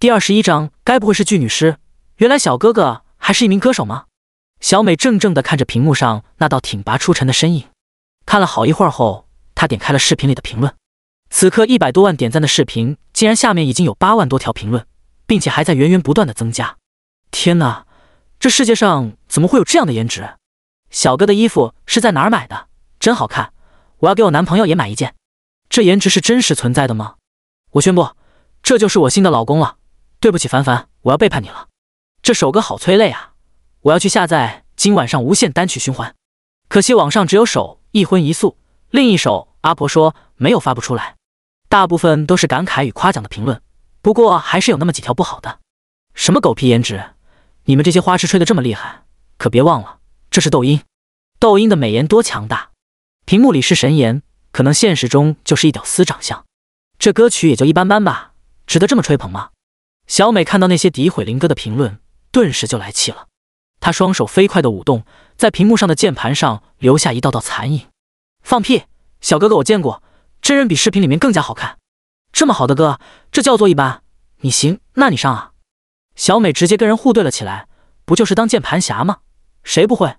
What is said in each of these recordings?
第二十一章，该不会是巨女尸？原来小哥哥还是一名歌手吗？小美怔怔地看着屏幕上那道挺拔出尘的身影，看了好一会儿后，她点开了视频里的评论。此刻一百多万点赞的视频，竟然下面已经有八万多条评论，并且还在源源不断的增加。天哪，这世界上怎么会有这样的颜值？小哥的衣服是在哪儿买的？真好看，我要给我男朋友也买一件。这颜值是真实存在的吗？我宣布，这就是我新的老公了。对不起，凡凡，我要背叛你了。这首歌好催泪啊，我要去下载。今晚上无限单曲循环。可惜网上只有首一荤一素，另一首阿婆说没有发不出来。大部分都是感慨与夸奖的评论，不过还是有那么几条不好的。什么狗屁颜值？你们这些花痴吹的这么厉害，可别忘了这是抖音。抖音的美颜多强大，屏幕里是神颜，可能现实中就是一屌丝长相。这歌曲也就一般般吧，值得这么吹捧吗？小美看到那些诋毁林哥的评论，顿时就来气了。她双手飞快的舞动，在屏幕上的键盘上留下一道道残影。放屁，小哥哥我见过，真人比视频里面更加好看。这么好的哥，这叫做一般。你行，那你上啊！小美直接跟人互怼了起来。不就是当键盘侠吗？谁不会？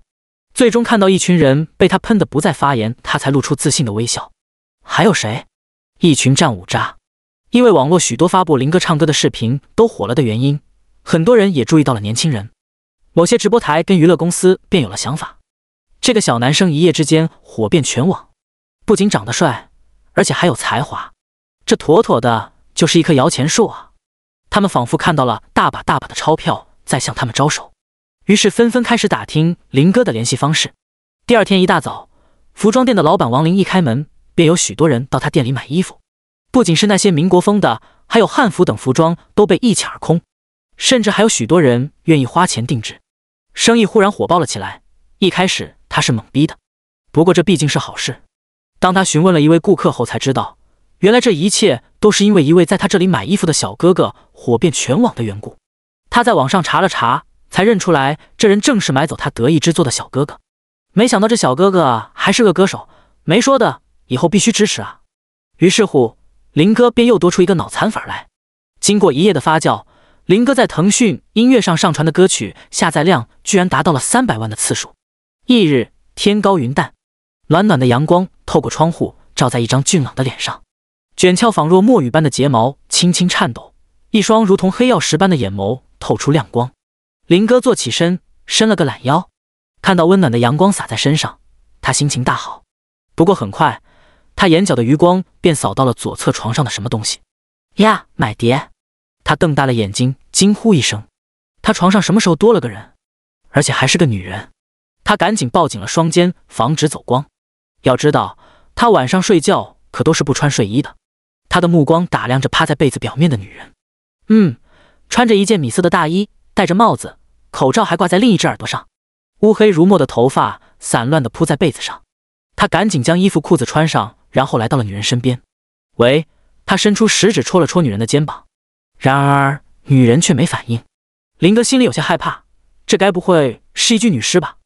最终看到一群人被他喷得不再发言，他才露出自信的微笑。还有谁？一群战五渣。因为网络许多发布林哥唱歌的视频都火了的原因，很多人也注意到了年轻人，某些直播台跟娱乐公司便有了想法。这个小男生一夜之间火遍全网，不仅长得帅，而且还有才华，这妥妥的就是一棵摇钱树啊！他们仿佛看到了大把大把的钞票在向他们招手，于是纷纷开始打听林哥的联系方式。第二天一大早，服装店的老板王林一开门，便有许多人到他店里买衣服。不仅是那些民国风的，还有汉服等服装都被一抢而空，甚至还有许多人愿意花钱定制，生意忽然火爆了起来。一开始他是懵逼的，不过这毕竟是好事。当他询问了一位顾客后，才知道原来这一切都是因为一位在他这里买衣服的小哥哥火遍全网的缘故。他在网上查了查，才认出来这人正是买走他得意之作的小哥哥。没想到这小哥哥还是个歌手，没说的，以后必须支持啊！于是乎。林哥便又多出一个脑残粉来。经过一夜的发酵，林哥在腾讯音乐上上传的歌曲下载量居然达到了三百万的次数。翌日，天高云淡，暖暖的阳光透过窗户照在一张俊朗的脸上，卷翘仿若墨雨般的睫毛轻轻颤抖，一双如同黑曜石般的眼眸透出亮光。林哥坐起身，伸了个懒腰，看到温暖的阳光洒在身上，他心情大好。不过很快。他眼角的余光便扫到了左侧床上的什么东西，呀，买碟！他瞪大了眼睛，惊呼一声：“他床上什么时候多了个人，而且还是个女人？”他赶紧抱紧了双肩，防止走光。要知道，他晚上睡觉可都是不穿睡衣的。他的目光打量着趴在被子表面的女人，嗯，穿着一件米色的大衣，戴着帽子，口罩还挂在另一只耳朵上，乌黑如墨的头发散乱的铺在被子上。他赶紧将衣服裤子穿上。然后来到了女人身边，喂，他伸出食指戳了戳女人的肩膀，然而女人却没反应。林哥心里有些害怕，这该不会是一具女尸吧？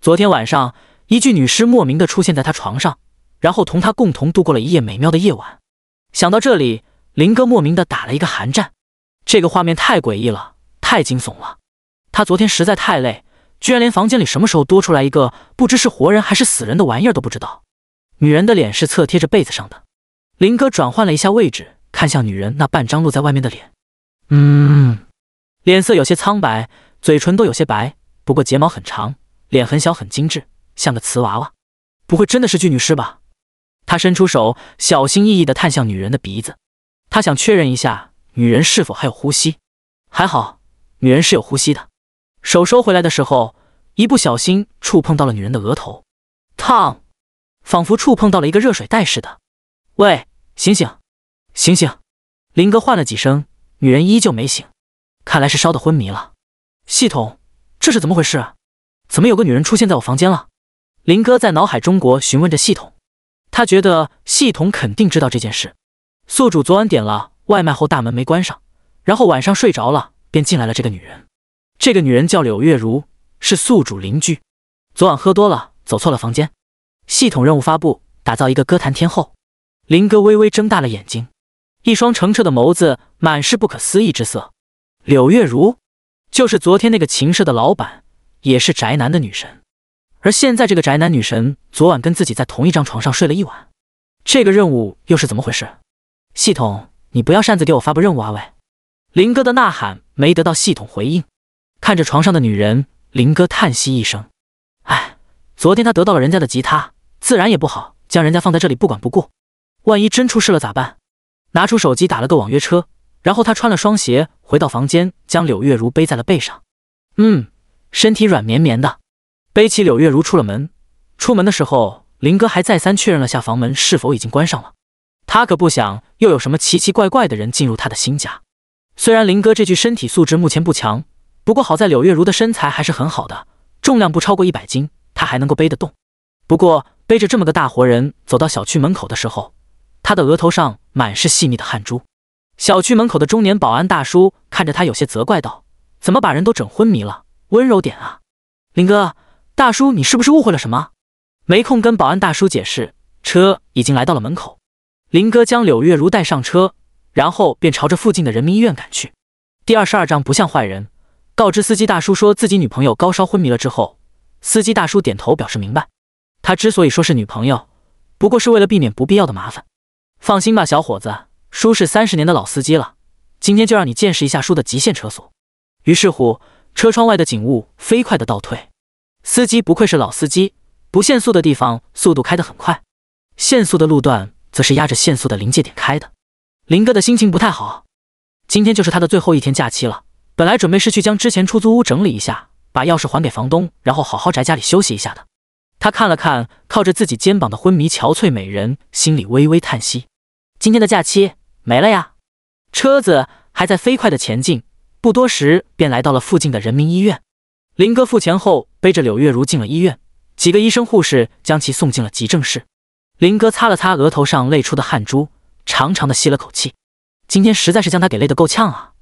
昨天晚上，一具女尸莫名的出现在他床上，然后同他共同度过了一夜美妙的夜晚。想到这里，林哥莫名的打了一个寒战，这个画面太诡异了，太惊悚了。他昨天实在太累，居然连房间里什么时候多出来一个不知是活人还是死人的玩意儿都不知道。女人的脸是侧贴着被子上的，林哥转换了一下位置，看向女人那半张露在外面的脸，嗯，脸色有些苍白，嘴唇都有些白，不过睫毛很长，脸很小很精致，像个瓷娃娃。不会真的是具女尸吧？他伸出手，小心翼翼地探向女人的鼻子，他想确认一下女人是否还有呼吸。还好，女人是有呼吸的。手收回来的时候，一不小心触碰到了女人的额头，烫。仿佛触碰到了一个热水袋似的，喂，醒醒，醒醒！林哥唤了几声，女人依旧没醒，看来是烧的昏迷了。系统，这是怎么回事？怎么有个女人出现在我房间了？林哥在脑海中国询问着系统，他觉得系统肯定知道这件事。宿主昨晚点了外卖后大门没关上，然后晚上睡着了，便进来了这个女人。这个女人叫柳月如，是宿主邻居。昨晚喝多了，走错了房间。系统任务发布，打造一个歌坛天后。林哥微微睁大了眼睛，一双澄澈的眸子满是不可思议之色。柳月如，就是昨天那个琴社的老板，也是宅男的女神。而现在这个宅男女神，昨晚跟自己在同一张床上睡了一晚，这个任务又是怎么回事？系统，你不要擅自给我发布任务啊喂！林哥的呐喊没得到系统回应，看着床上的女人，林哥叹息一声：“哎，昨天他得到了人家的吉他。”自然也不好，将人家放在这里不管不顾，万一真出事了咋办？拿出手机打了个网约车，然后他穿了双鞋回到房间，将柳月如背在了背上。嗯，身体软绵绵的，背起柳月如出了门。出门的时候，林哥还再三确认了下房门是否已经关上了，他可不想又有什么奇奇怪怪的人进入他的新家。虽然林哥这具身体素质目前不强，不过好在柳月如的身材还是很好的，重量不超过一百斤，他还能够背得动。不过。背着这么个大活人走到小区门口的时候，他的额头上满是细密的汗珠。小区门口的中年保安大叔看着他，有些责怪道：“怎么把人都整昏迷了？温柔点啊，林哥！”大叔，你是不是误会了什么？没空跟保安大叔解释，车已经来到了门口。林哥将柳月如带上车，然后便朝着附近的人民医院赶去。第二十二章不像坏人。告知司机大叔说自己女朋友高烧昏迷了之后，司机大叔点头表示明白。他之所以说是女朋友，不过是为了避免不必要的麻烦。放心吧，小伙子，叔是三十年的老司机了，今天就让你见识一下叔的极限车速。于是乎，车窗外的景物飞快的倒退。司机不愧是老司机，不限速的地方速度开得很快，限速的路段则是压着限速的临界点开的。林哥的心情不太好，今天就是他的最后一天假期了。本来准备是去将之前出租屋整理一下，把钥匙还给房东，然后好好宅家里休息一下的。他看了看靠着自己肩膀的昏迷憔悴美人，心里微微叹息。今天的假期没了呀！车子还在飞快的前进，不多时便来到了附近的人民医院。林哥付钱后，背着柳月如进了医院，几个医生护士将其送进了急诊室。林哥擦了擦额头上泪出的汗珠，长长的吸了口气，今天实在是将他给累得够呛啊！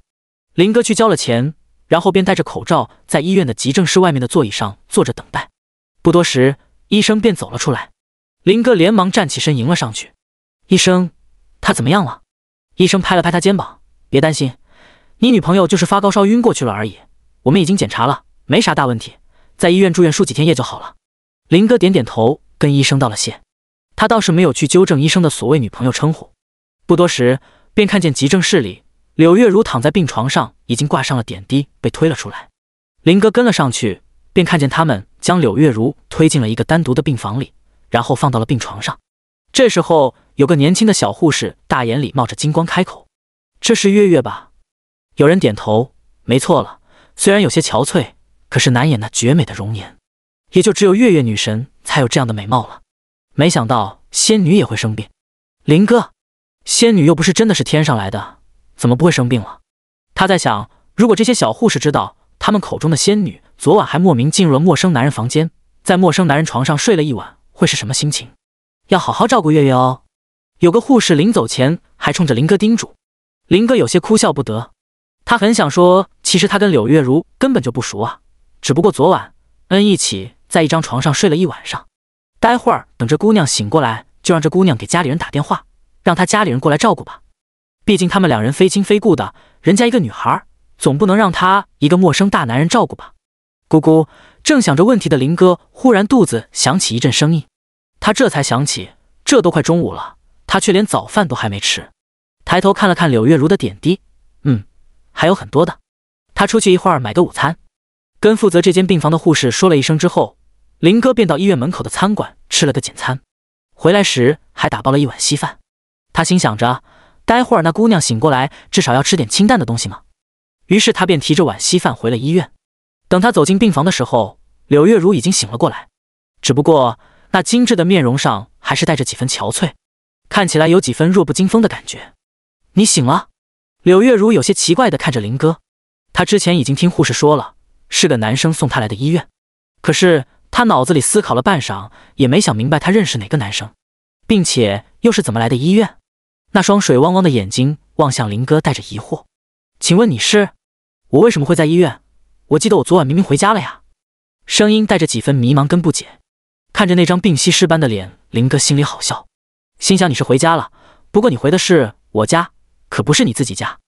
林哥去交了钱，然后便戴着口罩在医院的急诊室外面的座椅上坐着等待。不多时。医生便走了出来，林哥连忙站起身迎了上去。医生，他怎么样了？医生拍了拍他肩膀：“别担心，你女朋友就是发高烧晕过去了而已。我们已经检查了，没啥大问题，在医院住院输几天液就好了。”林哥点点头，跟医生道了谢。他倒是没有去纠正医生的所谓“女朋友”称呼。不多时，便看见急诊室里，柳月如躺在病床上，已经挂上了点滴，被推了出来。林哥跟了上去，便看见他们。将柳月如推进了一个单独的病房里，然后放到了病床上。这时候，有个年轻的小护士，大眼里冒着金光，开口：“这是月月吧？”有人点头，没错了。虽然有些憔悴，可是难掩那绝美的容颜。也就只有月月女神才有这样的美貌了。没想到仙女也会生病。林哥，仙女又不是真的是天上来的，怎么不会生病了？他在想，如果这些小护士知道。他们口中的仙女，昨晚还莫名进入了陌生男人房间，在陌生男人床上睡了一晚，会是什么心情？要好好照顾月月哦。有个护士临走前还冲着林哥叮嘱，林哥有些哭笑不得。他很想说，其实他跟柳月如根本就不熟啊，只不过昨晚恩一起在一张床上睡了一晚上。待会儿等这姑娘醒过来，就让这姑娘给家里人打电话，让她家里人过来照顾吧。毕竟他们两人非亲非故的，人家一个女孩。总不能让他一个陌生大男人照顾吧？咕咕，正想着问题的林哥忽然肚子响起一阵声音，他这才想起，这都快中午了，他却连早饭都还没吃。抬头看了看柳月如的点滴，嗯，还有很多的。他出去一会儿买个午餐，跟负责这间病房的护士说了一声之后，林哥便到医院门口的餐馆吃了个简餐，回来时还打包了一碗稀饭。他心想着，待会儿那姑娘醒过来，至少要吃点清淡的东西嘛。于是他便提着碗稀饭回了医院。等他走进病房的时候，柳月如已经醒了过来，只不过那精致的面容上还是带着几分憔悴，看起来有几分弱不禁风的感觉。你醒了？柳月如有些奇怪的看着林哥，他之前已经听护士说了，是个男生送他来的医院，可是他脑子里思考了半晌，也没想明白他认识哪个男生，并且又是怎么来的医院。那双水汪汪的眼睛望向林哥，带着疑惑：“请问你是？”我为什么会在医院？我记得我昨晚明明回家了呀！声音带着几分迷茫跟不解，看着那张病西施般的脸，林哥心里好笑，心想你是回家了，不过你回的是我家，可不是你自己家。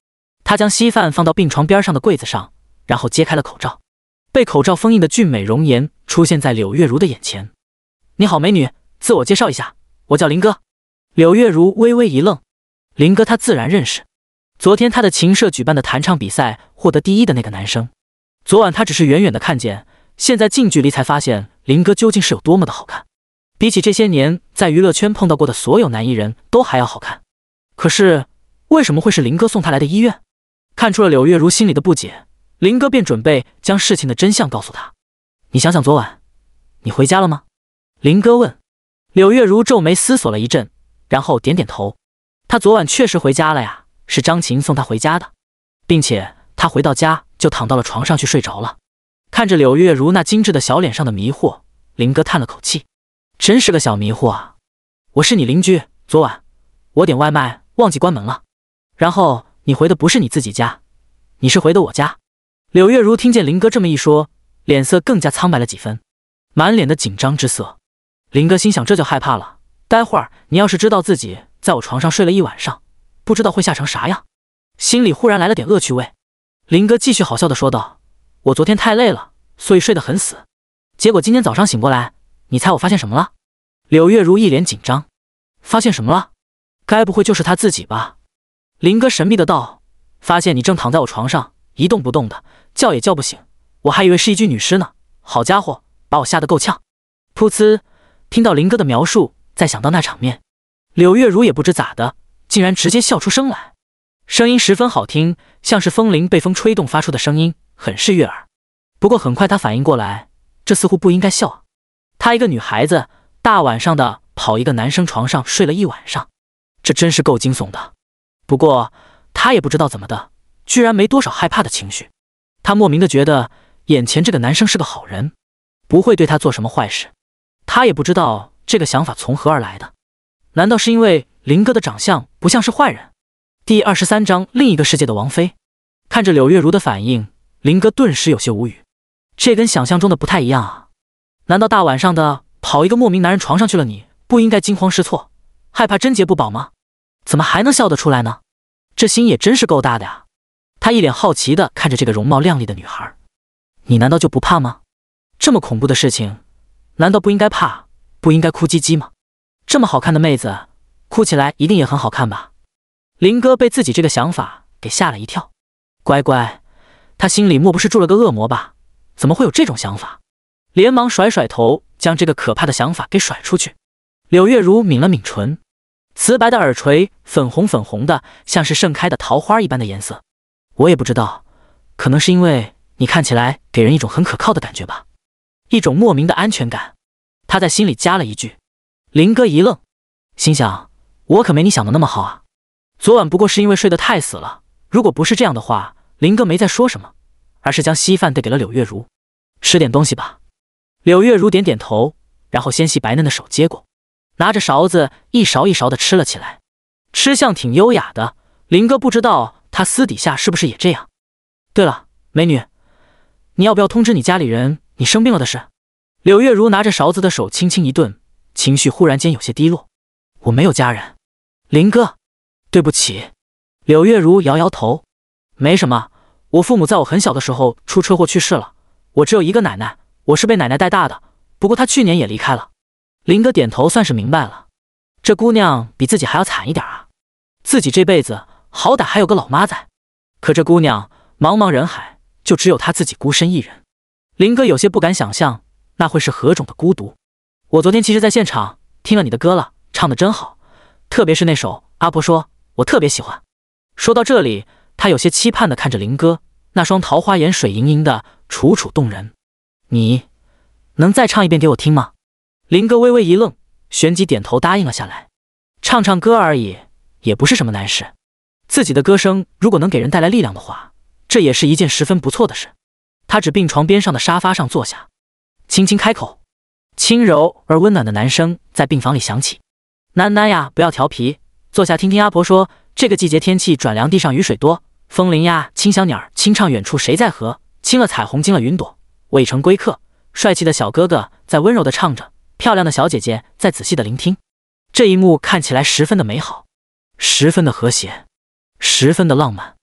他将稀饭放到病床边上的柜子上，然后揭开了口罩，被口罩封印的俊美容颜出现在柳月如的眼前。你好，美女，自我介绍一下，我叫林哥。柳月如微微一愣，林哥他自然认识。昨天他的琴社举办的弹唱比赛获得第一的那个男生，昨晚他只是远远的看见，现在近距离才发现林哥究竟是有多么的好看，比起这些年在娱乐圈碰到过的所有男艺人都还要好看。可是为什么会是林哥送他来的医院？看出了柳月如心里的不解，林哥便准备将事情的真相告诉他。你想想，昨晚你回家了吗？林哥问。柳月如皱眉思索了一阵，然后点点头。他昨晚确实回家了呀。是张琴送他回家的，并且他回到家就躺到了床上去睡着了。看着柳月如那精致的小脸上的迷惑，林哥叹了口气：“真是个小迷糊啊！我是你邻居，昨晚我点外卖忘记关门了，然后你回的不是你自己家，你是回的我家。”柳月如听见林哥这么一说，脸色更加苍白了几分，满脸的紧张之色。林哥心想：这就害怕了。待会儿你要是知道自己在我床上睡了一晚上。不知道会吓成啥样，心里忽然来了点恶趣味。林哥继续好笑的说道：“我昨天太累了，所以睡得很死。结果今天早上醒过来，你猜我发现什么了？”柳月如一脸紧张：“发现什么了？该不会就是他自己吧？”林哥神秘的道：“发现你正躺在我床上，一动不动的，叫也叫不醒。我还以为是一具女尸呢，好家伙，把我吓得够呛。”噗呲！听到林哥的描述，再想到那场面，柳月如也不知咋的。竟然直接笑出声来，声音十分好听，像是风铃被风吹动发出的声音，很是悦耳。不过很快他反应过来，这似乎不应该笑她他一个女孩子，大晚上的跑一个男生床上睡了一晚上，这真是够惊悚的。不过他也不知道怎么的，居然没多少害怕的情绪。他莫名的觉得眼前这个男生是个好人，不会对他做什么坏事。他也不知道这个想法从何而来的，难道是因为？林哥的长相不像是坏人。第二十三章：另一个世界的王妃。看着柳月如的反应，林哥顿时有些无语，这跟想象中的不太一样啊！难道大晚上的跑一个莫名男人床上去了？你不应该惊慌失措，害怕贞洁不保吗？怎么还能笑得出来呢？这心也真是够大的呀！他一脸好奇地看着这个容貌靓丽的女孩，你难道就不怕吗？这么恐怖的事情，难道不应该怕？不应该哭唧唧吗？这么好看的妹子。哭起来一定也很好看吧？林哥被自己这个想法给吓了一跳。乖乖，他心里莫不是住了个恶魔吧？怎么会有这种想法？连忙甩甩头，将这个可怕的想法给甩出去。柳月如抿了抿唇，瓷白的耳垂，粉红粉红的，像是盛开的桃花一般的颜色。我也不知道，可能是因为你看起来给人一种很可靠的感觉吧，一种莫名的安全感。他在心里加了一句。林哥一愣，心想。我可没你想的那么好啊！昨晚不过是因为睡得太死了，如果不是这样的话，林哥没再说什么，而是将稀饭递给了柳月如，吃点东西吧。柳月如点点头，然后纤细白嫩的手接过，拿着勺子一勺一勺的吃了起来，吃相挺优雅的。林哥不知道他私底下是不是也这样。对了，美女，你要不要通知你家里人你生病了的事？柳月如拿着勺子的手轻轻一顿，情绪忽然间有些低落。我没有家人。林哥，对不起。柳月如摇摇头，没什么。我父母在我很小的时候出车祸去世了，我只有一个奶奶，我是被奶奶带大的。不过她去年也离开了。林哥点头，算是明白了。这姑娘比自己还要惨一点啊！自己这辈子好歹还有个老妈在，可这姑娘茫茫人海，就只有她自己孤身一人。林哥有些不敢想象，那会是何种的孤独。我昨天其实在现场听了你的歌了，唱的真好。特别是那首阿婆说，我特别喜欢。说到这里，她有些期盼的看着林哥，那双桃花眼水盈盈的，楚楚动人。你能再唱一遍给我听吗？林哥微微一愣，旋即点头答应了下来。唱唱歌而已，也不是什么难事。自己的歌声如果能给人带来力量的话，这也是一件十分不错的事。他指病床边上的沙发上坐下，轻轻开口，轻柔而温暖的男声在病房里响起。囡囡呀，不要调皮，坐下听听阿婆说。这个季节天气转凉，地上雨水多，风铃呀轻响，鸟儿清唱，远处谁在和？亲了彩虹，惊了云朵，我已成归客。帅气的小哥哥在温柔的唱着，漂亮的小姐姐在仔细的聆听。这一幕看起来十分的美好，十分的和谐，十分的浪漫。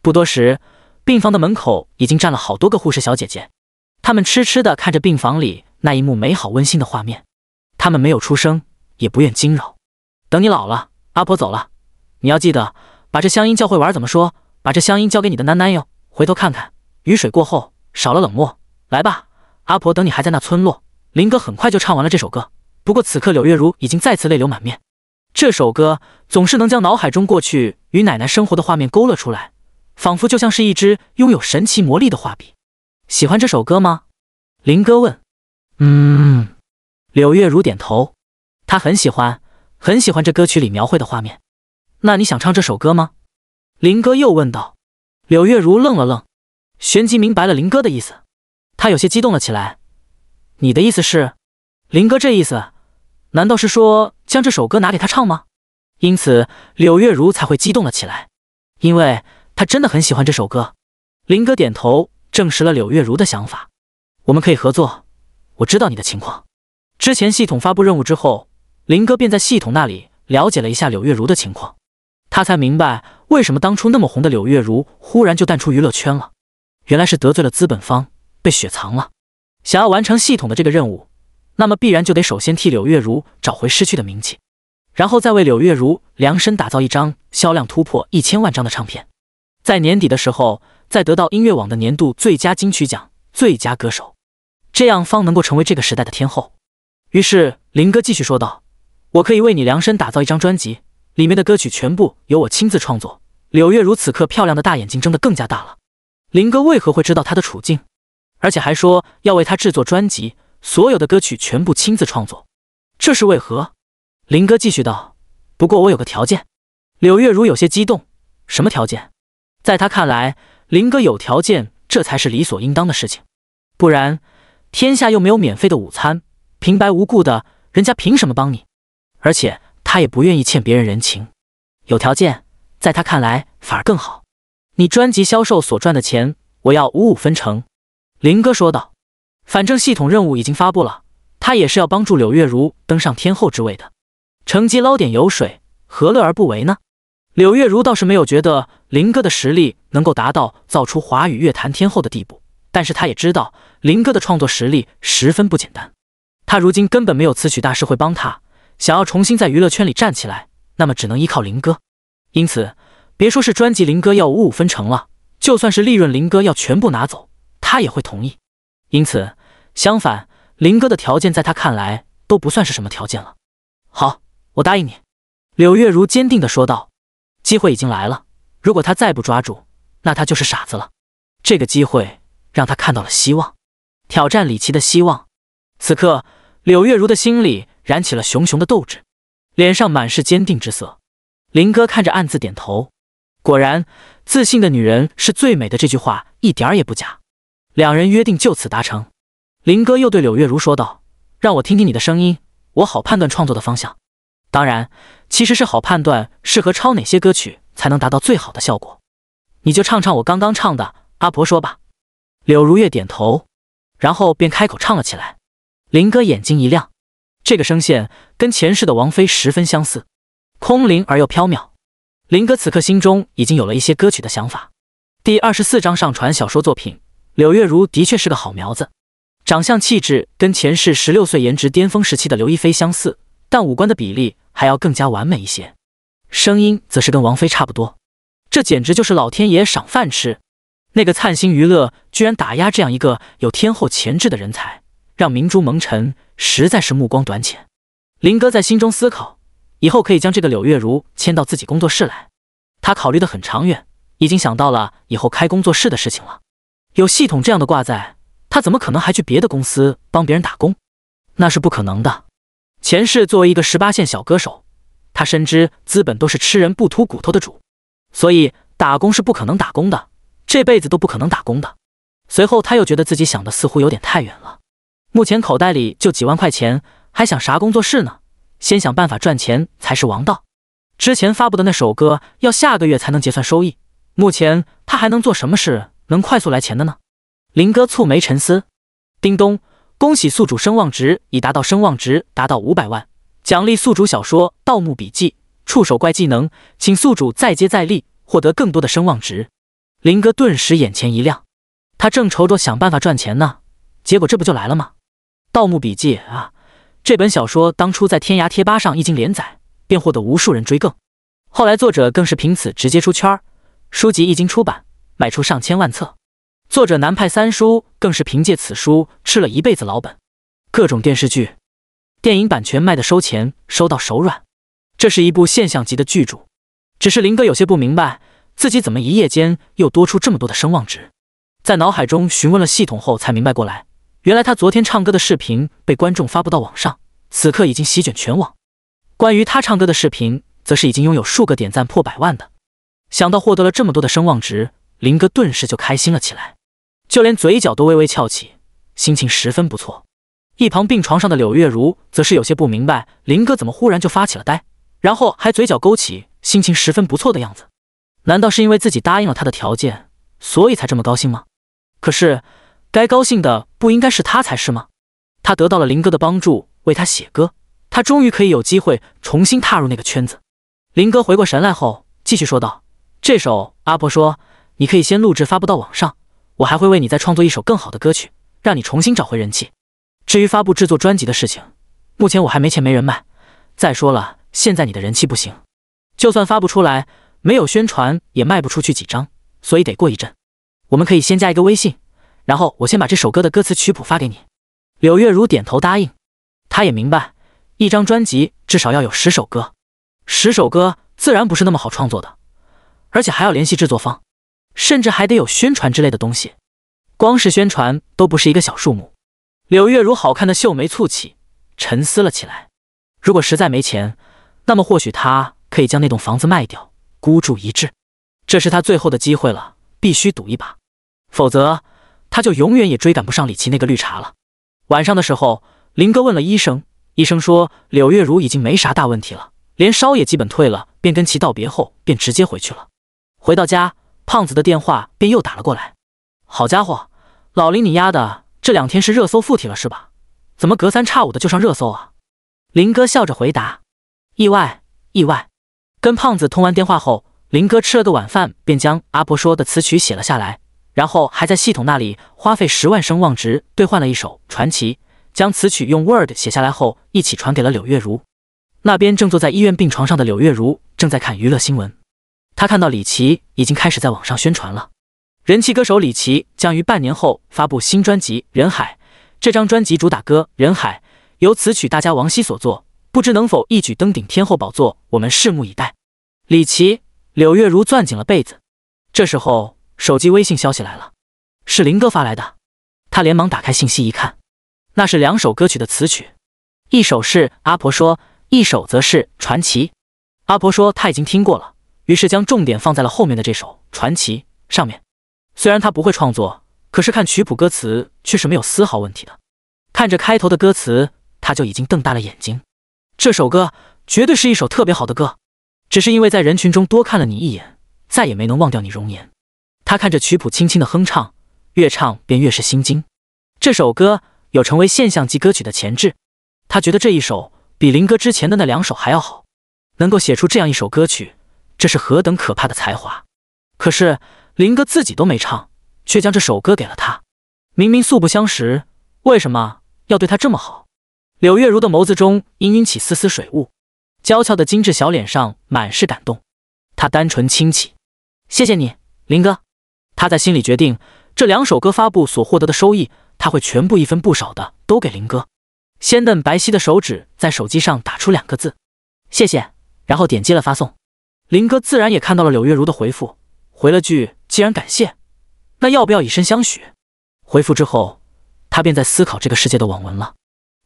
不多时，病房的门口已经站了好多个护士小姐姐，他们痴痴的看着病房里那一幕美好温馨的画面，他们没有出声，也不愿惊扰。等你老了，阿婆走了，你要记得把这乡音教会玩怎么说，把这乡音教给你的囡囡哟。回头看看，雨水过后少了冷漠，来吧，阿婆。等你还在那村落，林哥很快就唱完了这首歌。不过此刻，柳月如已经再次泪流满面。这首歌总是能将脑海中过去与奶奶生活的画面勾勒出来，仿佛就像是一支拥有神奇魔力的画笔。喜欢这首歌吗？林哥问。嗯，柳月如点头，她很喜欢。很喜欢这歌曲里描绘的画面，那你想唱这首歌吗？林哥又问道。柳月如愣了愣，旋即明白了林哥的意思，他有些激动了起来。你的意思是，林哥这意思，难道是说将这首歌拿给他唱吗？因此，柳月如才会激动了起来，因为他真的很喜欢这首歌。林哥点头证实了柳月如的想法，我们可以合作。我知道你的情况，之前系统发布任务之后。林哥便在系统那里了解了一下柳月如的情况，他才明白为什么当初那么红的柳月如忽然就淡出娱乐圈了，原来是得罪了资本方，被雪藏了。想要完成系统的这个任务，那么必然就得首先替柳月如找回失去的名气，然后再为柳月如量身打造一张销量突破一千万张的唱片，在年底的时候再得到音乐网的年度最佳金曲奖、最佳歌手，这样方能够成为这个时代的天后。于是林哥继续说道。我可以为你量身打造一张专辑，里面的歌曲全部由我亲自创作。柳月如此刻漂亮的大眼睛睁得更加大了。林哥为何会知道她的处境，而且还说要为她制作专辑，所有的歌曲全部亲自创作，这是为何？林哥继续道。不过我有个条件。柳月如有些激动，什么条件？在他看来，林哥有条件，这才是理所应当的事情。不然，天下又没有免费的午餐，平白无故的，人家凭什么帮你？而且他也不愿意欠别人人情，有条件，在他看来反而更好。你专辑销售所赚的钱，我要五五分成。”林哥说道，“反正系统任务已经发布了，他也是要帮助柳月如登上天后之位的，乘机捞点油水，何乐而不为呢？”柳月如倒是没有觉得林哥的实力能够达到造出华语乐坛天后的地步，但是他也知道林哥的创作实力十分不简单，他如今根本没有词曲大师会帮他。想要重新在娱乐圈里站起来，那么只能依靠林哥。因此，别说是专辑，林哥要五五分成了，就算是利润，林哥要全部拿走，他也会同意。因此，相反，林哥的条件在他看来都不算是什么条件了。好，我答应你。”柳月如坚定地说道，“机会已经来了，如果他再不抓住，那他就是傻子了。这个机会让他看到了希望，挑战李琦的希望。此刻，柳月如的心里。燃起了熊熊的斗志，脸上满是坚定之色。林哥看着，暗自点头。果然，自信的女人是最美的，这句话一点也不假。两人约定就此达成。林哥又对柳月如说道：“让我听听你的声音，我好判断创作的方向。当然，其实是好判断适合抄哪些歌曲才能达到最好的效果。你就唱唱我刚刚唱的《阿婆说》吧。”柳如月点头，然后便开口唱了起来。林哥眼睛一亮。这个声线跟前世的王菲十分相似，空灵而又飘渺。林哥此刻心中已经有了一些歌曲的想法。第二十四章上传小说作品，柳月如的确是个好苗子，长相气质跟前世十六岁颜值巅峰时期的刘亦菲相似，但五官的比例还要更加完美一些。声音则是跟王菲差不多，这简直就是老天爷赏饭吃。那个灿星娱乐居然打压这样一个有天后潜质的人才！让明珠蒙尘，实在是目光短浅。林哥在心中思考，以后可以将这个柳月如迁到自己工作室来。他考虑的很长远，已经想到了以后开工作室的事情了。有系统这样的挂在，他怎么可能还去别的公司帮别人打工？那是不可能的。前世作为一个十八线小歌手，他深知资本都是吃人不吐骨头的主，所以打工是不可能打工的，这辈子都不可能打工的。随后，他又觉得自己想的似乎有点太远了。目前口袋里就几万块钱，还想啥工作室呢？先想办法赚钱才是王道。之前发布的那首歌要下个月才能结算收益，目前他还能做什么事能快速来钱的呢？林哥蹙眉沉思。叮咚，恭喜宿主声望值已达到声望值达到五百万，奖励宿主小说《盗墓笔记》触手怪技能，请宿主再接再厉，获得更多的声望值。林哥顿时眼前一亮，他正愁着想办法赚钱呢，结果这不就来了吗？《盗墓笔记》啊，这本小说当初在天涯贴吧上一经连载，便获得无数人追更。后来作者更是凭此直接出圈，书籍一经出版，卖出上千万册。作者南派三叔更是凭借此书吃了一辈子老本，各种电视剧、电影版权卖的收钱收到手软。这是一部现象级的巨著。只是林哥有些不明白，自己怎么一夜间又多出这么多的声望值。在脑海中询问了系统后，才明白过来。原来他昨天唱歌的视频被观众发布到网上，此刻已经席卷全网。关于他唱歌的视频，则是已经拥有数个点赞破百万的。想到获得了这么多的声望值，林哥顿时就开心了起来，就连嘴角都微微翘起，心情十分不错。一旁病床上的柳月如则是有些不明白，林哥怎么忽然就发起了呆，然后还嘴角勾起，心情十分不错的样子。难道是因为自己答应了他的条件，所以才这么高兴吗？可是。该高兴的不应该是他才是吗？他得到了林哥的帮助，为他写歌，他终于可以有机会重新踏入那个圈子。林哥回过神来后，继续说道：“这首阿婆说你可以先录制发布到网上，我还会为你再创作一首更好的歌曲，让你重新找回人气。至于发布制作专辑的事情，目前我还没钱没人脉。再说了，现在你的人气不行，就算发布出来，没有宣传也卖不出去几张，所以得过一阵。我们可以先加一个微信。”然后我先把这首歌的歌词曲谱发给你。柳月如点头答应，她也明白，一张专辑至少要有十首歌，十首歌自然不是那么好创作的，而且还要联系制作方，甚至还得有宣传之类的东西，光是宣传都不是一个小数目。柳月如好看的秀眉蹙起，沉思了起来。如果实在没钱，那么或许她可以将那栋房子卖掉，孤注一掷，这是她最后的机会了，必须赌一把，否则。他就永远也追赶不上李琦那个绿茶了。晚上的时候，林哥问了医生，医生说柳月如已经没啥大问题了，连烧也基本退了，便跟其道别后便直接回去了。回到家，胖子的电话便又打了过来。好家伙，老林你丫的这两天是热搜附体了是吧？怎么隔三差五的就上热搜啊？林哥笑着回答：“意外，意外。”跟胖子通完电话后，林哥吃了个晚饭，便将阿婆说的词曲写了下来。然后还在系统那里花费十万声望值兑换了一首传奇，将此曲用 Word 写下来后一起传给了柳月如。那边正坐在医院病床上的柳月如正在看娱乐新闻，他看到李琦已经开始在网上宣传了。人气歌手李琦将于半年后发布新专辑《人海》，这张专辑主打歌《人海》由词曲大家王希所作，不知能否一举登顶天后宝座？我们拭目以待。李琦、柳月如攥紧了被子。这时候。手机微信消息来了，是林哥发来的。他连忙打开信息一看，那是两首歌曲的词曲，一首是阿婆说，一首则是传奇。阿婆说他已经听过了，于是将重点放在了后面的这首传奇上面。虽然他不会创作，可是看曲谱歌词却是没有丝毫问题的。看着开头的歌词，他就已经瞪大了眼睛。这首歌绝对是一首特别好的歌，只是因为在人群中多看了你一眼，再也没能忘掉你容颜。他看着曲谱，轻轻的哼唱，越唱便越是心惊。这首歌有成为现象级歌曲的潜质，他觉得这一首比林哥之前的那两首还要好。能够写出这样一首歌曲，这是何等可怕的才华！可是林哥自己都没唱，却将这首歌给了他。明明素不相识，为什么要对他这么好？柳月如的眸子中氤氲起丝丝水雾，娇俏的精致小脸上满是感动。他单纯清启：“谢谢你，林哥。”他在心里决定，这两首歌发布所获得的收益，他会全部一分不少的都给林哥。先瞪白皙的手指在手机上打出两个字：“谢谢”，然后点击了发送。林哥自然也看到了柳月如的回复，回了句：“既然感谢，那要不要以身相许？”回复之后，他便在思考这个世界的网文了。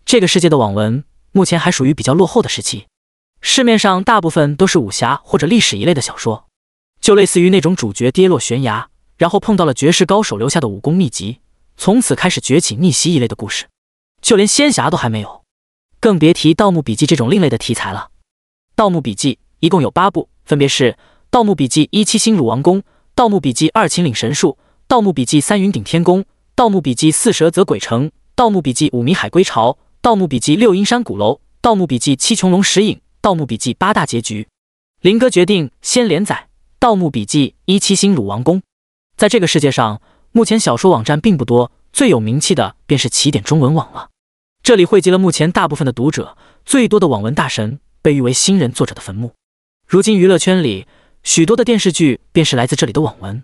这个世界的网文目前还属于比较落后的时期，市面上大部分都是武侠或者历史一类的小说，就类似于那种主角跌落悬崖。然后碰到了绝世高手留下的武功秘籍，从此开始崛起逆袭一类的故事，就连仙侠都还没有，更别提《盗墓笔记》这种另类的题材了。《盗墓笔记》一共有八部，分别是《盗墓笔记一七星鲁王宫》《盗墓笔记二秦岭神树》《盗墓笔记三云顶天宫》《盗墓笔记四蛇则鬼城》《盗墓笔记五迷海归巢》《盗墓笔记六阴山古楼》《盗墓笔记七穹龙石影》《盗墓笔记八大结局》。林哥决定先连载《盗墓笔记一七星鲁王宫》。在这个世界上，目前小说网站并不多，最有名气的便是起点中文网了。这里汇集了目前大部分的读者，最多的网文大神被誉为新人作者的坟墓。如今娱乐圈里许多的电视剧便是来自这里的网文。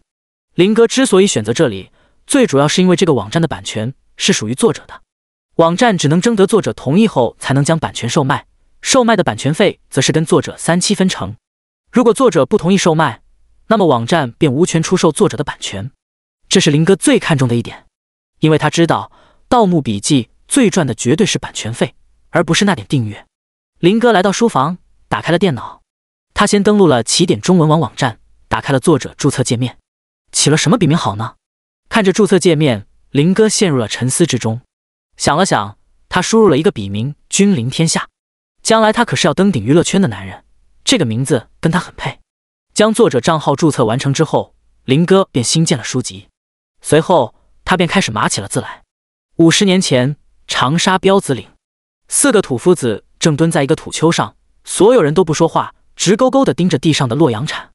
林哥之所以选择这里，最主要是因为这个网站的版权是属于作者的，网站只能征得作者同意后才能将版权售卖，售卖的版权费则是跟作者三七分成。如果作者不同意售卖，那么网站便无权出售作者的版权，这是林哥最看重的一点，因为他知道《盗墓笔记》最赚的绝对是版权费，而不是那点订阅。林哥来到书房，打开了电脑，他先登录了起点中文网网站，打开了作者注册界面。起了什么笔名好呢？看着注册界面，林哥陷入了沉思之中。想了想，他输入了一个笔名“君临天下”。将来他可是要登顶娱乐圈的男人，这个名字跟他很配。将作者账号注册完成之后，林哥便新建了书籍，随后他便开始码起了字来。五十年前，长沙彪子岭，四个土夫子正蹲在一个土丘上，所有人都不说话，直勾勾地盯着地上的洛阳铲，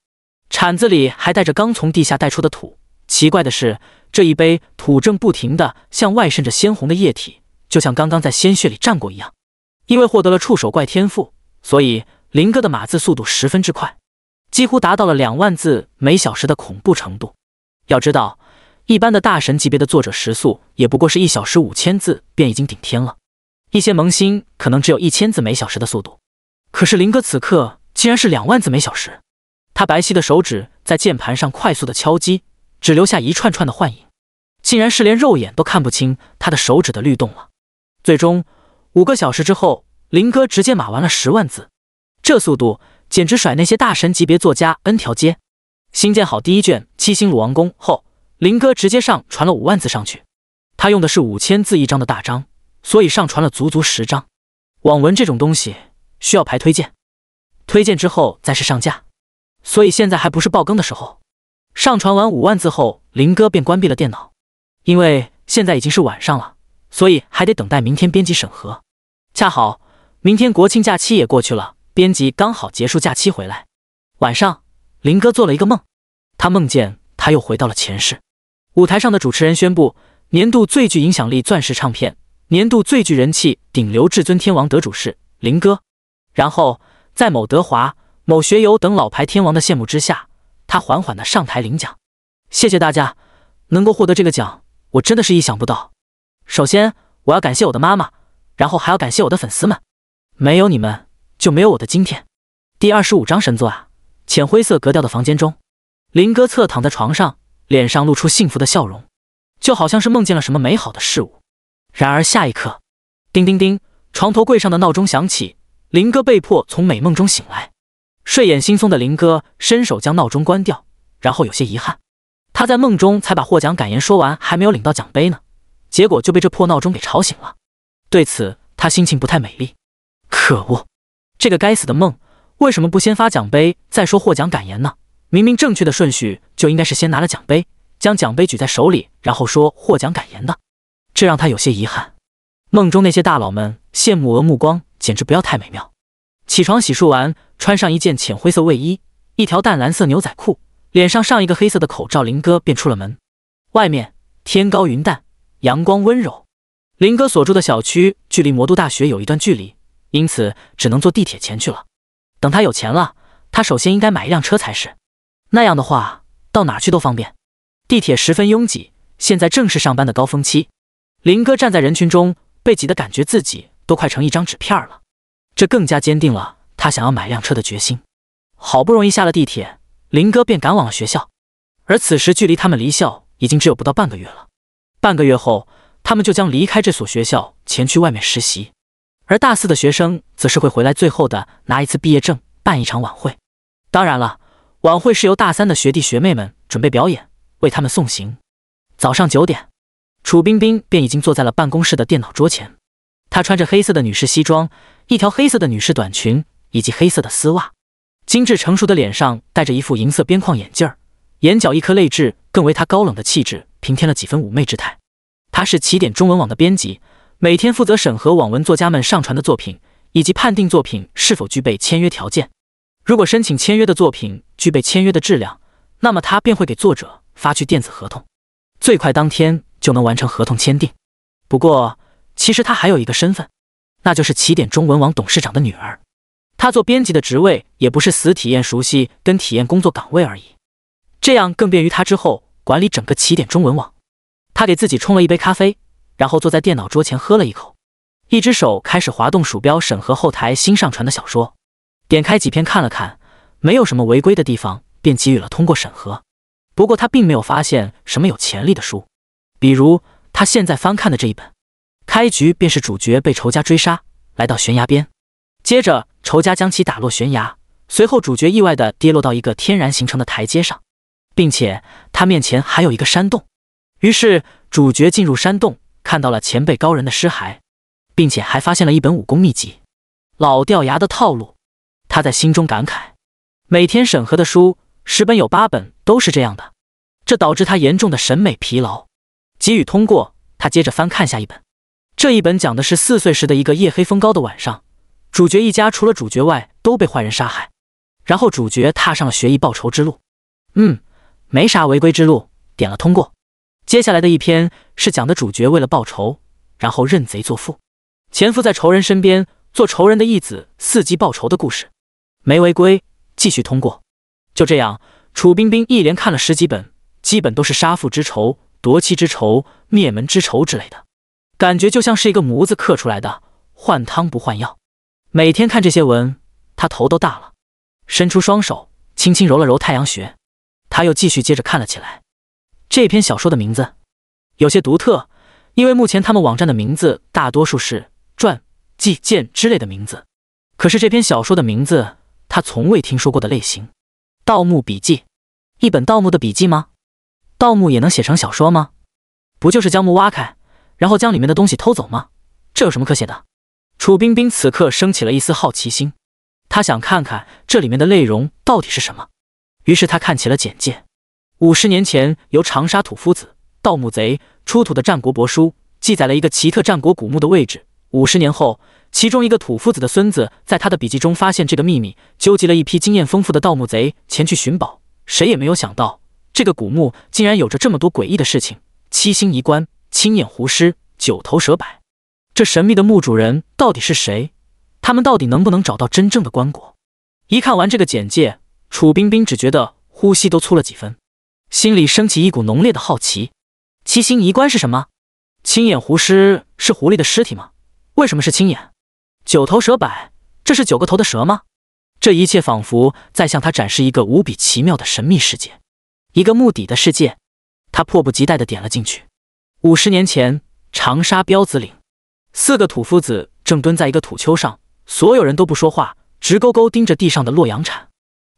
铲子里还带着刚从地下带出的土。奇怪的是，这一杯土正不停地向外渗着鲜红的液体，就像刚刚在鲜血里站过一样。因为获得了触手怪天赋，所以林哥的码字速度十分之快。几乎达到了两万字每小时的恐怖程度。要知道，一般的大神级别的作者时速也不过是一小时五千字便已经顶天了。一些萌新可能只有一千字每小时的速度，可是林哥此刻竟然是两万字每小时。他白皙的手指在键盘上快速的敲击，只留下一串串的幻影，竟然是连肉眼都看不清他的手指的律动了。最终，五个小时之后，林哥直接码完了十万字，这速度！简直甩那些大神级别作家 n 条街。新建好第一卷七星鲁王宫后，林哥直接上传了五万字上去。他用的是五千字一张的大章，所以上传了足足十章。网文这种东西需要排推荐，推荐之后再是上架，所以现在还不是爆更的时候。上传完五万字后，林哥便关闭了电脑，因为现在已经是晚上了，所以还得等待明天编辑审核。恰好明天国庆假期也过去了。编辑刚好结束假期回来，晚上林哥做了一个梦，他梦见他又回到了前世。舞台上的主持人宣布年度最具影响力钻石唱片、年度最具人气顶流至尊天王得主是林哥。然后在某德华、某学友等老牌天王的羡慕之下，他缓缓的上台领奖。谢谢大家能够获得这个奖，我真的是意想不到。首先我要感谢我的妈妈，然后还要感谢我的粉丝们，没有你们。就没有我的今天。第二十五章神作啊！浅灰色格调的房间中，林哥侧躺在床上，脸上露出幸福的笑容，就好像是梦见了什么美好的事物。然而下一刻，叮叮叮，床头柜上的闹钟响起，林哥被迫从美梦中醒来。睡眼惺忪的林哥伸手将闹钟关掉，然后有些遗憾。他在梦中才把获奖感言说完，还没有领到奖杯呢，结果就被这破闹钟给吵醒了。对此，他心情不太美丽。可恶！这个该死的梦，为什么不先发奖杯再说获奖感言呢？明明正确的顺序就应该是先拿了奖杯，将奖杯举在手里，然后说获奖感言的。这让他有些遗憾。梦中那些大佬们羡慕而目光简直不要太美妙。起床洗漱完，穿上一件浅灰色卫衣，一条淡蓝色牛仔裤，脸上上一个黑色的口罩，林哥便出了门。外面天高云淡，阳光温柔。林哥所住的小区距离魔都大学有一段距离。因此，只能坐地铁前去了。等他有钱了，他首先应该买一辆车才是。那样的话，到哪去都方便。地铁十分拥挤，现在正是上班的高峰期。林哥站在人群中，被挤得感觉自己都快成一张纸片了。这更加坚定了他想要买辆车的决心。好不容易下了地铁，林哥便赶往了学校。而此时，距离他们离校已经只有不到半个月了。半个月后，他们就将离开这所学校，前去外面实习。而大四的学生则是会回来，最后的拿一次毕业证，办一场晚会。当然了，晚会是由大三的学弟学妹们准备表演，为他们送行。早上九点，楚冰冰便已经坐在了办公室的电脑桌前。她穿着黑色的女士西装，一条黑色的女士短裙，以及黑色的丝袜。精致成熟的脸上戴着一副银色边框眼镜儿，眼角一颗泪痣，更为她高冷的气质平添了几分妩媚之态。她是起点中文网的编辑。每天负责审核网文作家们上传的作品，以及判定作品是否具备签约条件。如果申请签约的作品具备签约的质量，那么他便会给作者发去电子合同，最快当天就能完成合同签订。不过，其实他还有一个身份，那就是起点中文网董事长的女儿。他做编辑的职位也不是死体验熟悉跟体验工作岗位而已，这样更便于他之后管理整个起点中文网。他给自己冲了一杯咖啡。然后坐在电脑桌前喝了一口，一只手开始滑动鼠标审核后台新上传的小说，点开几篇看了看，没有什么违规的地方，便给予了通过审核。不过他并没有发现什么有潜力的书，比如他现在翻看的这一本，开局便是主角被仇家追杀，来到悬崖边，接着仇家将其打落悬崖，随后主角意外的跌落到一个天然形成的台阶上，并且他面前还有一个山洞，于是主角进入山洞。看到了前辈高人的尸骸，并且还发现了一本武功秘籍，老掉牙的套路。他在心中感慨：每天审核的书，十本有八本都是这样的，这导致他严重的审美疲劳。给予通过，他接着翻看下一本。这一本讲的是四岁时的一个夜黑风高的晚上，主角一家除了主角外都被坏人杀害，然后主角踏上了学艺报仇之路。嗯，没啥违规之路，点了通过。接下来的一篇是讲的主角为了报仇，然后认贼作父，潜伏在仇人身边做仇人的义子，伺机报仇的故事。没违规，继续通过。就这样，楚冰冰一连看了十几本，基本都是杀父之仇、夺妻之仇、灭门之仇之类的，感觉就像是一个模子刻出来的，换汤不换药。每天看这些文，他头都大了，伸出双手轻轻揉了揉太阳穴，他又继续接着看了起来。这篇小说的名字有些独特，因为目前他们网站的名字大多数是传记、剑之类的名字，可是这篇小说的名字他从未听说过的类型——盗墓笔记。一本盗墓的笔记吗？盗墓也能写成小说吗？不就是将墓挖开，然后将里面的东西偷走吗？这有什么可写的？楚冰冰此刻升起了一丝好奇心，她想看看这里面的内容到底是什么。于是她看起了简介。五十年前，由长沙土夫子盗墓贼出土的战国帛书，记载了一个奇特战国古墓的位置。五十年后，其中一个土夫子的孙子在他的笔记中发现这个秘密，纠集了一批经验丰富的盗墓贼前去寻宝。谁也没有想到，这个古墓竟然有着这么多诡异的事情：七星遗棺、青眼狐尸、九头蛇柏。这神秘的墓主人到底是谁？他们到底能不能找到真正的棺椁？一看完这个简介，楚冰冰只觉得呼吸都粗了几分。心里升起一股浓烈的好奇，七星遗棺是什么？青眼狐尸是狐狸的尸体吗？为什么是青眼？九头蛇柏，这是九个头的蛇吗？这一切仿佛在向他展示一个无比奇妙的神秘世界，一个墓底的世界。他迫不及待地点了进去。五十年前，长沙彪子岭，四个土夫子正蹲在一个土丘上，所有人都不说话，直勾勾盯着地上的洛阳铲，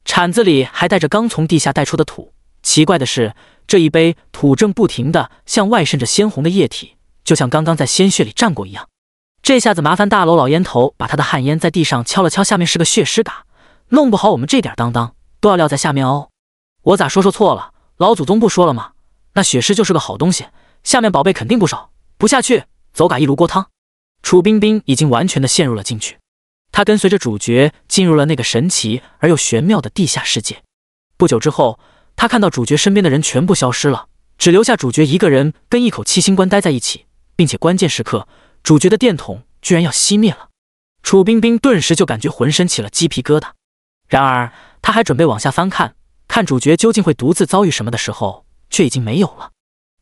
铲子里还带着刚从地下带出的土。奇怪的是，这一杯土正不停的向外渗着鲜红的液体，就像刚刚在鲜血里站过一样。这下子麻烦大楼老烟头把他的旱烟在地上敲了敲，下面是个血尸嘎，弄不好我们这点当当都要撂在下面哦。我咋说说错了？老祖宗不说了吗？那血尸就是个好东西，下面宝贝肯定不少，不下去走嘎一炉锅汤。楚冰冰已经完全的陷入了进去，她跟随着主角进入了那个神奇而又玄妙的地下世界。不久之后。他看到主角身边的人全部消失了，只留下主角一个人跟一口七星棺待在一起，并且关键时刻主角的电筒居然要熄灭了。楚冰冰顿时就感觉浑身起了鸡皮疙瘩。然而，他还准备往下翻看看主角究竟会独自遭遇什么的时候，却已经没有了，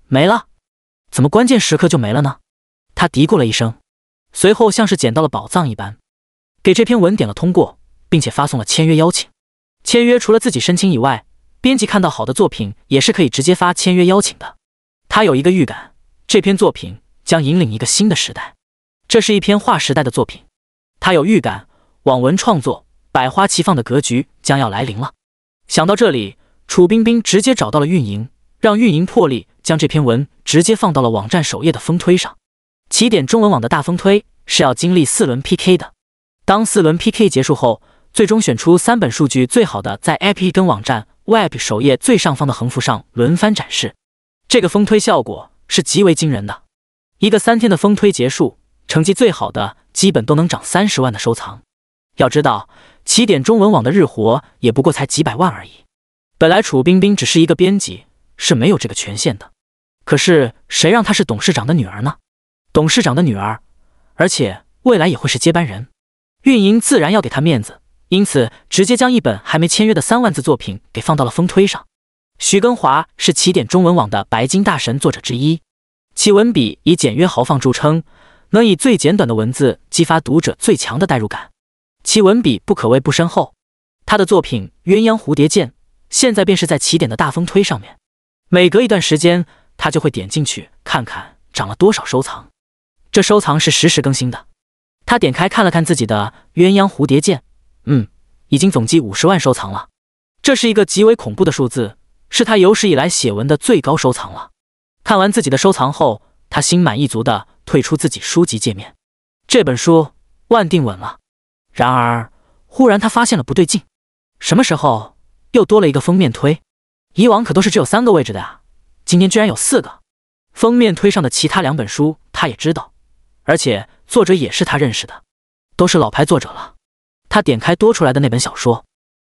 没了。怎么关键时刻就没了呢？他嘀咕了一声，随后像是捡到了宝藏一般，给这篇文点了通过，并且发送了签约邀请。签约除了自己申请以外，编辑看到好的作品也是可以直接发签约邀请的。他有一个预感，这篇作品将引领一个新的时代，这是一篇划时代的作品。他有预感，网文创作百花齐放的格局将要来临了。想到这里，楚冰冰直接找到了运营，让运营破例将这篇文直接放到了网站首页的风推上。起点中文网的大风推是要经历四轮 PK 的。当四轮 PK 结束后，最终选出三本数据最好的在 a p 跟网站。web 首页最上方的横幅上轮番展示，这个风推效果是极为惊人的。一个三天的风推结束，成绩最好的基本都能涨三十万的收藏。要知道，起点中文网的日活也不过才几百万而已。本来楚冰冰只是一个编辑，是没有这个权限的。可是谁让她是董事长的女儿呢？董事长的女儿，而且未来也会是接班人，运营自然要给她面子。因此，直接将一本还没签约的三万字作品给放到了风推上。徐根华是起点中文网的白金大神作者之一，其文笔以简约豪放著称，能以最简短的文字激发读者最强的代入感。其文笔不可谓不深厚。他的作品《鸳鸯蝴蝶剑》现在便是在起点的大风推上面。每隔一段时间，他就会点进去看看涨了多少收藏。这收藏是实时更新的。他点开看了看自己的《鸳鸯蝴蝶剑》。嗯，已经总计五十万收藏了，这是一个极为恐怖的数字，是他有史以来写文的最高收藏了。看完自己的收藏后，他心满意足的退出自己书籍界面。这本书万定稳了。然而，忽然他发现了不对劲，什么时候又多了一个封面推？以往可都是只有三个位置的呀，今天居然有四个。封面推上的其他两本书他也知道，而且作者也是他认识的，都是老牌作者了。他点开多出来的那本小说，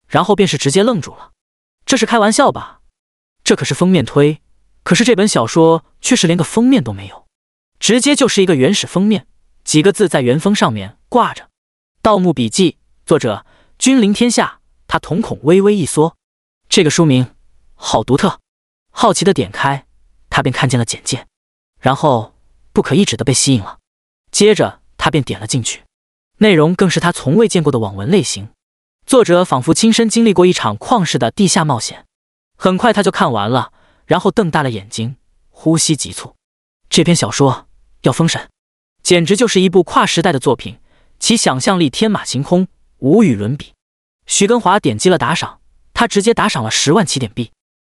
然后便是直接愣住了。这是开玩笑吧？这可是封面推，可是这本小说却是连个封面都没有，直接就是一个原始封面，几个字在原封上面挂着《盗墓笔记》，作者君临天下。他瞳孔微微一缩，这个书名好独特。好奇的点开，他便看见了简介，然后不可抑制的被吸引了。接着他便点了进去。内容更是他从未见过的网文类型，作者仿佛亲身经历过一场旷世的地下冒险。很快他就看完了，然后瞪大了眼睛，呼吸急促。这篇小说要封神，简直就是一部跨时代的作品，其想象力天马行空，无与伦比。徐根华点击了打赏，他直接打赏了十万起点币，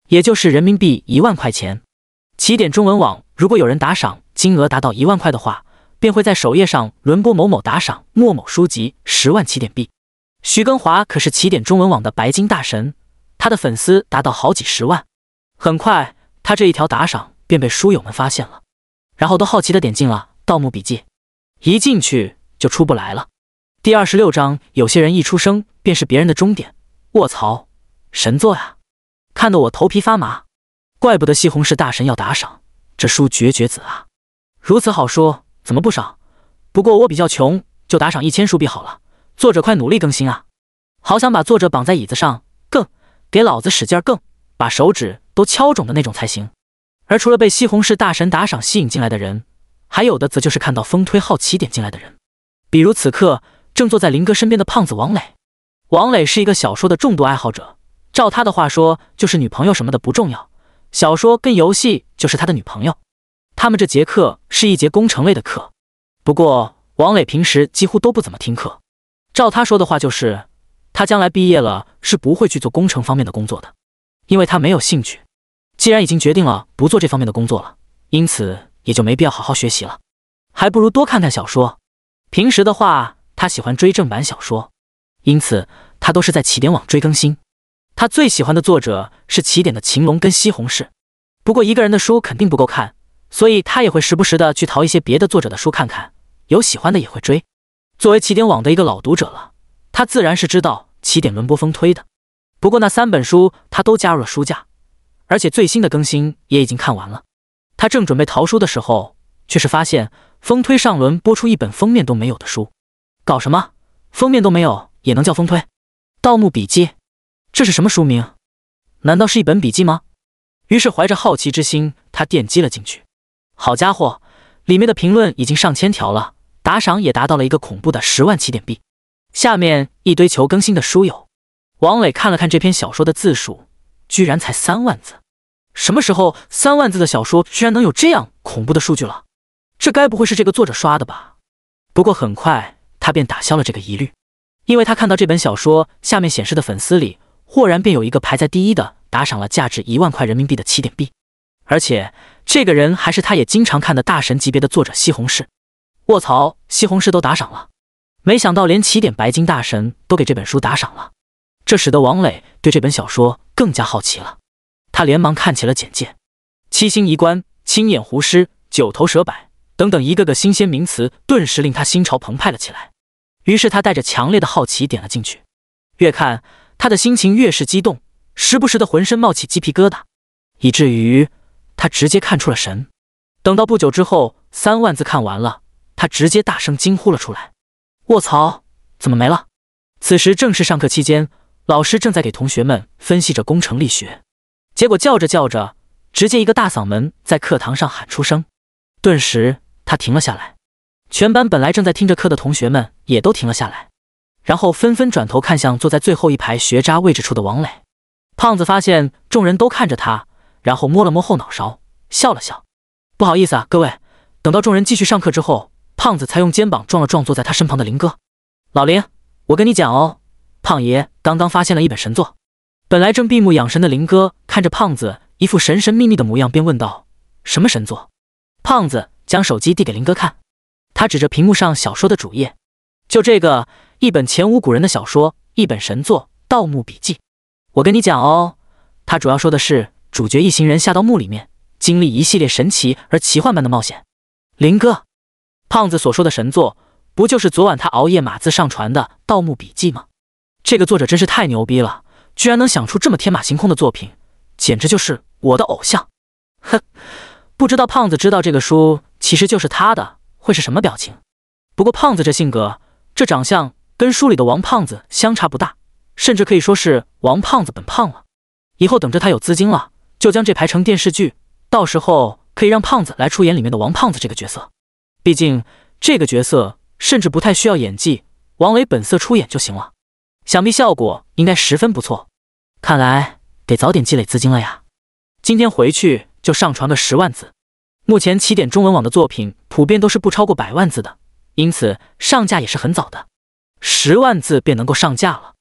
也就是人民币一万块钱。起点中文网如果有人打赏金额达到一万块的话。便会在首页上轮播某某打赏莫某书籍十万起点币。徐根华可是起点中文网的白金大神，他的粉丝达到好几十万。很快，他这一条打赏便被书友们发现了，然后都好奇的点进了《盗墓笔记》，一进去就出不来了。第二十六章，有些人一出生便是别人的终点。卧槽，神作呀！看得我头皮发麻，怪不得西红柿大神要打赏，这书绝绝子啊！如此好书。怎么不少？不过我比较穷，就打赏一千书币好了。作者快努力更新啊！好想把作者绑在椅子上，更给老子使劲更，把手指都敲肿的那种才行。而除了被西红柿大神打赏吸引进来的人，还有的则就是看到风推好奇点进来的人，比如此刻正坐在林哥身边的胖子王磊。王磊是一个小说的重度爱好者，照他的话说，就是女朋友什么的不重要，小说跟游戏就是他的女朋友。他们这节课是一节工程类的课，不过王磊平时几乎都不怎么听课。照他说的话就是，他将来毕业了是不会去做工程方面的工作的，因为他没有兴趣。既然已经决定了不做这方面的工作了，因此也就没必要好好学习了，还不如多看看小说。平时的话，他喜欢追正版小说，因此他都是在起点网追更新。他最喜欢的作者是起点的秦龙跟西红柿，不过一个人的书肯定不够看。所以他也会时不时的去淘一些别的作者的书看看，有喜欢的也会追。作为起点网的一个老读者了，他自然是知道起点轮播风推的。不过那三本书他都加入了书架，而且最新的更新也已经看完了。他正准备淘书的时候，却是发现风推上轮播出一本封面都没有的书，搞什么？封面都没有也能叫风推？《盗墓笔记》这是什么书名？难道是一本笔记吗？于是怀着好奇之心，他点击了进去。好家伙，里面的评论已经上千条了，打赏也达到了一个恐怖的十万起点币。下面一堆求更新的书友，王磊看了看这篇小说的字数，居然才三万字。什么时候三万字的小说居然能有这样恐怖的数据了？这该不会是这个作者刷的吧？不过很快他便打消了这个疑虑，因为他看到这本小说下面显示的粉丝里，豁然便有一个排在第一的，打赏了价值一万块人民币的起点币。而且这个人还是他也经常看的大神级别的作者西红柿，卧槽！西红柿都打赏了，没想到连起点白金大神都给这本书打赏了，这使得王磊对这本小说更加好奇了。他连忙看起了简介，七星一关、青眼狐狮、九头蛇柏等等一个个新鲜名词，顿时令他心潮澎湃了起来。于是他带着强烈的好奇点了进去，越看他的心情越是激动，时不时的浑身冒起鸡皮疙瘩，以至于。他直接看出了神，等到不久之后，三万字看完了，他直接大声惊呼了出来：“卧槽，怎么没了？”此时正是上课期间，老师正在给同学们分析着工程力学，结果叫着叫着，直接一个大嗓门在课堂上喊出声，顿时他停了下来，全班本来正在听着课的同学们也都停了下来，然后纷纷转头看向坐在最后一排学渣位置处的王磊，胖子发现众人都看着他。然后摸了摸后脑勺，笑了笑，不好意思啊，各位。等到众人继续上课之后，胖子才用肩膀撞了撞坐在他身旁的林哥。老林，我跟你讲哦，胖爷刚刚发现了一本神作。本来正闭目养神的林哥看着胖子一副神神秘秘的模样，便问道：“什么神作？”胖子将手机递给林哥看，他指着屏幕上小说的主页，就这个，一本前无古人的小说，一本神作《盗墓笔记》。我跟你讲哦，他主要说的是。主角一行人下到墓里面，经历一系列神奇而奇幻般的冒险。林哥，胖子所说的神作，不就是昨晚他熬夜码字上传的《盗墓笔记》吗？这个作者真是太牛逼了，居然能想出这么天马行空的作品，简直就是我的偶像！哼，不知道胖子知道这个书其实就是他的，会是什么表情？不过胖子这性格，这长相跟书里的王胖子相差不大，甚至可以说是王胖子本胖了。以后等着他有资金了。就将这排成电视剧，到时候可以让胖子来出演里面的王胖子这个角色，毕竟这个角色甚至不太需要演技，王磊本色出演就行了，想必效果应该十分不错。看来得早点积累资金了呀！今天回去就上传个十万字，目前起点中文网的作品普遍都是不超过百万字的，因此上架也是很早的，十万字便能够上架了。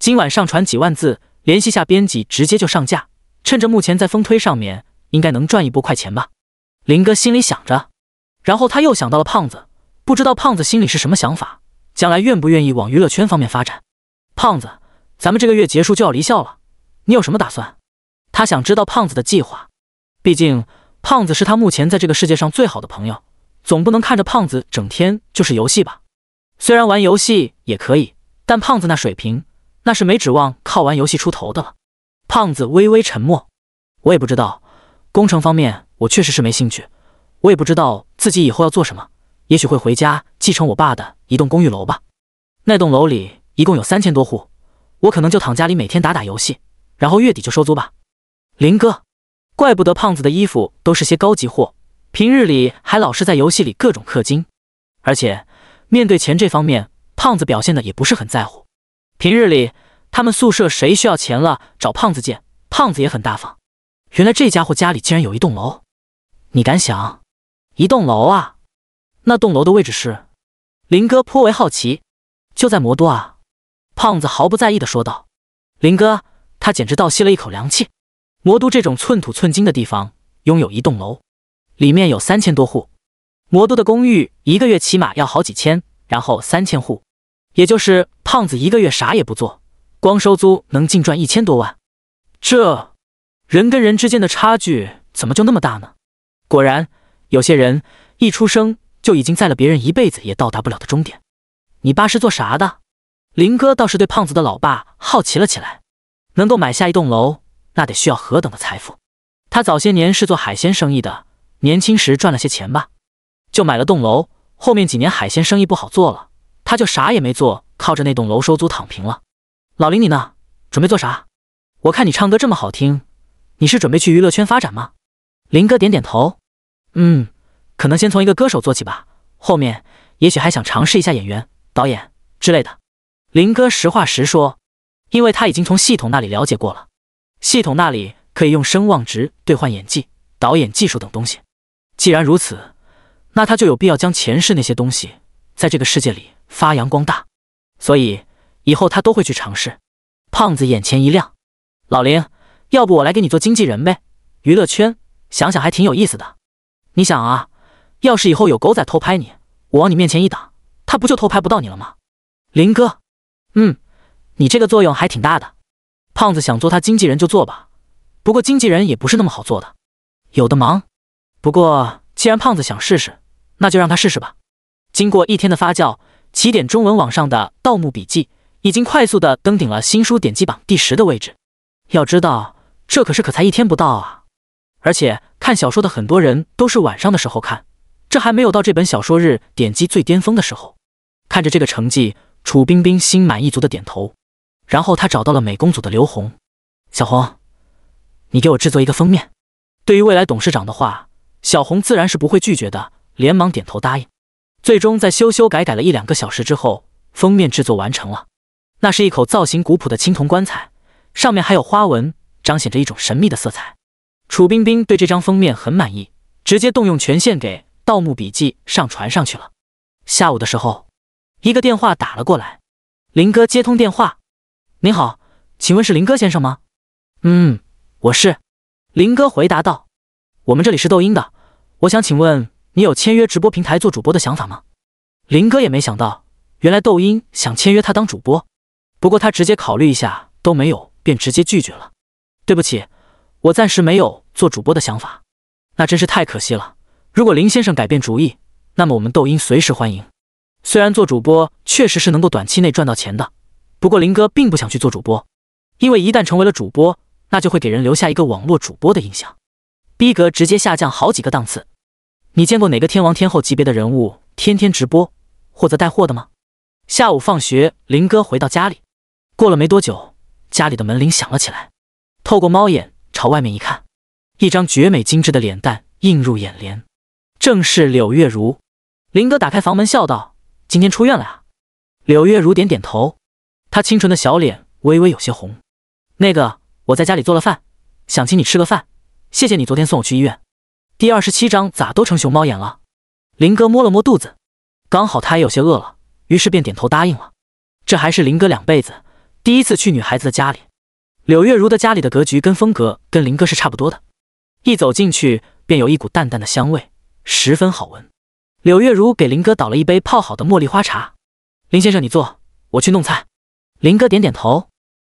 今晚上传几万字，联系下编辑，直接就上架。趁着目前在风推上面，应该能赚一波快钱吧？林哥心里想着，然后他又想到了胖子，不知道胖子心里是什么想法，将来愿不愿意往娱乐圈方面发展？胖子，咱们这个月结束就要离校了，你有什么打算？他想知道胖子的计划，毕竟胖子是他目前在这个世界上最好的朋友，总不能看着胖子整天就是游戏吧？虽然玩游戏也可以，但胖子那水平，那是没指望靠玩游戏出头的了。胖子微微沉默，我也不知道，工程方面我确实是没兴趣。我也不知道自己以后要做什么，也许会回家继承我爸的一栋公寓楼吧。那栋楼里一共有三千多户，我可能就躺家里每天打打游戏，然后月底就收租吧。林哥，怪不得胖子的衣服都是些高级货，平日里还老是在游戏里各种氪金，而且面对钱这方面，胖子表现的也不是很在乎。平日里。他们宿舍谁需要钱了，找胖子借，胖子也很大方。原来这家伙家里竟然有一栋楼，你敢想？一栋楼啊！那栋楼的位置是……林哥颇为好奇。就在魔都啊！胖子毫不在意的说道。林哥，他简直倒吸了一口凉气。魔都这种寸土寸金的地方，拥有一栋楼，里面有三千多户。魔都的公寓一个月起码要好几千，然后三千户，也就是胖子一个月啥也不做。光收租能净赚一千多万，这人跟人之间的差距怎么就那么大呢？果然，有些人一出生就已经在了别人一辈子也到达不了的终点。你爸是做啥的？林哥倒是对胖子的老爸好奇了起来。能够买下一栋楼，那得需要何等的财富？他早些年是做海鲜生意的，年轻时赚了些钱吧，就买了栋楼。后面几年海鲜生意不好做了，他就啥也没做，靠着那栋楼收租躺平了。老林，你呢？准备做啥？我看你唱歌这么好听，你是准备去娱乐圈发展吗？林哥点点头，嗯，可能先从一个歌手做起吧，后面也许还想尝试一下演员、导演之类的。林哥实话实说，因为他已经从系统那里了解过了，系统那里可以用声望值兑换演技、导演技术等东西。既然如此，那他就有必要将前世那些东西在这个世界里发扬光大，所以。以后他都会去尝试。胖子眼前一亮，老林，要不我来给你做经纪人呗？娱乐圈想想还挺有意思的。你想啊，要是以后有狗仔偷拍你，我往你面前一挡，他不就偷拍不到你了吗？林哥，嗯，你这个作用还挺大的。胖子想做他经纪人就做吧，不过经纪人也不是那么好做的，有的忙。不过既然胖子想试试，那就让他试试吧。经过一天的发酵，起点中文网上的《盗墓笔记》。已经快速的登顶了新书点击榜第十的位置，要知道这可是可才一天不到啊！而且看小说的很多人都是晚上的时候看，这还没有到这本小说日点击最巅峰的时候。看着这个成绩，楚冰冰心满意足的点头，然后他找到了美工组的刘红，小红，你给我制作一个封面。对于未来董事长的话，小红自然是不会拒绝的，连忙点头答应。最终在修修改改了一两个小时之后，封面制作完成了。那是一口造型古朴的青铜棺材，上面还有花纹，彰显着一种神秘的色彩。楚冰冰对这张封面很满意，直接动用权限给《盗墓笔记》上传上去了。下午的时候，一个电话打了过来，林哥接通电话：“您好，请问是林哥先生吗？”“嗯，我是。”林哥回答道，“我们这里是抖音的，我想请问你有签约直播平台做主播的想法吗？”林哥也没想到，原来抖音想签约他当主播。不过他直接考虑一下都没有，便直接拒绝了。对不起，我暂时没有做主播的想法。那真是太可惜了。如果林先生改变主意，那么我们抖音随时欢迎。虽然做主播确实是能够短期内赚到钱的，不过林哥并不想去做主播，因为一旦成为了主播，那就会给人留下一个网络主播的印象，逼格直接下降好几个档次。你见过哪个天王天后级别的人物天天直播或者带货的吗？下午放学，林哥回到家里。过了没多久，家里的门铃响了起来。透过猫眼朝外面一看，一张绝美精致的脸蛋映入眼帘，正是柳月如。林哥打开房门笑道：“今天出院了呀？”柳月如点点头，她清纯的小脸微微有些红。“那个，我在家里做了饭，想请你吃个饭。谢谢你昨天送我去医院。”第二十七章咋都成熊猫眼了？林哥摸了摸肚子，刚好他也有些饿了，于是便点头答应了。这还是林哥两辈子。第一次去女孩子的家里，柳月如的家里的格局跟风格跟林哥是差不多的。一走进去，便有一股淡淡的香味，十分好闻。柳月如给林哥倒了一杯泡好的茉莉花茶。林先生，你坐，我去弄菜。林哥点点头，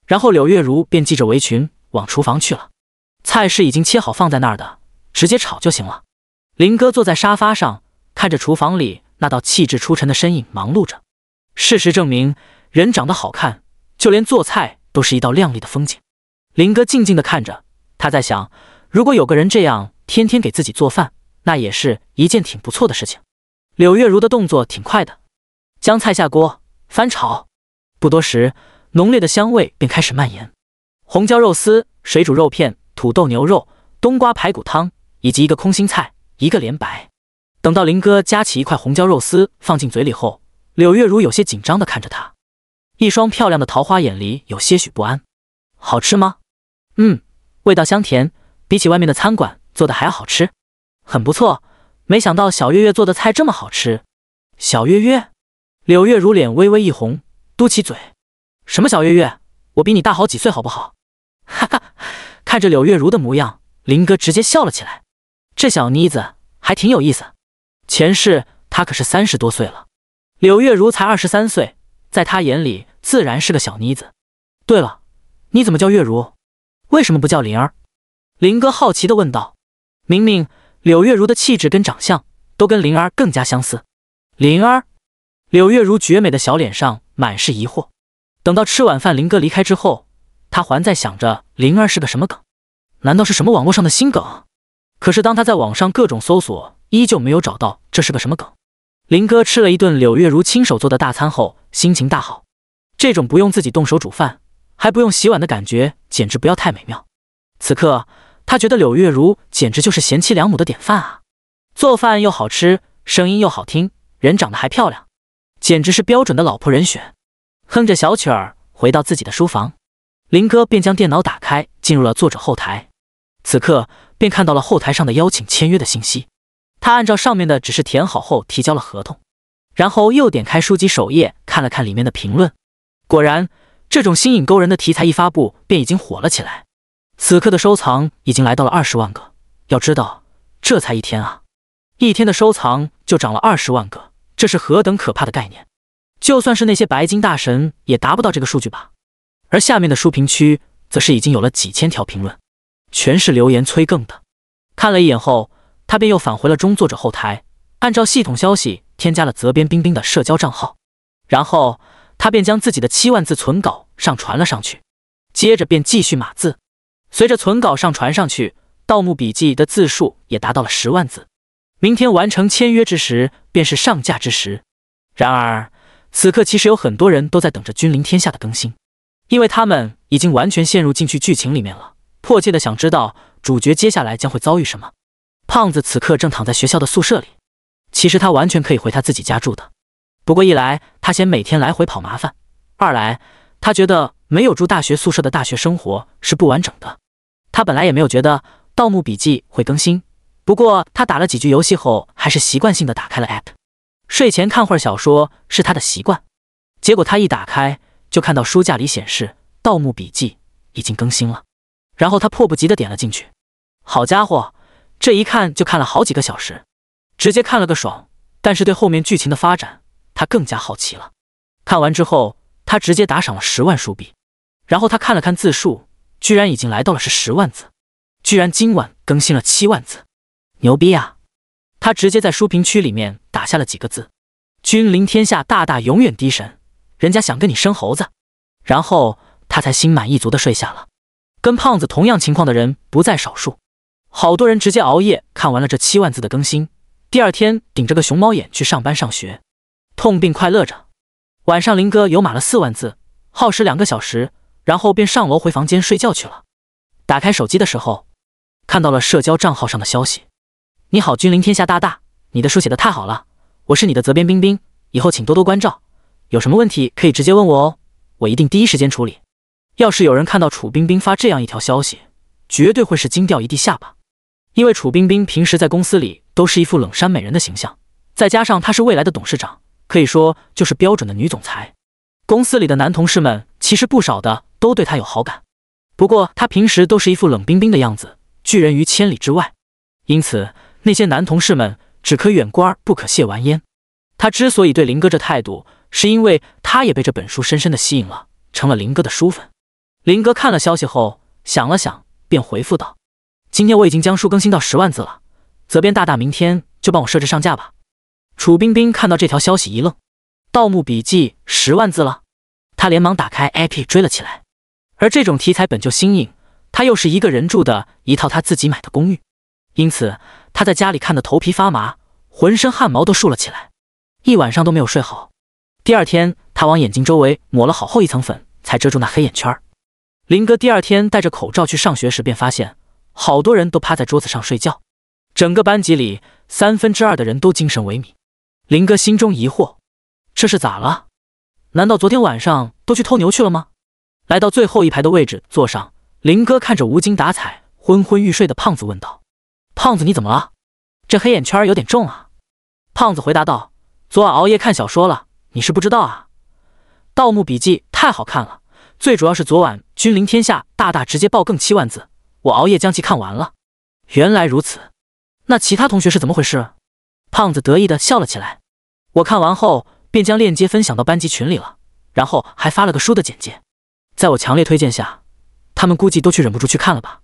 然后柳月如便系着围裙往厨房去了。菜是已经切好放在那儿的，直接炒就行了。林哥坐在沙发上，看着厨房里那道气质出尘的身影忙碌着。事实证明，人长得好看。就连做菜都是一道亮丽的风景。林哥静静地看着，他在想，如果有个人这样天天给自己做饭，那也是一件挺不错的事情。柳月如的动作挺快的，将菜下锅翻炒，不多时，浓烈的香味便开始蔓延。红椒肉丝、水煮肉片、土豆牛肉、冬瓜排骨汤，以及一个空心菜，一个莲白。等到林哥夹起一块红椒肉丝放进嘴里后，柳月如有些紧张地看着他。一双漂亮的桃花眼里有些许不安。好吃吗？嗯，味道香甜，比起外面的餐馆做的还要好吃，很不错。没想到小月月做的菜这么好吃。小月月？柳月如脸微微一红，嘟起嘴。什么小月月？我比你大好几岁，好不好？哈哈，看着柳月如的模样，林哥直接笑了起来。这小妮子还挺有意思。前世她可是三十多岁了，柳月如才二十三岁。在他眼里，自然是个小妮子。对了，你怎么叫月如？为什么不叫灵儿？林哥好奇地问道。明明柳月如的气质跟长相都跟灵儿更加相似。灵儿，柳月如绝美的小脸上满是疑惑。等到吃晚饭，林哥离开之后，他还在想着灵儿是个什么梗？难道是什么网络上的新梗？可是当他在网上各种搜索，依旧没有找到这是个什么梗。林哥吃了一顿柳月如亲手做的大餐后。心情大好，这种不用自己动手煮饭，还不用洗碗的感觉，简直不要太美妙。此刻，他觉得柳月如简直就是贤妻良母的典范啊！做饭又好吃，声音又好听，人长得还漂亮，简直是标准的老婆人选。哼着小曲儿回到自己的书房，林哥便将电脑打开，进入了作者后台。此刻，便看到了后台上的邀请签约的信息。他按照上面的指示填好后，提交了合同。然后又点开书籍首页，看了看里面的评论，果然，这种新颖勾人的题材一发布便已经火了起来。此刻的收藏已经来到了二十万个，要知道这才一天啊，一天的收藏就涨了二十万个，这是何等可怕的概念！就算是那些白金大神也达不到这个数据吧。而下面的书评区则是已经有了几千条评论，全是留言催更的。看了一眼后，他便又返回了中作者后台，按照系统消息。添加了泽边冰冰的社交账号，然后他便将自己的七万字存稿上传了上去，接着便继续码字。随着存稿上传上去，盗墓笔记的字数也达到了十万字。明天完成签约之时，便是上架之时。然而，此刻其实有很多人都在等着君临天下的更新，因为他们已经完全陷入进去剧情里面了，迫切的想知道主角接下来将会遭遇什么。胖子此刻正躺在学校的宿舍里。其实他完全可以回他自己家住的，不过一来他嫌每天来回跑麻烦，二来他觉得没有住大学宿舍的大学生活是不完整的。他本来也没有觉得《盗墓笔记》会更新，不过他打了几局游戏后，还是习惯性的打开了 APP。睡前看会小说是他的习惯，结果他一打开就看到书架里显示《盗墓笔记》已经更新了，然后他迫不及待点了进去。好家伙，这一看就看了好几个小时。直接看了个爽，但是对后面剧情的发展，他更加好奇了。看完之后，他直接打赏了十万书币，然后他看了看字数，居然已经来到了是十万字，居然今晚更新了七万字，牛逼啊！他直接在书评区里面打下了几个字：“君临天下大大永远低神，人家想跟你生猴子。”然后他才心满意足的睡下了。跟胖子同样情况的人不在少数，好多人直接熬夜看完了这七万字的更新。第二天顶着个熊猫眼去上班上学，痛并快乐着。晚上林哥有码了四万字，耗时两个小时，然后便上楼回房间睡觉去了。打开手机的时候，看到了社交账号上的消息：“你好，君临天下大大，你的书写的太好了，我是你的责编冰冰，以后请多多关照，有什么问题可以直接问我哦，我一定第一时间处理。”要是有人看到楚冰冰发这样一条消息，绝对会是惊掉一地下巴。因为楚冰冰平时在公司里都是一副冷山美人的形象，再加上她是未来的董事长，可以说就是标准的女总裁。公司里的男同事们其实不少的都对她有好感，不过她平时都是一副冷冰冰的样子，拒人于千里之外，因此那些男同事们只可远观而不可亵玩焉。她之所以对林哥这态度，是因为她也被这本书深深的吸引了，成了林哥的书粉。林哥看了消息后想了想，便回复道。今天我已经将书更新到十万字了，责编大大明天就帮我设置上架吧。楚冰冰看到这条消息一愣，《盗墓笔记》十万字了，他连忙打开 APP 追了起来。而这种题材本就新颖，他又是一个人住的一套他自己买的公寓，因此他在家里看得头皮发麻，浑身汗毛都竖了起来，一晚上都没有睡好。第二天，他往眼睛周围抹了好厚一层粉，才遮住那黑眼圈。林哥第二天戴着口罩去上学时，便发现。好多人都趴在桌子上睡觉，整个班级里三分之二的人都精神萎靡。林哥心中疑惑，这是咋了？难道昨天晚上都去偷牛去了吗？来到最后一排的位置坐上，林哥看着无精打采、昏昏欲睡的胖子问道：“胖子，你怎么了？这黑眼圈有点重啊。”胖子回答道：“昨晚熬夜看小说了，你是不知道啊，《盗墓笔记》太好看了。最主要是昨晚《君临天下》大大直接爆更七万字。”我熬夜将其看完了，原来如此，那其他同学是怎么回事？胖子得意的笑了起来。我看完后便将链接分享到班级群里了，然后还发了个书的简介，在我强烈推荐下，他们估计都去忍不住去看了吧。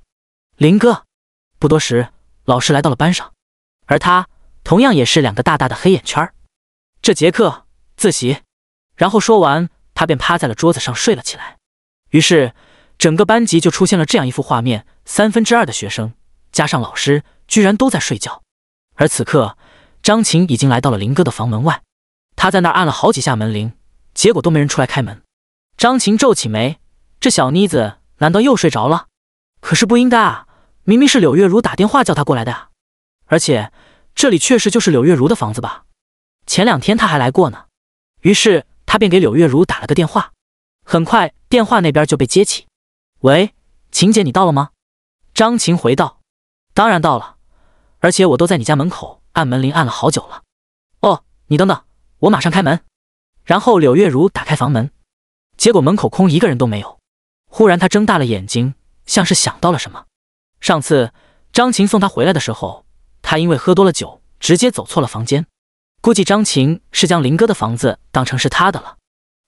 林哥，不多时，老师来到了班上，而他同样也是两个大大的黑眼圈这节课自习，然后说完，他便趴在了桌子上睡了起来。于是。整个班级就出现了这样一幅画面：三分之二的学生加上老师，居然都在睡觉。而此刻，张琴已经来到了林哥的房门外，他在那儿按了好几下门铃，结果都没人出来开门。张琴皱起眉，这小妮子难道又睡着了？可是不应该啊，明明是柳月如打电话叫他过来的啊！而且这里确实就是柳月如的房子吧？前两天她还来过呢。于是他便给柳月如打了个电话，很快电话那边就被接起。喂，秦姐，你到了吗？张琴回道：“当然到了，而且我都在你家门口按门铃按了好久了。”哦，你等等，我马上开门。然后柳月如打开房门，结果门口空一个人都没有。忽然，他睁大了眼睛，像是想到了什么。上次张琴送他回来的时候，他因为喝多了酒，直接走错了房间。估计张琴是将林哥的房子当成是他的了，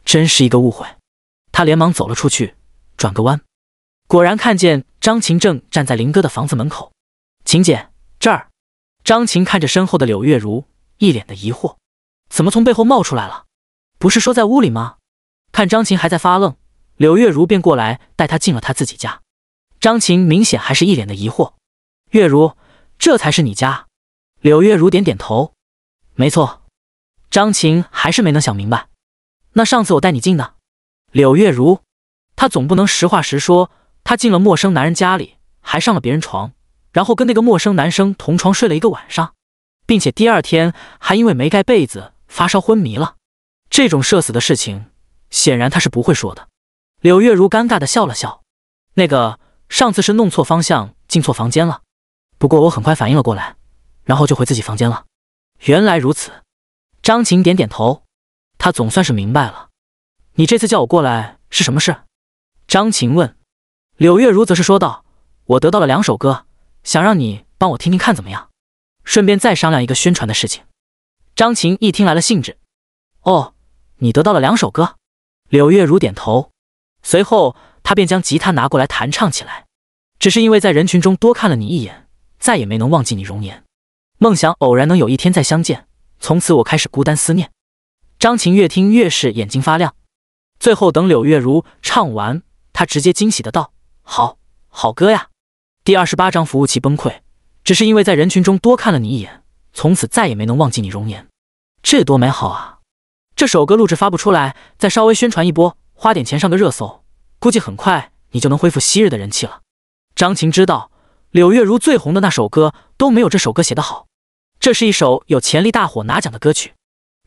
真是一个误会。他连忙走了出去，转个弯。果然看见张琴正站在林哥的房子门口。秦姐，这儿。张琴看着身后的柳月如，一脸的疑惑：怎么从背后冒出来了？不是说在屋里吗？看张琴还在发愣，柳月如便过来带她进了她自己家。张琴明显还是一脸的疑惑。月如，这才是你家。柳月如点点头，没错。张琴还是没能想明白。那上次我带你进的，柳月如，她总不能实话实说。他进了陌生男人家里，还上了别人床，然后跟那个陌生男生同床睡了一个晚上，并且第二天还因为没盖被子发烧昏迷了。这种社死的事情，显然他是不会说的。柳月如尴尬的笑了笑：“那个上次是弄错方向，进错房间了。不过我很快反应了过来，然后就回自己房间了。”原来如此，张琴点点头，他总算是明白了。你这次叫我过来是什么事？张琴问。柳月如则是说道：“我得到了两首歌，想让你帮我听听看怎么样？顺便再商量一个宣传的事情。”张琴一听来了兴致：“哦，你得到了两首歌？”柳月如点头，随后她便将吉他拿过来弹唱起来。只是因为在人群中多看了你一眼，再也没能忘记你容颜。梦想偶然能有一天再相见，从此我开始孤单思念。张琴越听越是眼睛发亮，最后等柳月如唱完，她直接惊喜的道。好好歌呀，第二十八章服务器崩溃，只是因为在人群中多看了你一眼，从此再也没能忘记你容颜，这多美好啊！这首歌录制发布出来，再稍微宣传一波，花点钱上个热搜，估计很快你就能恢复昔日的人气了。张琴知道，柳月如最红的那首歌都没有这首歌写得好，这是一首有潜力大火拿奖的歌曲。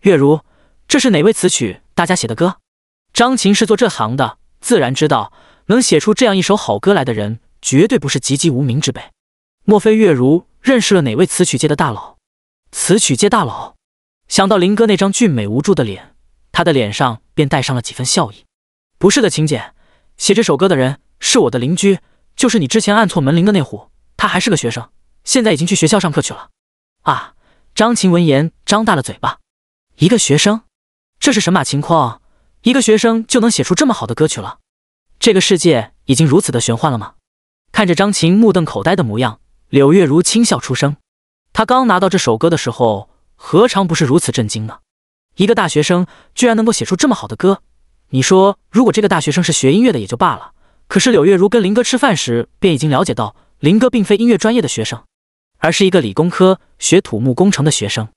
月如，这是哪位词曲大家写的歌？张琴是做这行的，自然知道。能写出这样一首好歌来的人，绝对不是籍籍无名之辈。莫非月如认识了哪位词曲界的大佬？词曲界大佬？想到林哥那张俊美无助的脸，他的脸上便带上了几分笑意。不是的，秦姐，写这首歌的人是我的邻居，就是你之前按错门铃的那户。他还是个学生，现在已经去学校上课去了。啊！张琴闻言张大了嘴巴：“一个学生？这是神马情况？一个学生就能写出这么好的歌曲了？”这个世界已经如此的玄幻了吗？看着张琴目瞪口呆的模样，柳月如轻笑出声。她刚拿到这首歌的时候，何尝不是如此震惊呢？一个大学生居然能够写出这么好的歌，你说，如果这个大学生是学音乐的也就罢了。可是柳月如跟林哥吃饭时便已经了解到，林哥并非音乐专业的学生，而是一个理工科学土木工程的学生。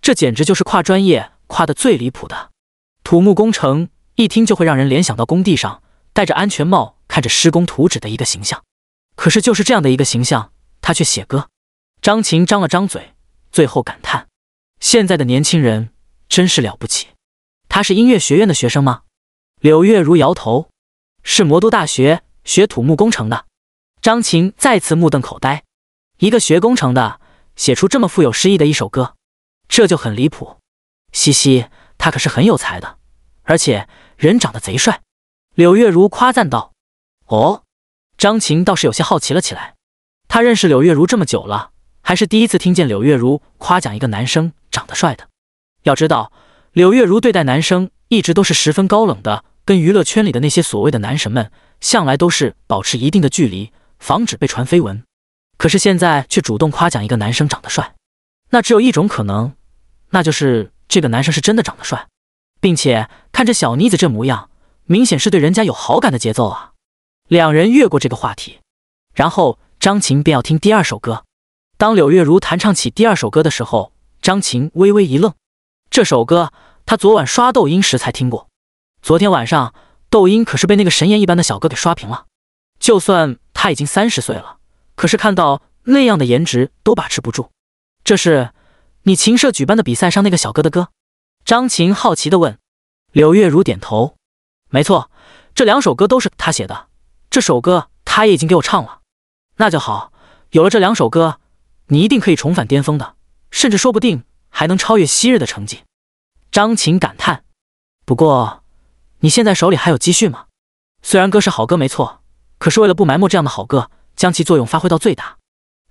这简直就是跨专业跨的最离谱的。土木工程一听就会让人联想到工地上。戴着安全帽看着施工图纸的一个形象，可是就是这样的一个形象，他却写歌。张琴张了张嘴，最后感叹：“现在的年轻人真是了不起。”他是音乐学院的学生吗？柳月如摇头：“是魔都大学学土木工程的。”张琴再次目瞪口呆：“一个学工程的写出这么富有诗意的一首歌，这就很离谱。”嘻嘻，他可是很有才的，而且人长得贼帅。柳月如夸赞道：“哦，张琴倒是有些好奇了起来。她认识柳月如这么久了，还是第一次听见柳月如夸奖一个男生长得帅的。要知道，柳月如对待男生一直都是十分高冷的，跟娱乐圈里的那些所谓的男神们向来都是保持一定的距离，防止被传绯闻。可是现在却主动夸奖一个男生长得帅，那只有一种可能，那就是这个男生是真的长得帅，并且看着小妮子这模样。”明显是对人家有好感的节奏啊！两人越过这个话题，然后张琴便要听第二首歌。当柳月如弹唱起第二首歌的时候，张琴微微一愣。这首歌她昨晚刷抖音时才听过。昨天晚上，抖音可是被那个神颜一般的小哥给刷屏了。就算他已经三十岁了，可是看到那样的颜值都把持不住。这是你琴社举办的比赛上那个小哥的歌？张琴好奇地问。柳月如点头。没错，这两首歌都是他写的。这首歌他也已经给我唱了，那就好。有了这两首歌，你一定可以重返巅峰的，甚至说不定还能超越昔日的成绩。张琴感叹。不过，你现在手里还有积蓄吗？虽然歌是好歌没错，可是为了不埋没这样的好歌，将其作用发挥到最大，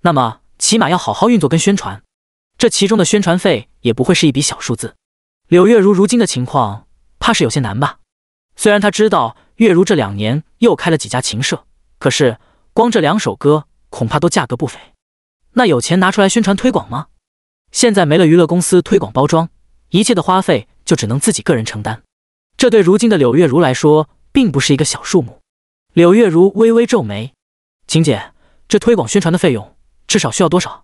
那么起码要好好运作跟宣传。这其中的宣传费也不会是一笔小数字。柳月如如今的情况，怕是有些难吧。虽然他知道月如这两年又开了几家琴社，可是光这两首歌恐怕都价格不菲，那有钱拿出来宣传推广吗？现在没了娱乐公司推广包装，一切的花费就只能自己个人承担。这对如今的柳月如来说并不是一个小数目。柳月如微微皱眉：“秦姐，这推广宣传的费用至少需要多少？”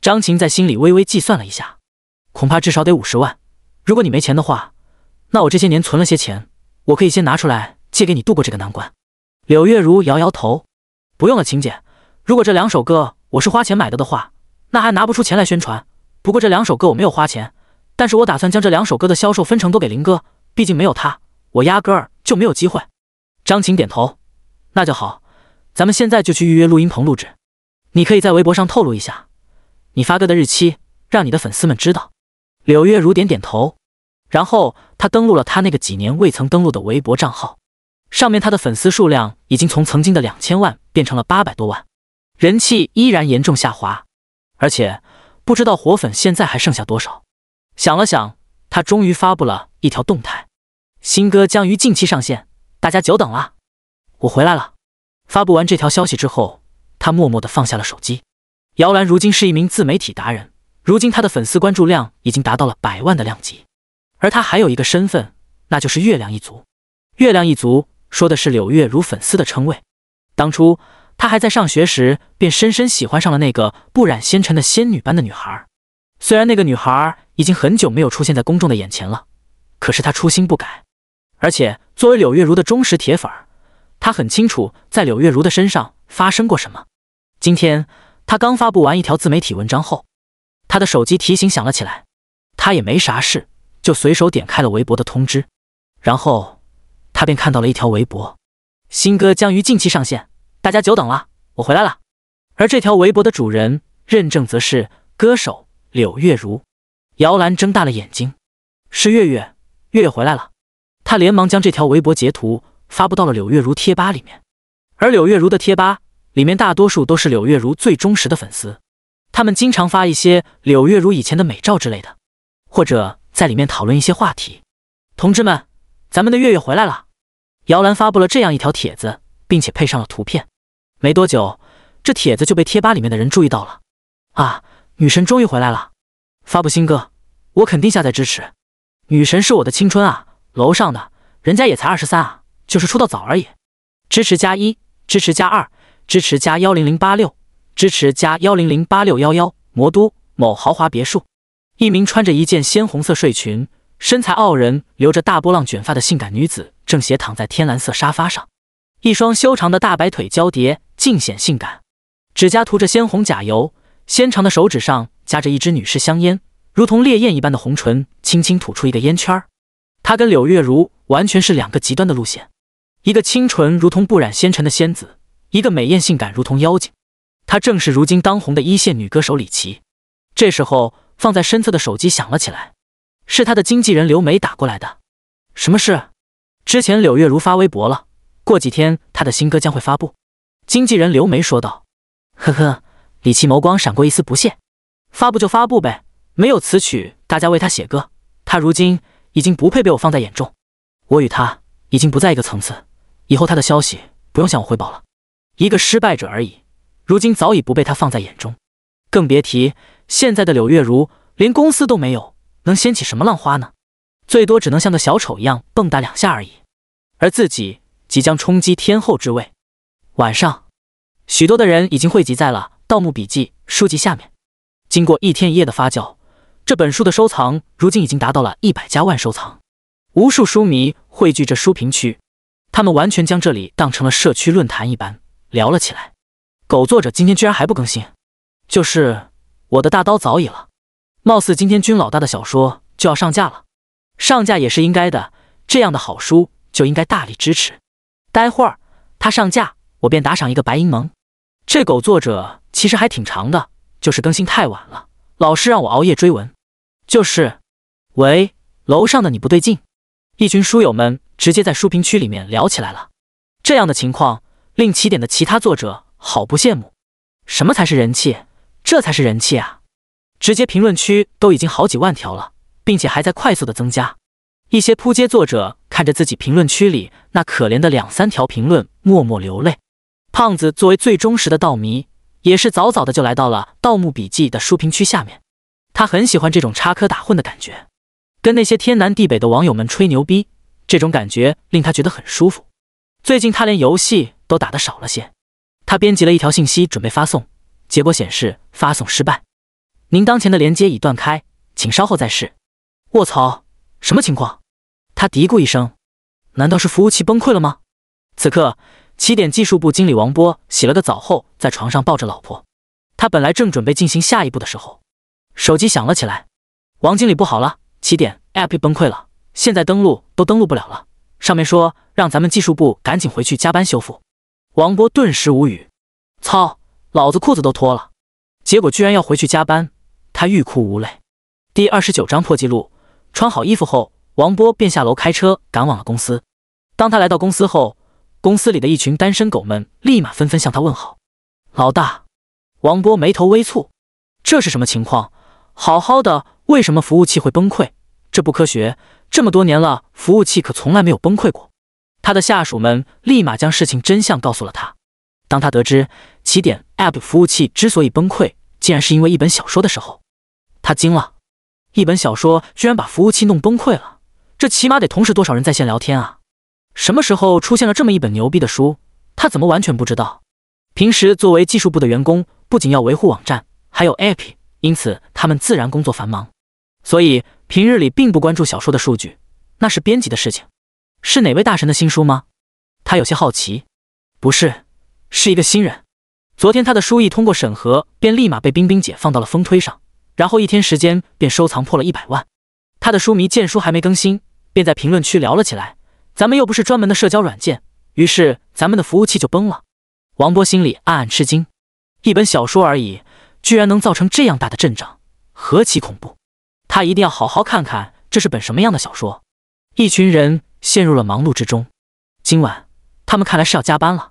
张琴在心里微微计算了一下，恐怕至少得五十万。如果你没钱的话，那我这些年存了些钱。我可以先拿出来借给你度过这个难关。柳月如摇摇头：“不用了，晴姐。如果这两首歌我是花钱买的的话，那还拿不出钱来宣传。不过这两首歌我没有花钱，但是我打算将这两首歌的销售分成都给林哥，毕竟没有他，我压根就没有机会。”张晴点头：“那就好，咱们现在就去预约录音棚录制。你可以在微博上透露一下你发歌的日期，让你的粉丝们知道。”柳月如点点头。然后他登录了他那个几年未曾登录的微博账号，上面他的粉丝数量已经从曾经的两千万变成了八百多万，人气依然严重下滑，而且不知道火粉现在还剩下多少。想了想，他终于发布了一条动态：新歌将于近期上线，大家久等了，我回来了。发布完这条消息之后，他默默的放下了手机。姚兰如今是一名自媒体达人，如今他的粉丝关注量已经达到了百万的量级。而他还有一个身份，那就是月亮一族。月亮一族说的是柳月如粉丝的称谓。当初他还在上学时，便深深喜欢上了那个不染纤尘的仙女般的女孩。虽然那个女孩已经很久没有出现在公众的眼前了，可是他初心不改。而且作为柳月如的忠实铁粉，他很清楚在柳月如的身上发生过什么。今天他刚发布完一条自媒体文章后，他的手机提醒响了起来。他也没啥事。就随手点开了微博的通知，然后他便看到了一条微博：新歌将于近期上线，大家久等了，我回来了。而这条微博的主人认证则是歌手柳月如。姚兰睁大了眼睛，是月月，月月回来了。他连忙将这条微博截图发布到了柳月如贴吧里面。而柳月如的贴吧里面大多数都是柳月如最忠实的粉丝，他们经常发一些柳月如以前的美照之类的，或者。在里面讨论一些话题，同志们，咱们的月月回来了。姚兰发布了这样一条帖子，并且配上了图片。没多久，这帖子就被贴吧里面的人注意到了。啊，女神终于回来了！发布新歌，我肯定下载支持。女神是我的青春啊！楼上的，人家也才二十三啊，就是出道早而已。支持加一，支持加二，支持加幺零零八六，支持加幺零零八六幺幺。魔都某豪华别墅。一名穿着一件鲜红色睡裙、身材傲人、留着大波浪卷发的性感女子，正斜躺在天蓝色沙发上，一双修长的大白腿交叠，尽显性感。指甲涂着鲜红甲油，纤长的手指上夹着一支女士香烟，如同烈焰一般的红唇轻轻吐出一个烟圈儿。她跟柳月如完全是两个极端的路线：一个清纯如同不染纤尘的仙子，一个美艳性感如同妖精。她正是如今当红的一线女歌手李琦。这时候。放在身侧的手机响了起来，是他的经纪人刘梅打过来的。什么事？之前柳月如发微博了，过几天他的新歌将会发布。经纪人刘梅说道：“呵呵。”李奇眸光闪过一丝不屑：“发布就发布呗，没有词曲，大家为他写歌。他如今已经不配被我放在眼中，我与他已经不在一个层次。以后他的消息不用向我汇报了。一个失败者而已，如今早已不被他放在眼中，更别提。”现在的柳月如连公司都没有，能掀起什么浪花呢？最多只能像个小丑一样蹦跶两下而已。而自己即将冲击天后之位。晚上，许多的人已经汇集在了《盗墓笔记》书籍下面。经过一天一夜的发酵，这本书的收藏如今已经达到了一百加万收藏。无数书迷汇聚这书评区，他们完全将这里当成了社区论坛一般聊了起来。狗作者今天居然还不更新，就是。我的大刀早已了，貌似今天君老大的小说就要上架了，上架也是应该的，这样的好书就应该大力支持。待会儿他上架，我便打赏一个白银盟。这狗作者其实还挺长的，就是更新太晚了，老是让我熬夜追文。就是，喂，楼上的你不对劲，一群书友们直接在书评区里面聊起来了。这样的情况令起点的其他作者好不羡慕。什么才是人气？这才是人气啊！直接评论区都已经好几万条了，并且还在快速的增加。一些扑街作者看着自己评论区里那可怜的两三条评论，默默流泪。胖子作为最忠实的盗迷，也是早早的就来到了《盗墓笔记》的书评区下面。他很喜欢这种插科打诨的感觉，跟那些天南地北的网友们吹牛逼，这种感觉令他觉得很舒服。最近他连游戏都打得少了些。他编辑了一条信息，准备发送。结果显示发送失败，您当前的连接已断开，请稍后再试。卧槽，什么情况？他嘀咕一声，难道是服务器崩溃了吗？此刻，起点技术部经理王波洗了个澡后，在床上抱着老婆。他本来正准备进行下一步的时候，手机响了起来。王经理不好了，起点 APP 崩溃了，现在登录都登录不了了。上面说让咱们技术部赶紧回去加班修复。王波顿时无语，操！老子裤子都脱了，结果居然要回去加班，他欲哭无泪。第二十九章破纪录。穿好衣服后，王波便下楼开车赶往了公司。当他来到公司后，公司里的一群单身狗们立马纷纷向他问好。老大，王波眉头微蹙，这是什么情况？好好的，为什么服务器会崩溃？这不科学，这么多年了，服务器可从来没有崩溃过。他的下属们立马将事情真相告诉了他。当他得知。起点 App 服务器之所以崩溃，竟然是因为一本小说的时候，他惊了，一本小说居然把服务器弄崩溃了，这起码得同时多少人在线聊天啊？什么时候出现了这么一本牛逼的书？他怎么完全不知道？平时作为技术部的员工，不仅要维护网站，还有 App，因此他们自然工作繁忙，所以平日里并不关注小说的数据，那是编辑的事情。是哪位大神的新书吗？他有些好奇。不是，是一个新人。昨天他的书一通过审核，便立马被冰冰姐放到了风推上，然后一天时间便收藏破了一百万。他的书迷见书还没更新，便在评论区聊了起来。咱们又不是专门的社交软件，于是咱们的服务器就崩了。王波心里暗暗吃惊：一本小说而已，居然能造成这样大的阵仗，何其恐怖！他一定要好好看看这是本什么样的小说。一群人陷入了忙碌之中，今晚他们看来是要加班了。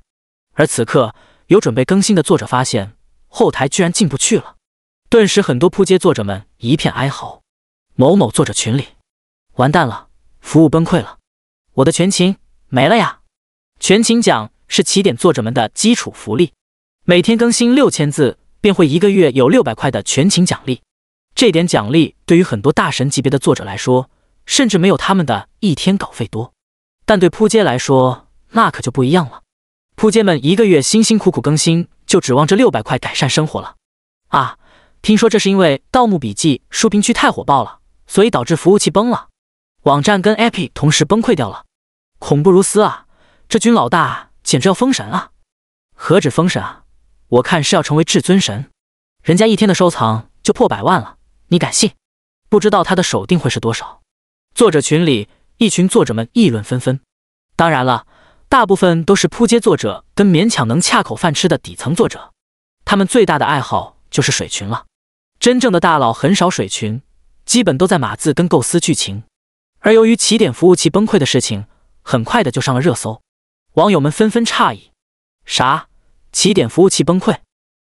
而此刻。有准备更新的作者发现后台居然进不去了，顿时很多扑街作者们一片哀嚎。某某作者群里，完蛋了，服务崩溃了，我的全勤没了呀！全勤奖是起点作者们的基础福利，每天更新六千字便会一个月有六百块的全勤奖励。这点奖励对于很多大神级别的作者来说，甚至没有他们的一天稿费多，但对扑街来说，那可就不一样了。铺街们一个月辛辛苦苦更新，就指望这六百块改善生活了啊！听说这是因为《盗墓笔记》书评区太火爆了，所以导致服务器崩了，网站跟 APP 同时崩溃掉了，恐怖如斯啊！这军老大简直要封神啊！何止封神啊！我看是要成为至尊神，人家一天的收藏就破百万了，你敢信？不知道他的手定会是多少。作者群里一群作者们议论纷纷。当然了。大部分都是扑街作者跟勉强能恰口饭吃的底层作者，他们最大的爱好就是水群了。真正的大佬很少水群，基本都在码字跟构思剧情。而由于起点服务器崩溃的事情，很快的就上了热搜，网友们纷纷诧异：啥？起点服务器崩溃，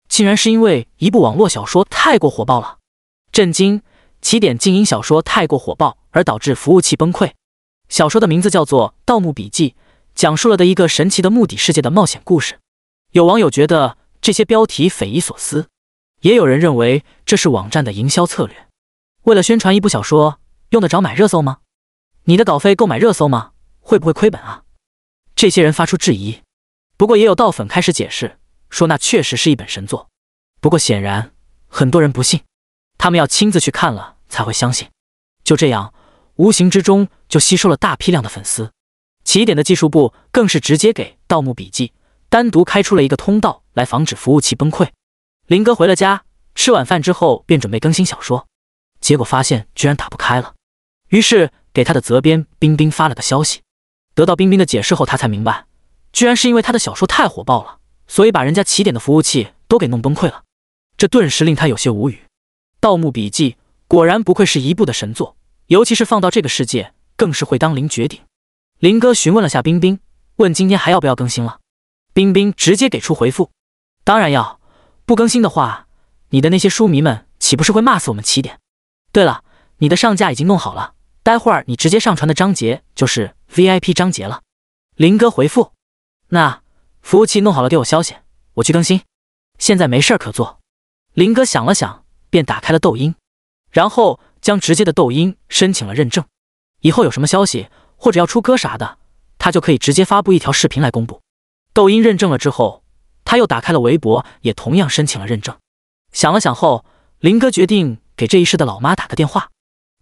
竟然是因为一部网络小说太过火爆了？震惊！起点静音小说太过火爆而导致服务器崩溃，小说的名字叫做《盗墓笔记》。讲述了的一个神奇的墓的世界的冒险故事。有网友觉得这些标题匪夷所思，也有人认为这是网站的营销策略。为了宣传一部小说，用得着买热搜吗？你的稿费购买热搜吗？会不会亏本啊？这些人发出质疑。不过也有盗粉开始解释，说那确实是一本神作。不过显然很多人不信，他们要亲自去看了才会相信。就这样，无形之中就吸收了大批量的粉丝。起点的技术部更是直接给《盗墓笔记》单独开出了一个通道，来防止服务器崩溃。林哥回了家，吃晚饭之后便准备更新小说，结果发现居然打不开了，于是给他的责编冰冰发了个消息。得到冰冰的解释后，他才明白，居然是因为他的小说太火爆了，所以把人家起点的服务器都给弄崩溃了。这顿时令他有些无语。《盗墓笔记》果然不愧是一部的神作，尤其是放到这个世界，更是会当凌绝顶。林哥询问了下冰冰，问今天还要不要更新了？冰冰直接给出回复：当然要，不更新的话，你的那些书迷们岂不是会骂死我们起点？对了，你的上架已经弄好了，待会儿你直接上传的章节就是 VIP 章节了。林哥回复：那服务器弄好了给我消息，我去更新。现在没事儿可做，林哥想了想，便打开了抖音，然后将直接的抖音申请了认证，以后有什么消息。或者要出歌啥的，他就可以直接发布一条视频来公布。抖音认证了之后，他又打开了微博，也同样申请了认证。想了想后，林哥决定给这一世的老妈打个电话。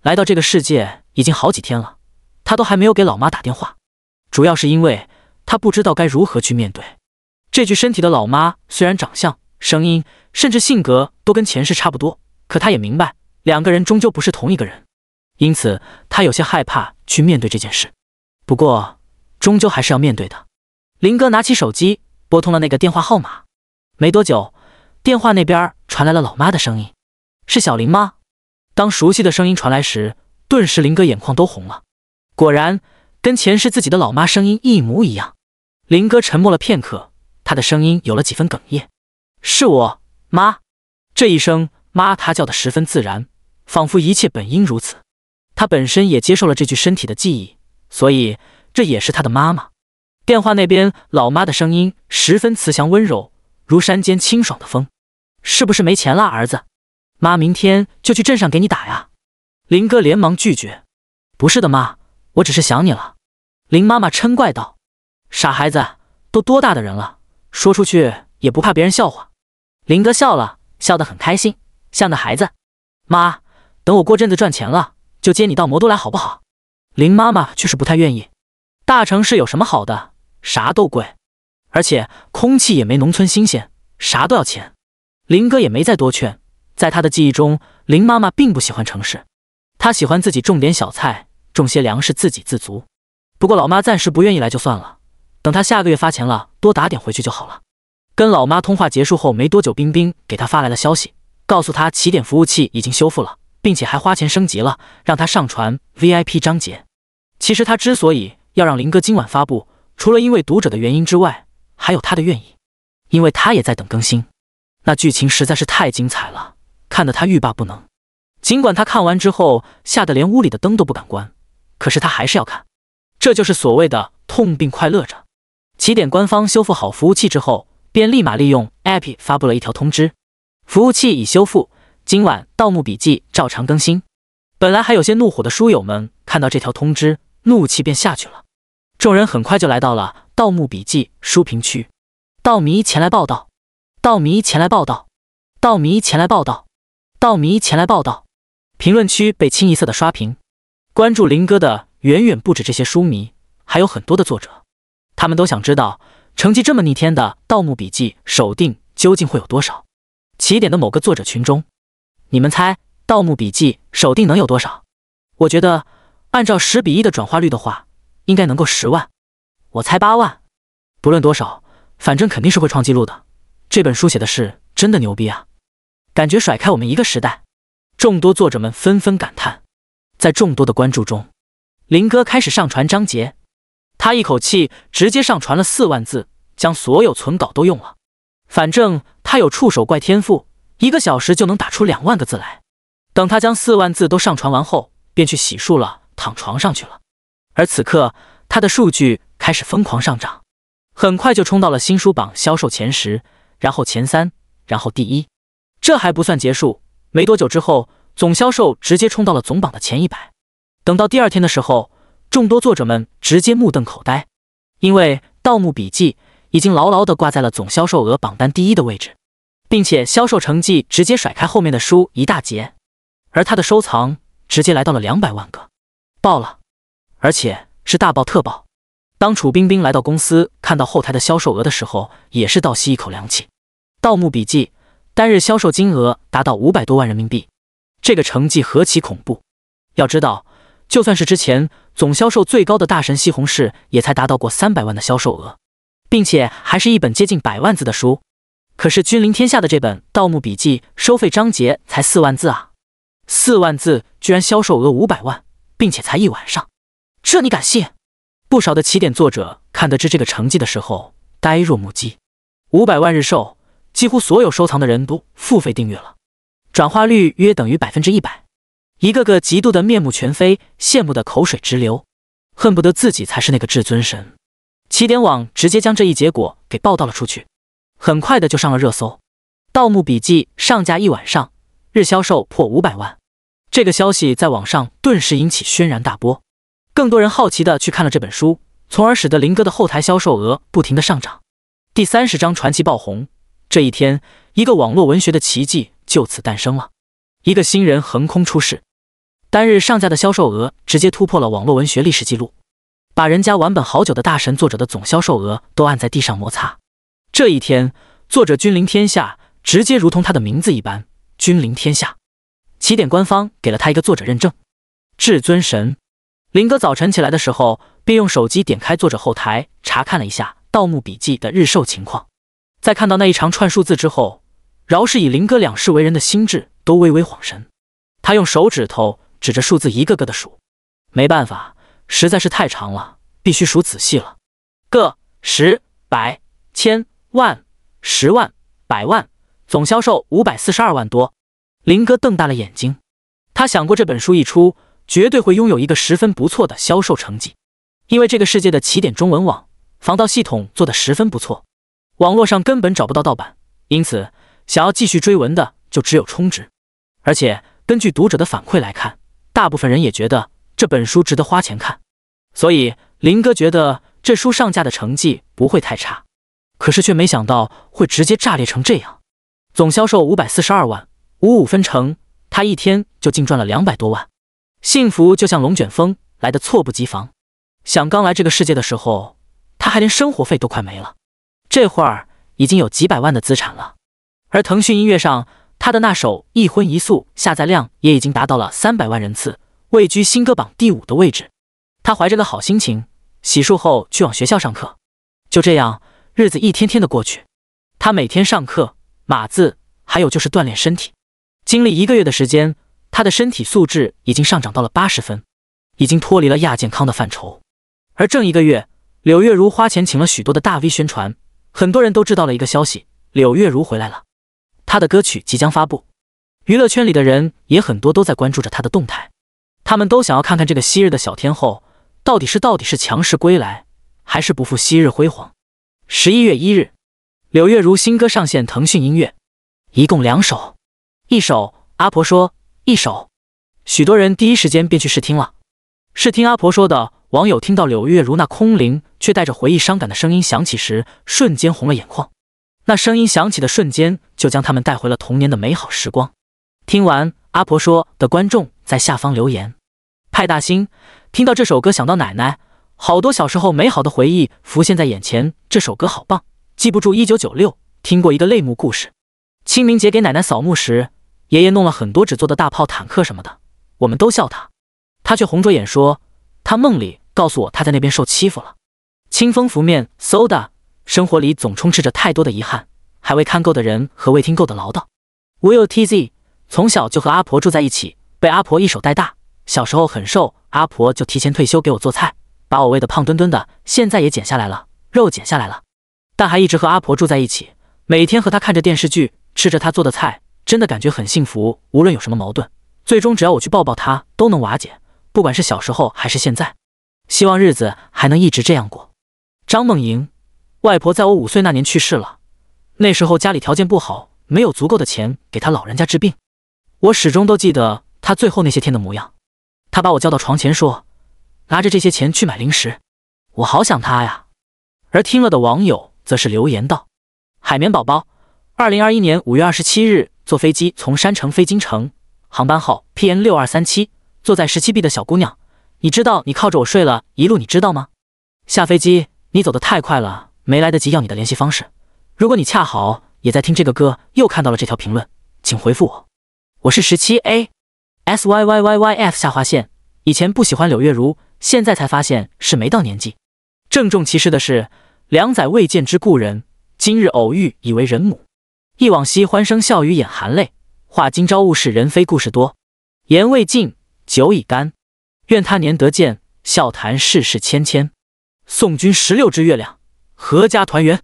来到这个世界已经好几天了，他都还没有给老妈打电话，主要是因为他不知道该如何去面对这具身体的老妈。虽然长相、声音，甚至性格都跟前世差不多，可他也明白，两个人终究不是同一个人。因此，他有些害怕去面对这件事，不过，终究还是要面对的。林哥拿起手机，拨通了那个电话号码。没多久，电话那边传来了老妈的声音：“是小林吗？”当熟悉的声音传来时，顿时林哥眼眶都红了。果然，跟前世自己的老妈声音一模一样。林哥沉默了片刻，他的声音有了几分哽咽：“是我妈。”这一声“妈”，他叫的十分自然，仿佛一切本应如此。他本身也接受了这具身体的记忆，所以这也是他的妈妈。电话那边，老妈的声音十分慈祥温柔，如山间清爽的风。是不是没钱了，儿子？妈，明天就去镇上给你打呀。林哥连忙拒绝：“不是的，妈，我只是想你了。”林妈妈嗔怪道：“傻孩子，都多大的人了，说出去也不怕别人笑话。”林哥笑了笑得很开心，像个孩子。妈，等我过阵子赚钱了。就接你到魔都来好不好？林妈妈却是不太愿意。大城市有什么好的？啥都贵，而且空气也没农村新鲜，啥都要钱。林哥也没再多劝，在他的记忆中，林妈妈并不喜欢城市，他喜欢自己种点小菜，种些粮食，自给自足。不过老妈暂时不愿意来就算了，等他下个月发钱了，多打点回去就好了。跟老妈通话结束后没多久，冰冰给他发来了消息，告诉他起点服务器已经修复了。并且还花钱升级了，让他上传 VIP 章节。其实他之所以要让林哥今晚发布，除了因为读者的原因之外，还有他的愿意，因为他也在等更新。那剧情实在是太精彩了，看得他欲罢不能。尽管他看完之后吓得连屋里的灯都不敢关，可是他还是要看。这就是所谓的痛并快乐着。起点官方修复好服务器之后，便立马利用 App 发布了一条通知：服务器已修复。今晚《盗墓笔记》照常更新，本来还有些怒火的书友们看到这条通知，怒气便下去了。众人很快就来到了《盗墓笔记》书评区，盗迷前来报道，盗迷前来报道，盗迷前来报道，盗迷前来报道。评论区被清一色的刷屏。关注林哥的远远不止这些书迷，还有很多的作者，他们都想知道成绩这么逆天的《盗墓笔记》首定究竟会有多少。起点的某个作者群中。你们猜《盗墓笔记》手定能有多少？我觉得按照十比一的转化率的话，应该能够十万。我猜八万。不论多少，反正肯定是会创纪录的。这本书写的是真的牛逼啊！感觉甩开我们一个时代。众多作者们纷纷感叹。在众多的关注中，林哥开始上传章节。他一口气直接上传了四万字，将所有存稿都用了。反正他有触手怪天赋。一个小时就能打出两万个字来。等他将四万字都上传完后，便去洗漱了，躺床上去了。而此刻，他的数据开始疯狂上涨，很快就冲到了新书榜销售前十，然后前三，然后第一。这还不算结束，没多久之后，总销售直接冲到了总榜的前一百。等到第二天的时候，众多作者们直接目瞪口呆，因为《盗墓笔记》已经牢牢地挂在了总销售额榜单第一的位置。并且销售成绩直接甩开后面的书一大截，而他的收藏直接来到了两百万个，爆了，而且是大爆特爆。当楚冰冰来到公司，看到后台的销售额的时候，也是倒吸一口凉气。《盗墓笔记》单日销售金额达到五百多万人民币，这个成绩何其恐怖！要知道，就算是之前总销售最高的大神《西红柿》，也才达到过三百万的销售额，并且还是一本接近百万字的书。可是《君临天下》的这本《盗墓笔记》收费章节才四万字啊，四万字居然销售额五百万，并且才一晚上，这你敢信？不少的起点作者看得知这个成绩的时候，呆若木鸡。五百万日售，几乎所有收藏的人都付费订阅了，转化率约等于百分之一百，一个个极度的面目全非，羡慕的口水直流，恨不得自己才是那个至尊神。起点网直接将这一结果给报道了出去。很快的就上了热搜，《盗墓笔记》上架一晚上，日销售破五百万。这个消息在网上顿时引起轩然大波，更多人好奇的去看了这本书，从而使得林哥的后台销售额不停的上涨。第三十章传奇爆红，这一天，一个网络文学的奇迹就此诞生了，一个新人横空出世，单日上架的销售额直接突破了网络文学历史记录，把人家玩本好久的大神作者的总销售额都按在地上摩擦。这一天，作者君临天下直接如同他的名字一般，君临天下。起点官方给了他一个作者认证，至尊神。林哥早晨起来的时候，便用手机点开作者后台，查看了一下《盗墓笔记》的日售情况。在看到那一长串数字之后，饶是以林哥两世为人的心智，都微微晃神。他用手指头指着数字，一个个的数。没办法，实在是太长了，必须数仔细了。个、十、百、千。万、十万、百万，总销售五百四十二万多。林哥瞪大了眼睛，他想过这本书一出，绝对会拥有一个十分不错的销售成绩。因为这个世界的起点中文网防盗系统做得十分不错，网络上根本找不到盗版，因此想要继续追文的就只有充值。而且根据读者的反馈来看，大部分人也觉得这本书值得花钱看，所以林哥觉得这书上架的成绩不会太差。可是却没想到会直接炸裂成这样，总销售五百四十二万，五五分成，他一天就净赚了两百多万。幸福就像龙卷风，来的猝不及防。想刚来这个世界的时候，他还连生活费都快没了，这会儿已经有几百万的资产了。而腾讯音乐上，他的那首《一荤一素》下载量也已经达到了三百万人次，位居新歌榜第五的位置。他怀着个好心情，洗漱后去往学校上课。就这样。日子一天天的过去，他每天上课、码字，还有就是锻炼身体。经历一个月的时间，他的身体素质已经上涨到了八十分，已经脱离了亚健康的范畴。而正一个月，柳月如花钱请了许多的大 V 宣传，很多人都知道了一个消息：柳月如回来了，他的歌曲即将发布。娱乐圈里的人也很多都在关注着他的动态，他们都想要看看这个昔日的小天后到底是到底是强势归来，还是不复昔日辉煌。十一月一日，柳月如新歌上线腾讯音乐，一共两首，一首《阿婆说》，一首。许多人第一时间便去试听了，试听《阿婆说》的网友听到柳月如那空灵却带着回忆伤感的声音响起时，瞬间红了眼眶。那声音响起的瞬间，就将他们带回了童年的美好时光。听完《阿婆说》的观众在下方留言：“派大星听到这首歌，想到奶奶。”好多小时候美好的回忆浮现在眼前，这首歌好棒，记不住。一九九六听过一个泪目故事，清明节给奶奶扫墓时，爷爷弄了很多纸做的大炮、坦克什么的，我们都笑他，他却红着眼说，他梦里告诉我他在那边受欺负了。清风拂面，嗖的，生活里总充斥着太多的遗憾，还未看够的人和未听够的唠叨。w l t z 从小就和阿婆住在一起，被阿婆一手带大，小时候很瘦，阿婆就提前退休给我做菜。把我喂的胖墩墩的，现在也减下来了，肉减下来了，但还一直和阿婆住在一起，每天和她看着电视剧，吃着她做的菜，真的感觉很幸福。无论有什么矛盾，最终只要我去抱抱她，都能瓦解。不管是小时候还是现在，希望日子还能一直这样过。张梦莹，外婆在我五岁那年去世了，那时候家里条件不好，没有足够的钱给她老人家治病。我始终都记得她最后那些天的模样，她把我叫到床前说。拿着这些钱去买零食，我好想他呀。而听了的网友则是留言道：“海绵宝宝，二零二一年五月二十七日，坐飞机从山城飞京城，航班号 PN 六二三七，坐在十七 B 的小姑娘，你知道你靠着我睡了一路，你知道吗？下飞机你走的太快了，没来得及要你的联系方式。如果你恰好也在听这个歌，又看到了这条评论，请回复我。我是十七 A S Y Y Y Y F 下划线，以前不喜欢柳月如。”现在才发现是没到年纪。郑重其事的是，两载未见之故人，今日偶遇，以为人母。忆往昔欢声笑语眼含泪，话今朝物是人非故事多。言未尽，酒已干，愿他年得见，笑谈世事千千。送君十六只月亮，阖家团圆。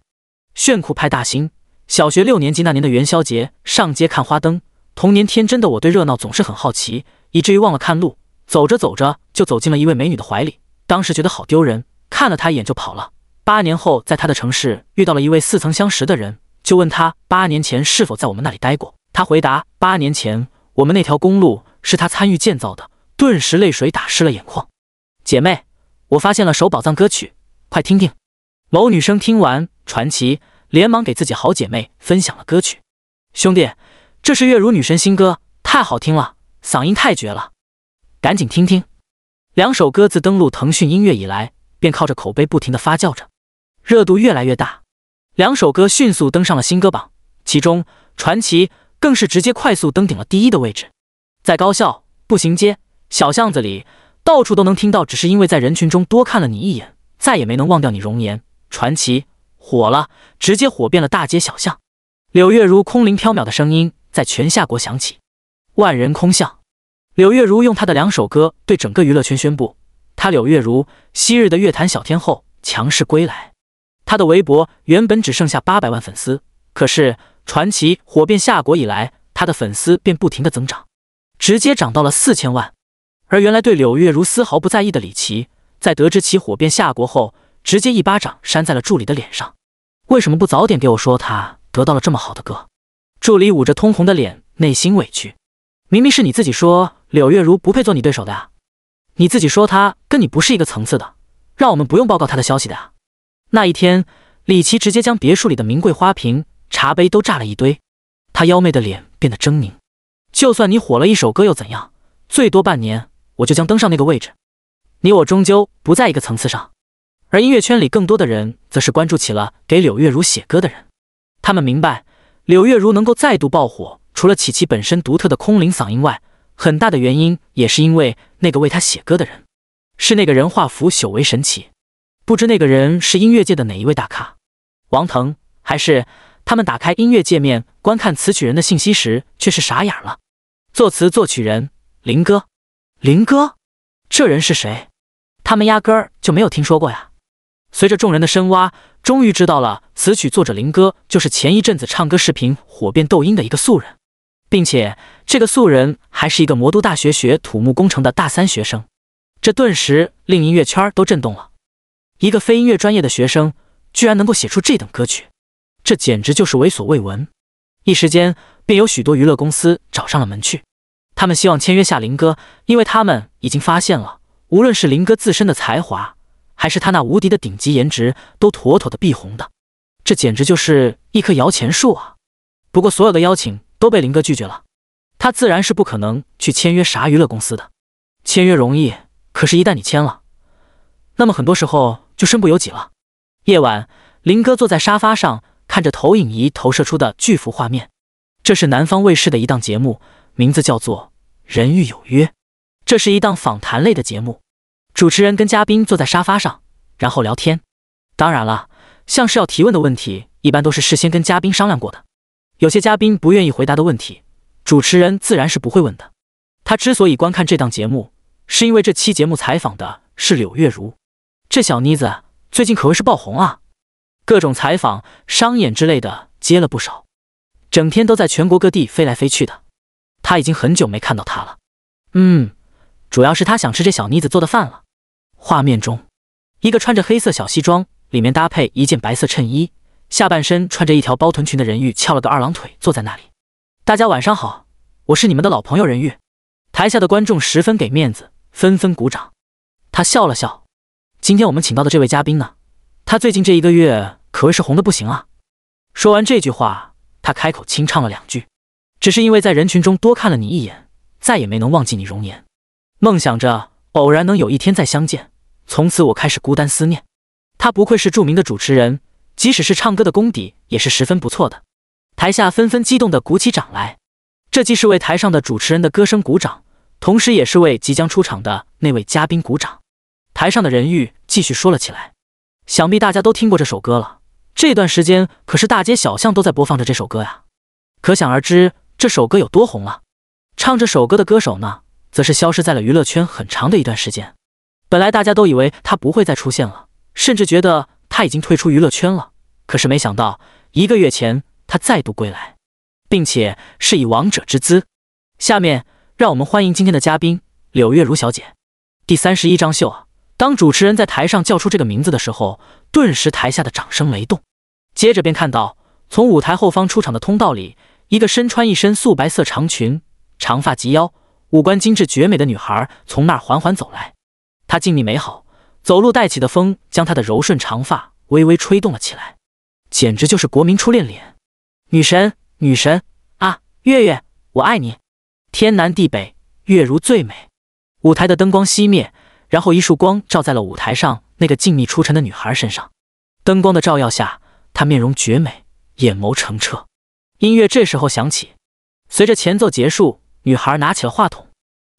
炫酷派大星。小学六年级那年的元宵节，上街看花灯。童年天真的我，对热闹总是很好奇，以至于忘了看路。走着走着就走进了一位美女的怀里，当时觉得好丢人，看了她一眼就跑了。八年后，在他的城市遇到了一位似曾相识的人，就问他八年前是否在我们那里待过。他回答：八年前我们那条公路是他参与建造的。顿时泪水打湿了眼眶。姐妹，我发现了首宝藏歌曲，快听听！某女生听完传奇，连忙给自己好姐妹分享了歌曲。兄弟，这是月如女神新歌，太好听了，嗓音太绝了。赶紧听听，两首歌自登陆腾讯音乐以来，便靠着口碑不停的发酵着，热度越来越大。两首歌迅速登上了新歌榜，其中《传奇》更是直接快速登顶了第一的位置。在高校、步行街、小巷子里，到处都能听到。只是因为在人群中多看了你一眼，再也没能忘掉你容颜。《传奇》火了，直接火遍了大街小巷。柳月如空灵飘渺的声音在全夏国响起，万人空巷。柳月如用她的两首歌对整个娱乐圈宣布，她柳月如昔日的乐坛小天后强势归来。她的微博原本只剩下八百万粉丝，可是传奇火遍夏国以来，她的粉丝便不停的增长，直接涨到了四千万。而原来对柳月如丝毫不在意的李琦，在得知其火遍夏国后，直接一巴掌扇在了助理的脸上。为什么不早点给我说他得到了这么好的歌？助理捂着通红的脸，内心委屈。明明是你自己说柳月如不配做你对手的呀，你自己说她跟你不是一个层次的，让我们不用报告她的消息的呀。那一天，李琦直接将别墅里的名贵花瓶、茶杯都炸了一堆，他妖媚的脸变得狰狞。就算你火了一首歌又怎样？最多半年，我就将登上那个位置。你我终究不在一个层次上。而音乐圈里更多的人则是关注起了给柳月如写歌的人，他们明白柳月如能够再度爆火。除了琪琪本身独特的空灵嗓音外，很大的原因也是因为那个为他写歌的人，是那个人化腐朽为神奇。不知那个人是音乐界的哪一位大咖，王腾？还是他们打开音乐界面观看词曲人的信息时，却是傻眼了。作词作曲人林哥，林哥，这人是谁？他们压根儿就没有听说过呀。随着众人的深挖，终于知道了词曲作者林哥就是前一阵子唱歌视频火遍抖音的一个素人。并且这个素人还是一个魔都大学学土木工程的大三学生，这顿时令音乐圈都震动了。一个非音乐专业的学生居然能够写出这等歌曲，这简直就是为所未闻。一时间便有许多娱乐公司找上了门去，他们希望签约下林哥，因为他们已经发现了，无论是林哥自身的才华，还是他那无敌的顶级颜值，都妥妥的必红的。这简直就是一棵摇钱树啊！不过所有的邀请。都被林哥拒绝了，他自然是不可能去签约啥娱乐公司的。签约容易，可是，一旦你签了，那么很多时候就身不由己了。夜晚，林哥坐在沙发上，看着投影仪投射出的巨幅画面。这是南方卫视的一档节目，名字叫做《人欲有约》。这是一档访谈类的节目，主持人跟嘉宾坐在沙发上，然后聊天。当然了，像是要提问的问题，一般都是事先跟嘉宾商量过的。有些嘉宾不愿意回答的问题，主持人自然是不会问的。他之所以观看这档节目，是因为这期节目采访的是柳月如，这小妮子最近可谓是爆红啊，各种采访、商演之类的接了不少，整天都在全国各地飞来飞去的。他已经很久没看到她了，嗯，主要是他想吃这小妮子做的饭了。画面中，一个穿着黑色小西装，里面搭配一件白色衬衣。下半身穿着一条包臀裙的人玉翘了个二郎腿坐在那里。大家晚上好，我是你们的老朋友人玉。台下的观众十分给面子，纷纷鼓掌。他笑了笑。今天我们请到的这位嘉宾呢，他最近这一个月可谓是红的不行啊。说完这句话，他开口清唱了两句。只是因为在人群中多看了你一眼，再也没能忘记你容颜。梦想着偶然能有一天再相见，从此我开始孤单思念。他不愧是著名的主持人。即使是唱歌的功底也是十分不错的，台下纷纷激动地鼓起掌来。这既是为台上的主持人的歌声鼓掌，同时也是为即将出场的那位嘉宾鼓掌。台上的人玉继续说了起来：“想必大家都听过这首歌了，这段时间可是大街小巷都在播放着这首歌呀，可想而知这首歌有多红了。唱这首歌的歌手呢，则是消失在了娱乐圈很长的一段时间。本来大家都以为他不会再出现了，甚至觉得。”他已经退出娱乐圈了，可是没想到一个月前他再度归来，并且是以王者之姿。下面让我们欢迎今天的嘉宾柳月如小姐。第三十一张秀啊！当主持人在台上叫出这个名字的时候，顿时台下的掌声雷动。接着便看到从舞台后方出场的通道里，一个身穿一身素白色长裙、长发及腰、五官精致绝美的女孩从那儿缓缓走来，她静谧美好。走路带起的风将她的柔顺长发微微吹动了起来，简直就是国民初恋脸女神女神啊！月月，我爱你，天南地北，月如最美。舞台的灯光熄灭，然后一束光照在了舞台上那个静谧出尘的女孩身上。灯光的照耀下，她面容绝美，眼眸澄澈。音乐这时候响起，随着前奏结束，女孩拿起了话筒。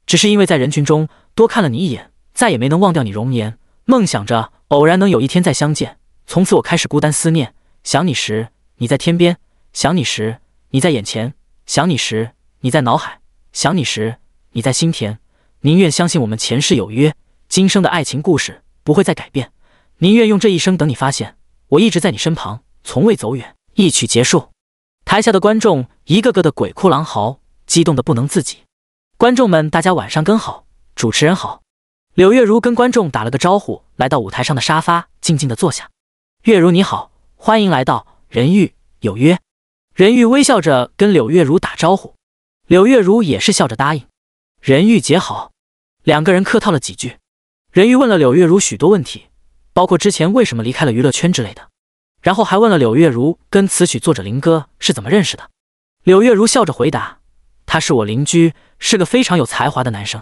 只是因为在人群中多看了你一眼，再也没能忘掉你容颜。梦想着偶然能有一天再相见，从此我开始孤单思念。想你时，你在天边；想你时，你在眼前；想你时，你在脑海；想你时，你在心田。宁愿相信我们前世有约，今生的爱情故事不会再改变。宁愿用这一生等你发现，我一直在你身旁，从未走远。一曲结束，台下的观众一个个的鬼哭狼嚎，激动的不能自己。观众们，大家晚上跟好，主持人好。柳月如跟观众打了个招呼，来到舞台上的沙发，静静地坐下。月如你好，欢迎来到《人玉有约》。人玉微笑着跟柳月如打招呼，柳月如也是笑着答应。人玉姐好，两个人客套了几句。人玉问了柳月如许多问题，包括之前为什么离开了娱乐圈之类的，然后还问了柳月如跟词曲作者林哥是怎么认识的。柳月如笑着回答：“他是我邻居，是个非常有才华的男生。”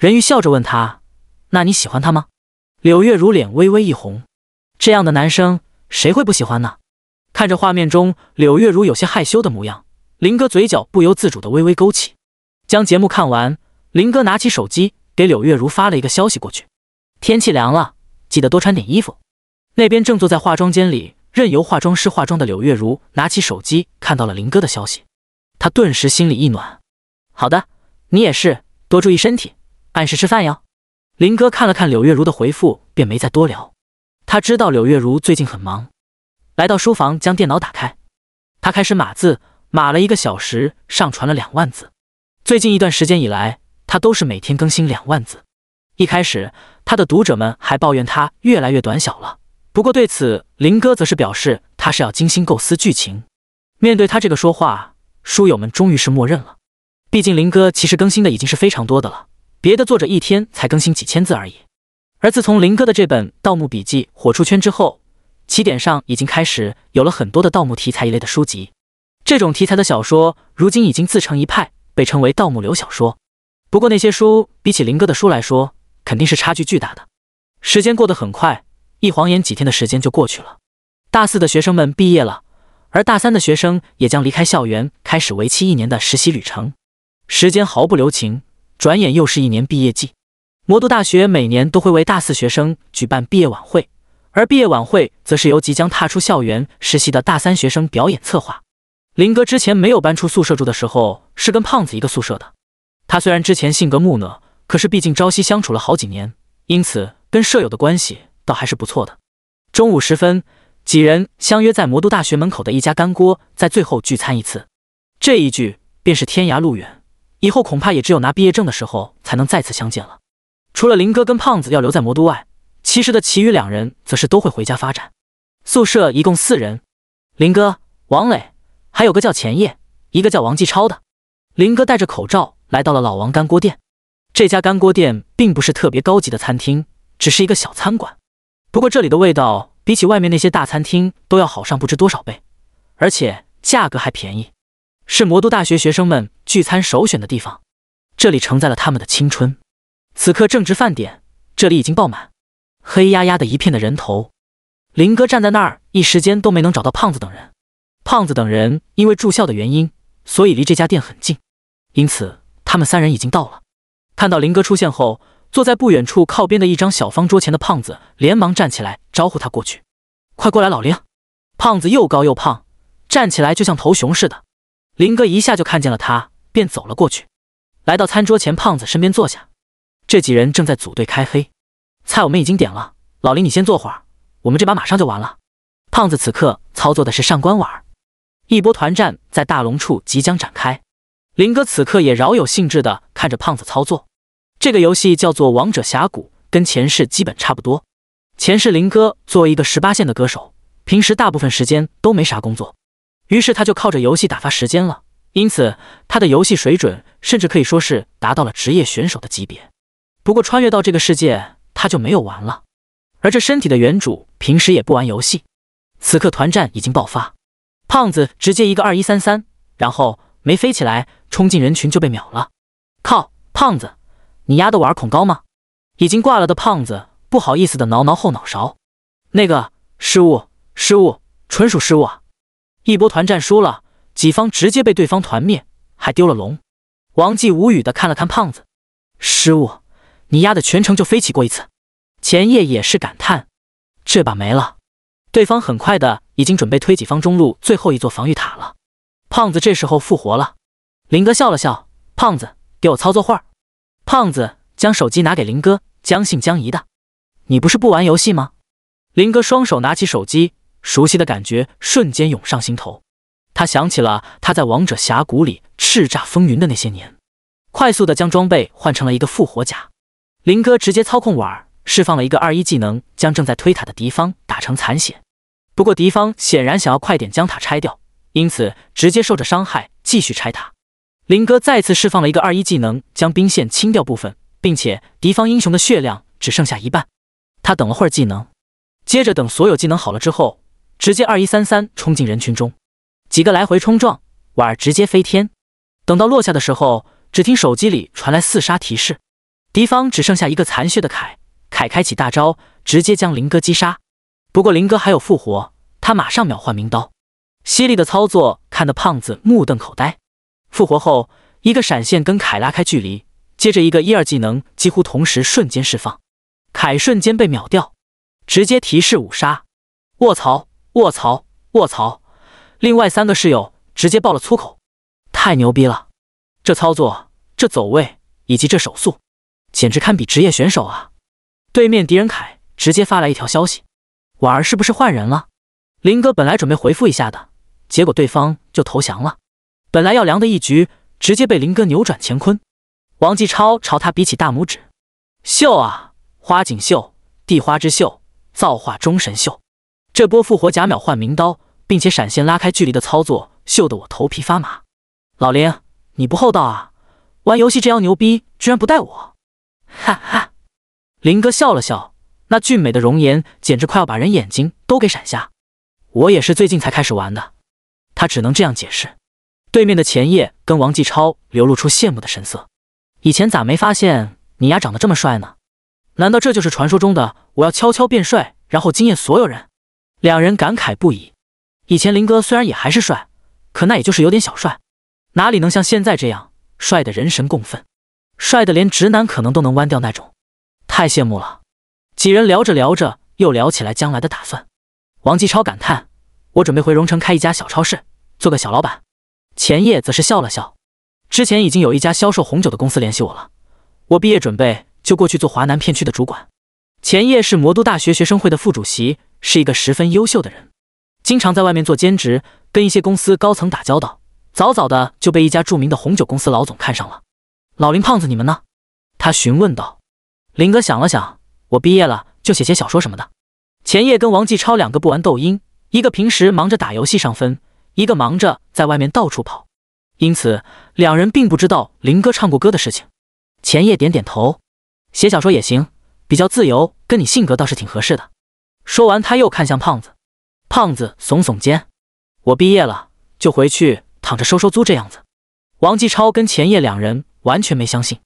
人玉笑着问他。那你喜欢他吗？柳月如脸微微一红，这样的男生谁会不喜欢呢？看着画面中柳月如有些害羞的模样，林哥嘴角不由自主的微微勾起。将节目看完，林哥拿起手机给柳月如发了一个消息过去：“天气凉了，记得多穿点衣服。”那边正坐在化妆间里任由化妆师化妆的柳月如拿起手机看到了林哥的消息，她顿时心里一暖：“好的，你也是，多注意身体，按时吃饭哟。”林哥看了看柳月如的回复，便没再多聊。他知道柳月如最近很忙，来到书房将电脑打开，他开始码字，码了一个小时，上传了两万字。最近一段时间以来，他都是每天更新两万字。一开始，他的读者们还抱怨他越来越短小了，不过对此林哥则是表示他是要精心构思剧情。面对他这个说话，书友们终于是默认了，毕竟林哥其实更新的已经是非常多的了。别的作者一天才更新几千字而已，而自从林哥的这本《盗墓笔记》火出圈之后，起点上已经开始有了很多的盗墓题材一类的书籍。这种题材的小说如今已经自成一派，被称为“盗墓流”小说。不过那些书比起林哥的书来说，肯定是差距巨大的。时间过得很快，一晃眼几天的时间就过去了。大四的学生们毕业了，而大三的学生也将离开校园，开始为期一年的实习旅程。时间毫不留情。转眼又是一年毕业季，魔都大学每年都会为大四学生举办毕业晚会，而毕业晚会则是由即将踏出校园实习的大三学生表演策划。林哥之前没有搬出宿舍住的时候，是跟胖子一个宿舍的。他虽然之前性格木讷，可是毕竟朝夕相处了好几年，因此跟舍友的关系倒还是不错的。中午时分，几人相约在魔都大学门口的一家干锅，在最后聚餐一次。这一聚，便是天涯路远。以后恐怕也只有拿毕业证的时候才能再次相见了。除了林哥跟胖子要留在魔都外，其实的其余两人则是都会回家发展。宿舍一共四人，林哥、王磊，还有个叫钱叶，一个叫王继超的。林哥戴着口罩来到了老王干锅店。这家干锅店并不是特别高级的餐厅，只是一个小餐馆。不过这里的味道比起外面那些大餐厅都要好上不知多少倍，而且价格还便宜。是魔都大学学生们聚餐首选的地方，这里承载了他们的青春。此刻正值饭点，这里已经爆满，黑压压的一片的人头。林哥站在那儿，一时间都没能找到胖子等人。胖子等人因为住校的原因，所以离这家店很近，因此他们三人已经到了。看到林哥出现后，坐在不远处靠边的一张小方桌前的胖子连忙站起来招呼他过去：“快过来，老林！”胖子又高又胖，站起来就像头熊似的。林哥一下就看见了他，便走了过去，来到餐桌前，胖子身边坐下。这几人正在组队开黑，菜我们已经点了，老林你先坐会儿，我们这把马上就完了。胖子此刻操作的是上官婉儿，一波团战在大龙处即将展开。林哥此刻也饶有兴致的看着胖子操作。这个游戏叫做王者峡谷，跟前世基本差不多。前世林哥作为一个十八线的歌手，平时大部分时间都没啥工作。于是他就靠着游戏打发时间了，因此他的游戏水准甚至可以说是达到了职业选手的级别。不过穿越到这个世界，他就没有玩了。而这身体的原主平时也不玩游戏。此刻团战已经爆发，胖子直接一个二一三三，然后没飞起来，冲进人群就被秒了。靠！胖子，你丫的玩恐高吗？已经挂了的胖子不好意思的挠挠后脑勺，那个失误，失误，纯属失误啊！一波团战输了，己方直接被对方团灭，还丢了龙。王继无语的看了看胖子，失误，你丫的全程就飞起过一次。前夜也是感叹，这把没了。对方很快的已经准备推己方中路最后一座防御塔了。胖子这时候复活了，林哥笑了笑，胖子给我操作会儿。胖子将手机拿给林哥，将信将疑的，你不是不玩游戏吗？林哥双手拿起手机。熟悉的感觉瞬间涌上心头，他想起了他在王者峡谷里叱咤风云的那些年，快速的将装备换成了一个复活甲。林哥直接操控婉儿释放了一个二一技能，将正在推塔的敌方打成残血。不过敌方显然想要快点将塔拆掉，因此直接受着伤害继续拆塔。林哥再次释放了一个二一技能，将兵线清掉部分，并且敌方英雄的血量只剩下一半。他等了会儿技能，接着等所有技能好了之后。直接二一三三冲进人群中，几个来回冲撞，婉儿直接飞天。等到落下的时候，只听手机里传来四杀提示，敌方只剩下一个残血的凯。凯开启大招，直接将林哥击杀。不过林哥还有复活，他马上秒换名刀，犀利的操作看得胖子目瞪口呆。复活后，一个闪现跟凯拉开距离，接着一个一二技能几乎同时瞬间释放，凯瞬间被秒掉，直接提示五杀。卧槽！卧槽！卧槽！另外三个室友直接爆了粗口，太牛逼了！这操作、这走位以及这手速，简直堪比职业选手啊！对面狄仁凯直接发来一条消息：“婉儿是不是换人了？”林哥本来准备回复一下的，结果对方就投降了。本来要凉的一局，直接被林哥扭转乾坤。王继超朝他比起大拇指：“秀啊！花锦绣，地花之秀，造化中神秀。”这波复活甲秒换名刀，并且闪现拉开距离的操作，秀得我头皮发麻。老林，你不厚道啊！玩游戏这样牛逼，居然不带我！哈哈。林哥笑了笑，那俊美的容颜简直快要把人眼睛都给闪瞎。我也是最近才开始玩的，他只能这样解释。对面的钱夜跟王继超流露出羡慕的神色。以前咋没发现你丫长得这么帅呢？难道这就是传说中的我要悄悄变帅，然后惊艳所有人？两人感慨不已。以前林哥虽然也还是帅，可那也就是有点小帅，哪里能像现在这样帅得人神共愤，帅得连直男可能都能弯掉那种？太羡慕了！几人聊着聊着又聊起来将来的打算。王继超感叹：“我准备回荣城开一家小超市，做个小老板。”钱夜则是笑了笑：“之前已经有一家销售红酒的公司联系我了，我毕业准备就过去做华南片区的主管。”钱夜是魔都大学学生会的副主席。是一个十分优秀的人，经常在外面做兼职，跟一些公司高层打交道，早早的就被一家著名的红酒公司老总看上了。老林胖子，你们呢？他询问道。林哥想了想，我毕业了就写写小说什么的。前夜跟王继超两个不玩抖音，一个平时忙着打游戏上分，一个忙着在外面到处跑，因此两人并不知道林哥唱过歌的事情。前夜点点头，写小说也行，比较自由，跟你性格倒是挺合适的。说完，他又看向胖子，胖子耸耸肩：“我毕业了就回去躺着收收租这样子。”王继超跟钱叶两人完全没相信。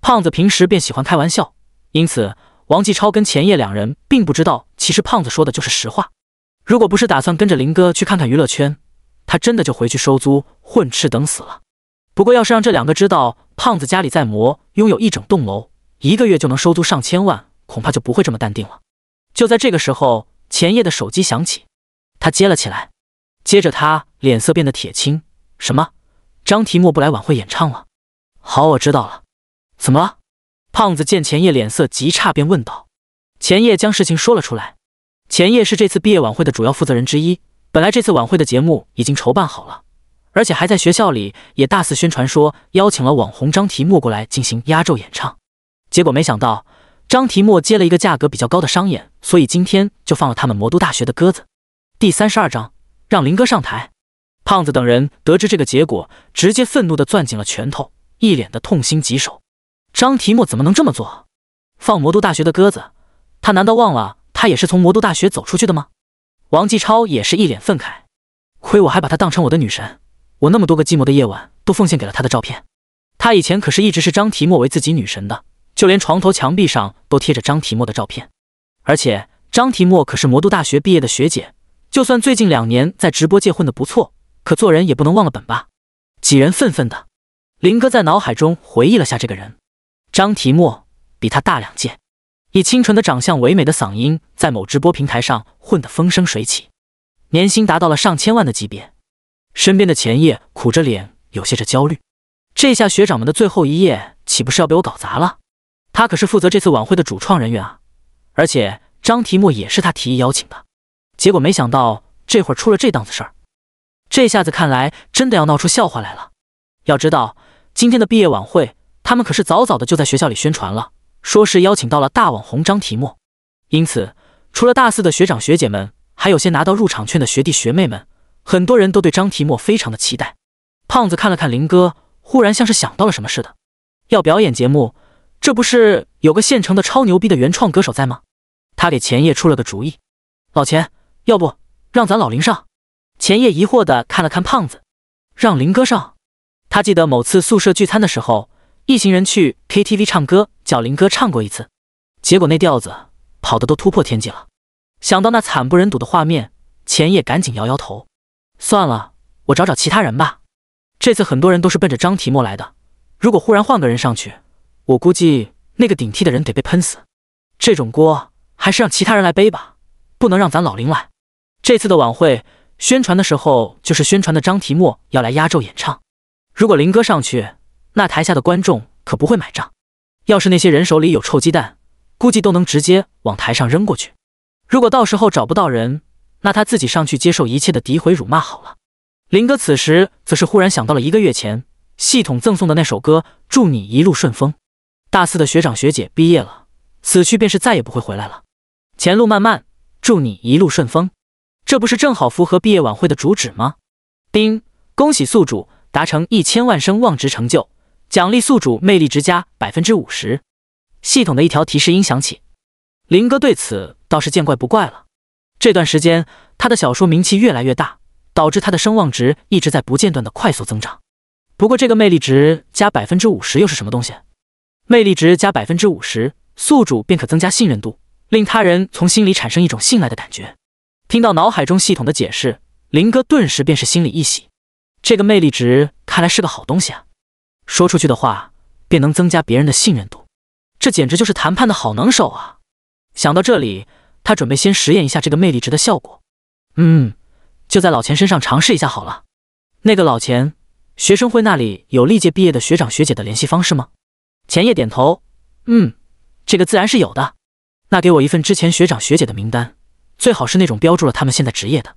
胖子平时便喜欢开玩笑，因此王继超跟钱叶两人并不知道，其实胖子说的就是实话。如果不是打算跟着林哥去看看娱乐圈，他真的就回去收租混吃等死了。不过要是让这两个知道胖子家里在魔拥有一整栋楼，一个月就能收租上千万，恐怕就不会这么淡定了。就在这个时候，前夜的手机响起，他接了起来。接着，他脸色变得铁青。什么？张提莫不来晚会演唱了？好，我知道了。怎么了？胖子见前夜脸色极差，便问道。前夜将事情说了出来。前夜是这次毕业晚会的主要负责人之一，本来这次晚会的节目已经筹办好了，而且还在学校里也大肆宣传，说邀请了网红张提莫过来进行压轴演唱。结果没想到。张提莫接了一个价格比较高的商演，所以今天就放了他们魔都大学的鸽子。第三十二章，让林哥上台。胖子等人得知这个结果，直接愤怒地攥紧了拳头，一脸的痛心疾首。张提莫怎么能这么做？放魔都大学的鸽子？他难道忘了他也是从魔都大学走出去的吗？王继超也是一脸愤慨，亏我还把他当成我的女神，我那么多个寂寞的夜晚都奉献给了他的照片。他以前可是一直是张提莫为自己女神的。就连床头墙壁上都贴着张提莫的照片，而且张提莫可是魔都大学毕业的学姐，就算最近两年在直播界混得不错，可做人也不能忘了本吧？几人愤愤的。林哥在脑海中回忆了下这个人，张提莫比他大两届，以清纯的长相、唯美的嗓音，在某直播平台上混得风生水起，年薪达到了上千万的级别。身边的钱夜苦着脸，有些着焦虑，这下学长们的最后一夜岂不是要被我搞砸了？他可是负责这次晚会的主创人员啊，而且张提莫也是他提议邀请的，结果没想到这会儿出了这档子事儿，这下子看来真的要闹出笑话来了。要知道今天的毕业晚会，他们可是早早的就在学校里宣传了，说是邀请到了大网红张提莫，因此除了大四的学长学姐们，还有些拿到入场券的学弟学妹们，很多人都对张提莫非常的期待。胖子看了看林哥，忽然像是想到了什么似的，要表演节目。这不是有个现成的超牛逼的原创歌手在吗？他给钱夜出了个主意，老钱，要不让咱老林上？钱夜疑惑的看了看胖子，让林哥上？他记得某次宿舍聚餐的时候，一行人去 KTV 唱歌，叫林哥唱过一次，结果那调子跑的都突破天际了。想到那惨不忍睹的画面，钱夜赶紧摇摇头，算了，我找找其他人吧。这次很多人都是奔着张提莫来的，如果忽然换个人上去。我估计那个顶替的人得被喷死，这种锅还是让其他人来背吧，不能让咱老林来。这次的晚会宣传的时候，就是宣传的张提莫要来压轴演唱。如果林哥上去，那台下的观众可不会买账。要是那些人手里有臭鸡蛋，估计都能直接往台上扔过去。如果到时候找不到人，那他自己上去接受一切的诋毁辱骂好了。林哥此时则是忽然想到了一个月前系统赠送的那首歌《祝你一路顺风》。大四的学长学姐毕业了，此去便是再也不会回来了。前路漫漫，祝你一路顺风。这不是正好符合毕业晚会的主旨吗？丁，恭喜宿主达成一千万声望值成就，奖励宿主魅力值加百分之五十。系统的一条提示音响起，林哥对此倒是见怪不怪了。这段时间他的小说名气越来越大，导致他的声望值一直在不间断的快速增长。不过这个魅力值加百分之五十又是什么东西？魅力值加百分之五十，宿主便可增加信任度，令他人从心里产生一种信赖的感觉。听到脑海中系统的解释，林哥顿时便是心里一喜，这个魅力值看来是个好东西啊！说出去的话，便能增加别人的信任度，这简直就是谈判的好能手啊！想到这里，他准备先实验一下这个魅力值的效果。嗯，就在老钱身上尝试一下好了。那个老钱，学生会那里有历届毕业的学长学姐的联系方式吗？钱夜点头，嗯，这个自然是有的。那给我一份之前学长学姐的名单，最好是那种标注了他们现在职业的。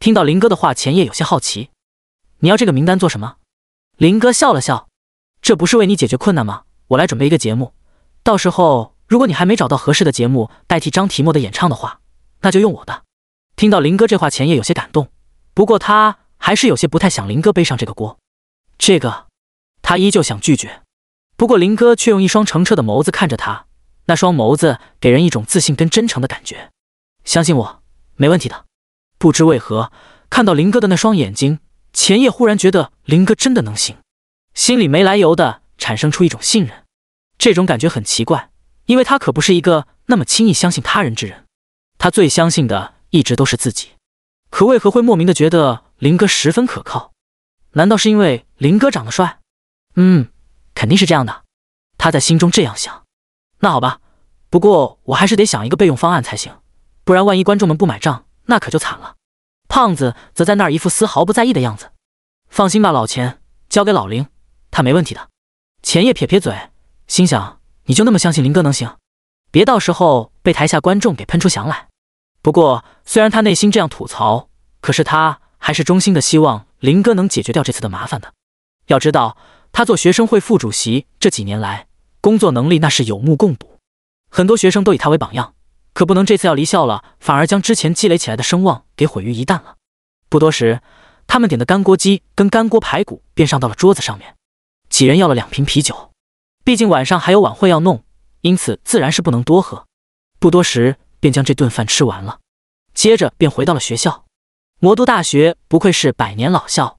听到林哥的话，钱夜有些好奇，你要这个名单做什么？林哥笑了笑，这不是为你解决困难吗？我来准备一个节目，到时候如果你还没找到合适的节目代替张提莫的演唱的话，那就用我的。听到林哥这话，钱夜有些感动，不过他还是有些不太想林哥背上这个锅。这个，他依旧想拒绝。不过林哥却用一双澄澈的眸子看着他，那双眸子给人一种自信跟真诚的感觉。相信我，没问题的。不知为何，看到林哥的那双眼睛，钱夜忽然觉得林哥真的能行，心里没来由的产生出一种信任。这种感觉很奇怪，因为他可不是一个那么轻易相信他人之人，他最相信的一直都是自己。可为何会莫名的觉得林哥十分可靠？难道是因为林哥长得帅？嗯。肯定是这样的，他在心中这样想。那好吧，不过我还是得想一个备用方案才行，不然万一观众们不买账，那可就惨了。胖子则在那儿一副丝毫不在意的样子。放心吧，老钱，交给老林，他没问题的。钱夜撇撇嘴，心想：你就那么相信林哥能行？别到时候被台下观众给喷出翔来。不过虽然他内心这样吐槽，可是他还是衷心的希望林哥能解决掉这次的麻烦的。要知道。他做学生会副主席这几年来，工作能力那是有目共睹，很多学生都以他为榜样。可不能这次要离校了，反而将之前积累起来的声望给毁于一旦了。不多时，他们点的干锅鸡跟干锅排骨便上到了桌子上面。几人要了两瓶啤酒，毕竟晚上还有晚会要弄，因此自然是不能多喝。不多时便将这顿饭吃完了，接着便回到了学校。魔都大学不愧是百年老校，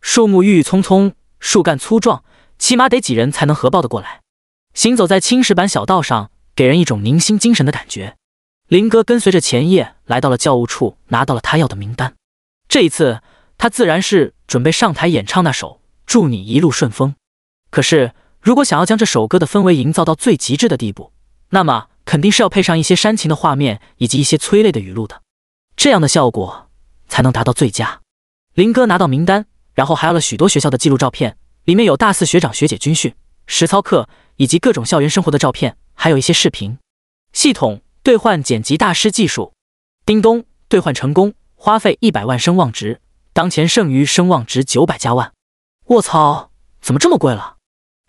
树木郁郁葱葱。树干粗壮，起码得几人才能合抱的过来。行走在青石板小道上，给人一种凝心精神的感觉。林哥跟随着前夜来到了教务处，拿到了他要的名单。这一次，他自然是准备上台演唱那首《祝你一路顺风》。可是，如果想要将这首歌的氛围营造到最极致的地步，那么肯定是要配上一些煽情的画面以及一些催泪的语录的，这样的效果才能达到最佳。林哥拿到名单。然后还要了许多学校的记录照片，里面有大四学长学姐军训、实操课以及各种校园生活的照片，还有一些视频。系统兑换剪辑大师技术，叮咚，兑换成功，花费一百万声望值，当前剩余声望值九百加万。卧槽，怎么这么贵了？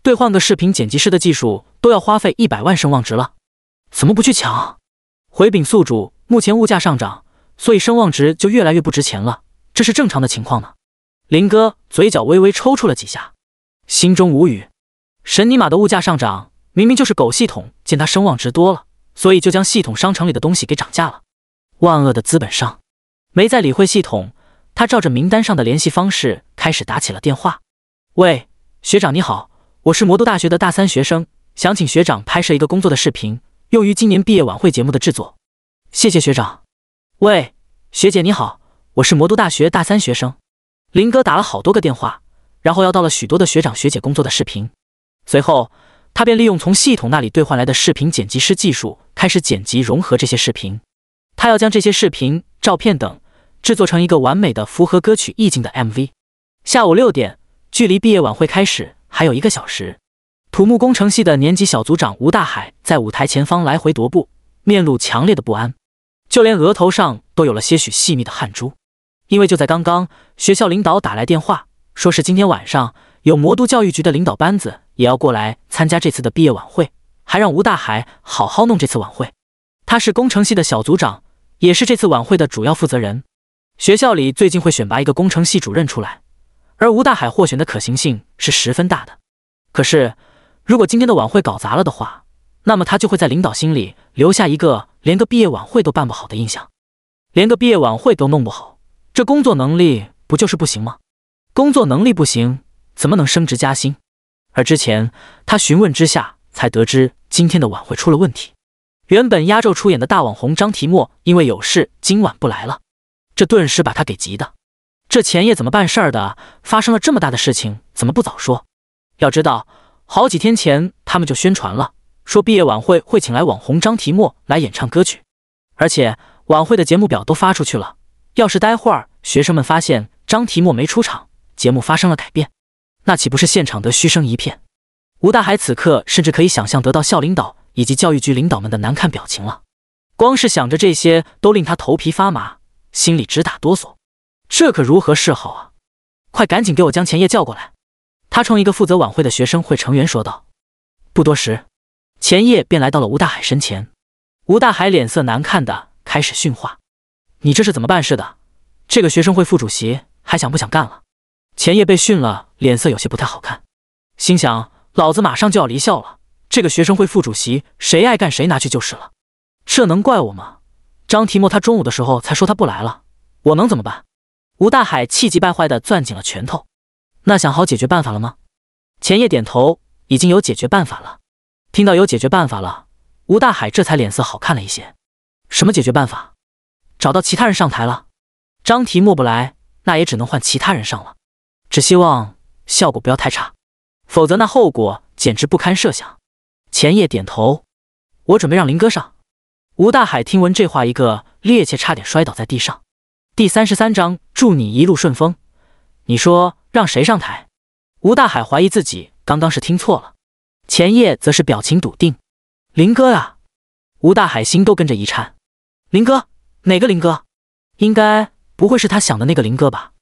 兑换个视频剪辑师的技术都要花费一百万声望值了，怎么不去抢？回禀宿主，目前物价上涨，所以声望值就越来越不值钱了，这是正常的情况呢。林哥嘴角微微抽搐了几下，心中无语。神尼玛的物价上涨，明明就是狗系统见他声望值多了，所以就将系统商城里的东西给涨价了。万恶的资本商！没再理会系统，他照着名单上的联系方式开始打起了电话。喂，学长你好，我是魔都大学的大三学生，想请学长拍摄一个工作的视频，用于今年毕业晚会节目的制作。谢谢学长。喂，学姐你好，我是魔都大学大三学生。林哥打了好多个电话，然后要到了许多的学长学姐工作的视频。随后，他便利用从系统那里兑换来的视频剪辑师技术，开始剪辑融合这些视频。他要将这些视频、照片等制作成一个完美的、符合歌曲意境的 MV。下午六点，距离毕业晚会开始还有一个小时，土木工程系的年级小组长吴大海在舞台前方来回踱步，面露强烈的不安，就连额头上都有了些许细密的汗珠。因为就在刚刚，学校领导打来电话，说是今天晚上有魔都教育局的领导班子也要过来参加这次的毕业晚会，还让吴大海好好弄这次晚会。他是工程系的小组长，也是这次晚会的主要负责人。学校里最近会选拔一个工程系主任出来，而吴大海获选的可行性是十分大的。可是，如果今天的晚会搞砸了的话，那么他就会在领导心里留下一个连个毕业晚会都办不好的印象，连个毕业晚会都弄不好。这工作能力不就是不行吗？工作能力不行怎么能升职加薪？而之前他询问之下才得知今天的晚会出了问题，原本压轴出演的大网红张提莫因为有事今晚不来了，这顿时把他给急的。这前夜怎么办事儿的？发生了这么大的事情怎么不早说？要知道好几天前他们就宣传了，说毕业晚会会请来网红张提莫来演唱歌曲，而且晚会的节目表都发出去了。要是待会儿学生们发现张提莫没出场，节目发生了改变，那岂不是现场的嘘声一片？吴大海此刻甚至可以想象得到校领导以及教育局领导们的难看表情了。光是想着这些，都令他头皮发麻，心里直打哆嗦。这可如何是好啊？快，赶紧给我将钱夜叫过来！他冲一个负责晚会的学生会成员说道。不多时，钱夜便来到了吴大海身前。吴大海脸色难看的开始训话。你这是怎么办事的？这个学生会副主席还想不想干了？钱夜被训了，脸色有些不太好看，心想：老子马上就要离校了，这个学生会副主席谁爱干谁拿去就是了。这能怪我吗？张提莫他中午的时候才说他不来了，我能怎么办？吴大海气急败坏地攥紧了拳头。那想好解决办法了吗？钱夜点头，已经有解决办法了。听到有解决办法了，吴大海这才脸色好看了一些。什么解决办法？找到其他人上台了，张提莫不来，那也只能换其他人上了。只希望效果不要太差，否则那后果简直不堪设想。钱夜点头，我准备让林哥上。吴大海听闻这话，一个趔趄，差点摔倒在地上。第三十三章，祝你一路顺风。你说让谁上台？吴大海怀疑自己刚刚是听错了。钱夜则是表情笃定：“林哥啊。”吴大海心都跟着一颤：“林哥。”哪个林哥？应该不会是他想的那个林哥吧？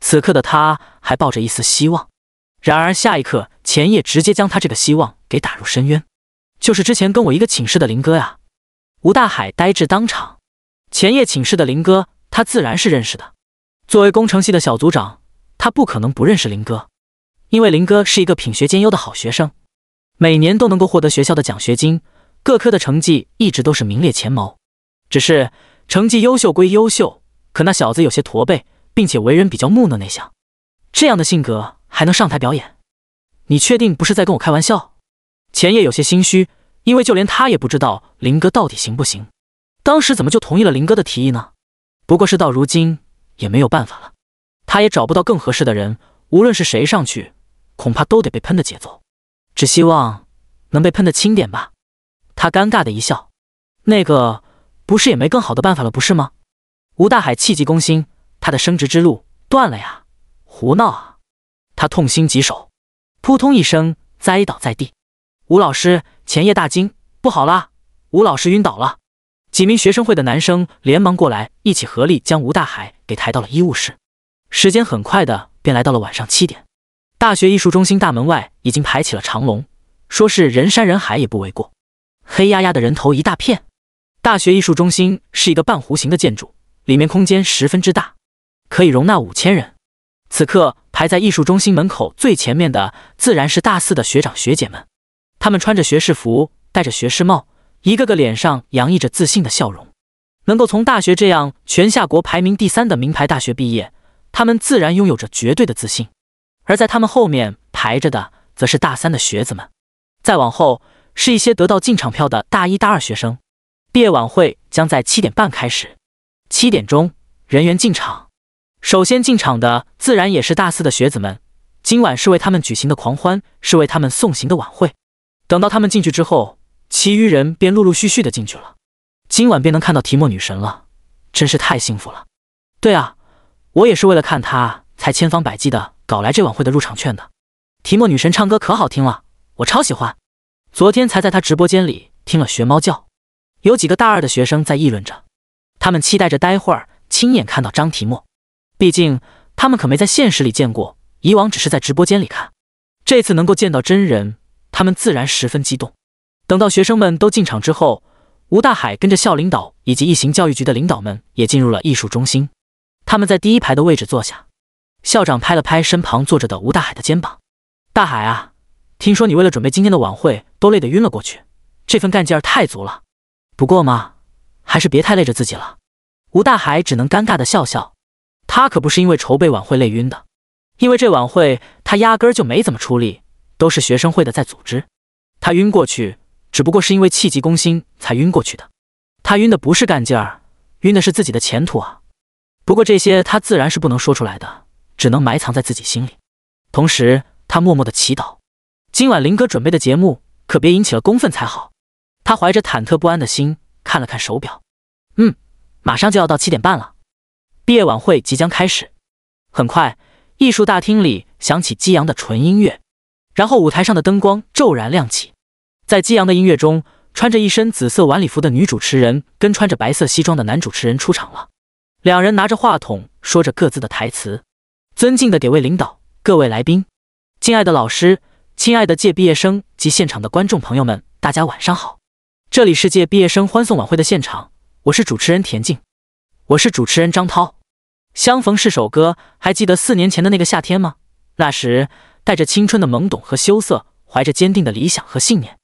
此刻的他还抱着一丝希望，然而下一刻，钱夜直接将他这个希望给打入深渊。就是之前跟我一个寝室的林哥呀！吴大海呆滞当场。钱夜寝室的林哥，他自然是认识的。作为工程系的小组长，他不可能不认识林哥，因为林哥是一个品学兼优的好学生，每年都能够获得学校的奖学金，各科的成绩一直都是名列前茅。只是。成绩优秀归优秀，可那小子有些驼背，并且为人比较木讷内向，这样的性格还能上台表演？你确定不是在跟我开玩笑？钱夜有些心虚，因为就连他也不知道林哥到底行不行。当时怎么就同意了林哥的提议呢？不过事到如今也没有办法了，他也找不到更合适的人，无论是谁上去，恐怕都得被喷的节奏。只希望能被喷的轻点吧。他尴尬的一笑，那个。不是也没更好的办法了，不是吗？吴大海气急攻心，他的升职之路断了呀！胡闹啊！他痛心疾首，扑通一声栽倒在地。吴老师前夜大惊，不好啦！吴老师晕倒了。几名学生会的男生连忙过来，一起合力将吴大海给抬到了医务室。时间很快的便来到了晚上七点，大学艺术中心大门外已经排起了长龙，说是人山人海也不为过，黑压压的人头一大片。大学艺术中心是一个半弧形的建筑，里面空间十分之大，可以容纳五千人。此刻排在艺术中心门口最前面的自然是大四的学长学姐们，他们穿着学士服，戴着学士帽，一个个脸上洋溢着自信的笑容。能够从大学这样全夏国排名第三的名牌大学毕业，他们自然拥有着绝对的自信。而在他们后面排着的，则是大三的学子们，再往后是一些得到进场票的大一、大二学生。毕业晚会将在七点半开始，七点钟人员进场。首先进场的自然也是大四的学子们。今晚是为他们举行的狂欢，是为他们送行的晚会。等到他们进去之后，其余人便陆陆续续的进去了。今晚便能看到提莫女神了，真是太幸福了。对啊，我也是为了看她才千方百计的搞来这晚会的入场券的。提莫女神唱歌可好听了，我超喜欢。昨天才在她直播间里听了学猫叫。有几个大二的学生在议论着，他们期待着待会儿亲眼看到张提莫，毕竟他们可没在现实里见过，以往只是在直播间里看，这次能够见到真人，他们自然十分激动。等到学生们都进场之后，吴大海跟着校领导以及一行教育局的领导们也进入了艺术中心，他们在第一排的位置坐下。校长拍了拍身旁坐着的吴大海的肩膀：“大海啊，听说你为了准备今天的晚会都累得晕了过去，这份干劲儿太足了。”不过嘛，还是别太累着自己了。吴大海只能尴尬的笑笑。他可不是因为筹备晚会累晕的，因为这晚会他压根就没怎么出力，都是学生会的在组织。他晕过去，只不过是因为气急攻心才晕过去的。他晕的不是干劲儿，晕的是自己的前途啊。不过这些他自然是不能说出来的，只能埋藏在自己心里。同时，他默默的祈祷，今晚林哥准备的节目可别引起了公愤才好。他怀着忐忑不安的心看了看手表，嗯，马上就要到七点半了。毕业晚会即将开始。很快，艺术大厅里响起激昂的纯音乐，然后舞台上的灯光骤然亮起。在激昂的音乐中，穿着一身紫色晚礼服的女主持人跟穿着白色西装的男主持人出场了。两人拿着话筒，说着各自的台词：“尊敬的给位领导、各位来宾，敬爱的老师、亲爱的届毕业生及现场的观众朋友们，大家晚上好。”这里是届毕业生欢送晚会的现场，我是主持人田静，我是主持人张涛。相逢是首歌，还记得四年前的那个夏天吗？那时带着青春的懵懂和羞涩，怀着坚定的理想和信念，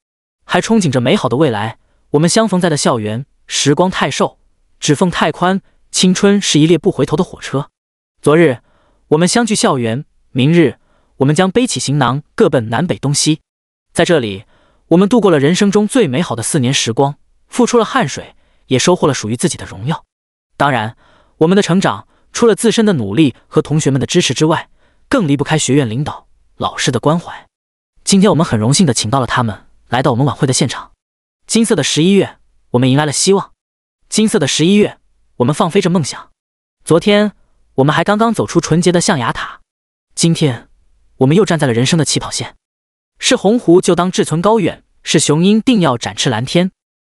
还憧憬着美好的未来。我们相逢在的校园，时光太瘦，指缝太宽，青春是一列不回头的火车。昨日我们相聚校园，明日我们将背起行囊，各奔南北东西。在这里。我们度过了人生中最美好的四年时光，付出了汗水，也收获了属于自己的荣耀。当然，我们的成长除了自身的努力和同学们的支持之外，更离不开学院领导老师的关怀。今天我们很荣幸的请到了他们来到我们晚会的现场。金色的十一月，我们迎来了希望；金色的十一月，我们放飞着梦想。昨天我们还刚刚走出纯洁的象牙塔，今天我们又站在了人生的起跑线。是鸿鹄就当志存高远，是雄鹰定要展翅蓝天。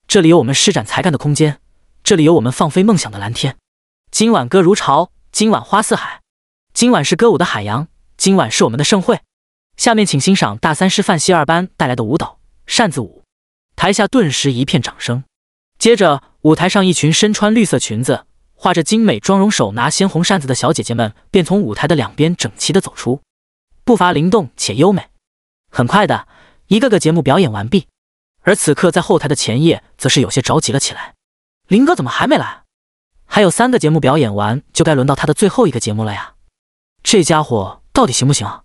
这里有我们施展才干的空间，这里有我们放飞梦想的蓝天。今晚歌如潮，今晚花似海，今晚是歌舞的海洋，今晚是我们的盛会。下面请欣赏大三师范系二班带来的舞蹈扇子舞。台下顿时一片掌声。接着，舞台上一群身穿绿色裙子、画着精美妆容、手拿鲜红扇子的小姐姐们便从舞台的两边整齐地走出，步伐灵动且优美。很快的，一个个节目表演完毕，而此刻在后台的前夜则是有些着急了起来。林哥怎么还没来？还有三个节目表演完，就该轮到他的最后一个节目了呀！这家伙到底行不行啊？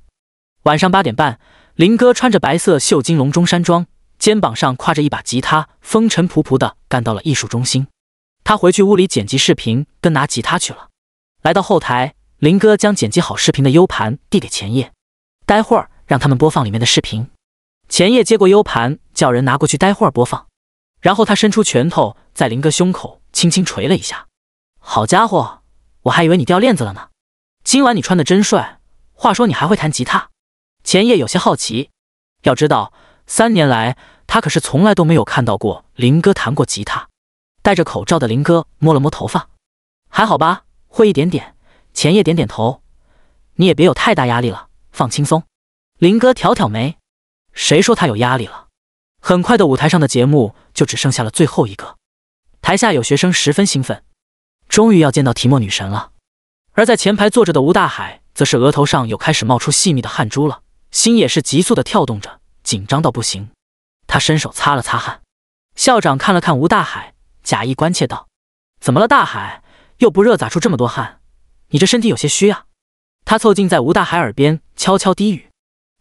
晚上八点半，林哥穿着白色绣金龙中山装，肩膀上挎着一把吉他，风尘仆仆的赶到了艺术中心。他回去屋里剪辑视频，跟拿吉他去了。来到后台，林哥将剪辑好视频的 U 盘递给前夜，待会儿。让他们播放里面的视频。前夜接过 U 盘，叫人拿过去，待会儿播放。然后他伸出拳头，在林哥胸口轻轻捶了一下。好家伙，我还以为你掉链子了呢。今晚你穿的真帅。话说你还会弹吉他？前夜有些好奇。要知道，三年来他可是从来都没有看到过林哥弹过吉他。戴着口罩的林哥摸了摸头发，还好吧？会一点点。前夜点点头，你也别有太大压力了，放轻松。林哥挑挑眉，谁说他有压力了？很快的，舞台上的节目就只剩下了最后一个。台下有学生十分兴奋，终于要见到提莫女神了。而在前排坐着的吴大海，则是额头上有开始冒出细密的汗珠了，心也是急速的跳动着，紧张到不行。他伸手擦了擦汗。校长看了看吴大海，假意关切道：“怎么了，大海？又不热，咋出这么多汗？你这身体有些虚啊。”他凑近在吴大海耳边悄悄低语。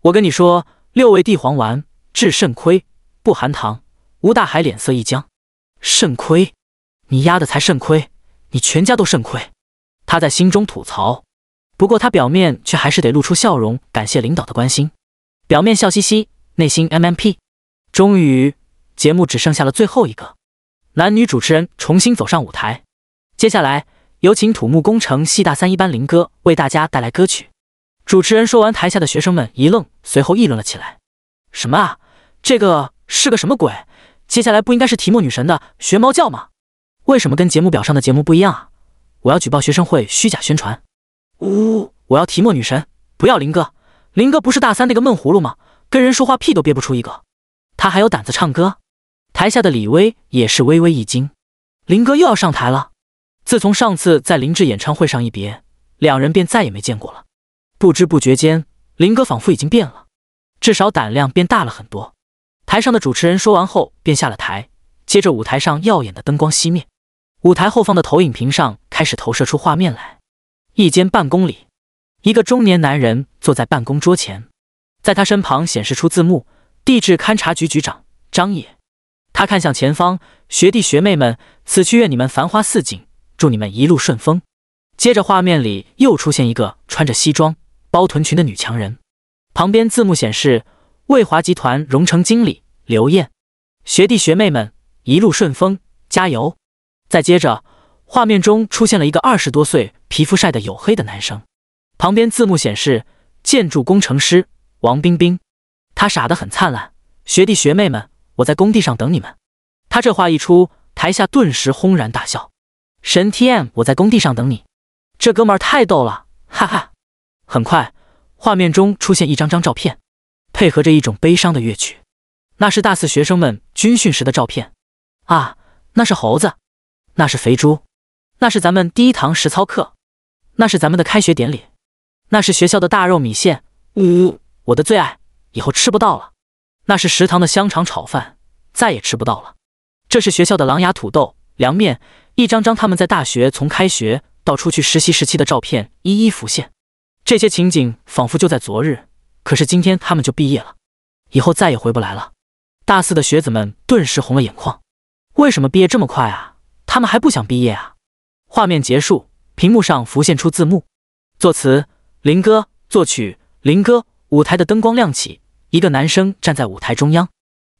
我跟你说，六味地黄丸治肾亏，不含糖。吴大海脸色一僵，肾亏？你丫的才肾亏！你全家都肾亏！他在心中吐槽，不过他表面却还是得露出笑容，感谢领导的关心。表面笑嘻嘻，内心 MMP。终于，节目只剩下了最后一个，男女主持人重新走上舞台。接下来，有请土木工程系大三一班林哥为大家带来歌曲。主持人说完，台下的学生们一愣，随后议论了起来：“什么啊？这个是个什么鬼？接下来不应该是提莫女神的学猫叫吗？为什么跟节目表上的节目不一样啊？”“我要举报学生会虚假宣传！”“呜，我要提莫女神，不要林哥。林哥不是大三那个闷葫芦吗？跟人说话屁都憋不出一个，他还有胆子唱歌？”台下的李薇也是微微一惊：“林哥又要上台了。自从上次在林志演唱会上一别，两人便再也没见过了。”不知不觉间，林哥仿佛已经变了，至少胆量变大了很多。台上的主持人说完后便下了台，接着舞台上耀眼的灯光熄灭，舞台后方的投影屏上开始投射出画面来。一间办公里，一个中年男人坐在办公桌前，在他身旁显示出字幕：地质勘察局局长张野。他看向前方学弟学妹们，此去愿你们繁花似锦，祝你们一路顺风。接着画面里又出现一个穿着西装。包臀裙的女强人，旁边字幕显示：魏华集团荣成经理刘艳，学弟学妹们一路顺风，加油！再接着，画面中出现了一个二十多岁、皮肤晒得黝黑的男生，旁边字幕显示：建筑工程师王冰冰，他傻得很灿烂。学弟学妹们，我在工地上等你们。他这话一出，台下顿时轰然大笑。神 TM，我在工地上等你，这哥们太逗了，哈哈。很快，画面中出现一张张照片，配合着一种悲伤的乐曲。那是大四学生们军训时的照片。啊，那是猴子，那是肥猪，那是咱们第一堂实操课，那是咱们的开学典礼，那是学校的大肉米线，呜，我的最爱，以后吃不到了。那是食堂的香肠炒饭，再也吃不到了。这是学校的狼牙土豆凉面。一张张他们在大学从开学到出去实习时期的照片一一浮现。这些情景仿佛就在昨日，可是今天他们就毕业了，以后再也回不来了。大四的学子们顿时红了眼眶，为什么毕业这么快啊？他们还不想毕业啊！画面结束，屏幕上浮现出字幕：作词林哥，作曲林哥。舞台的灯光亮起，一个男生站在舞台中央，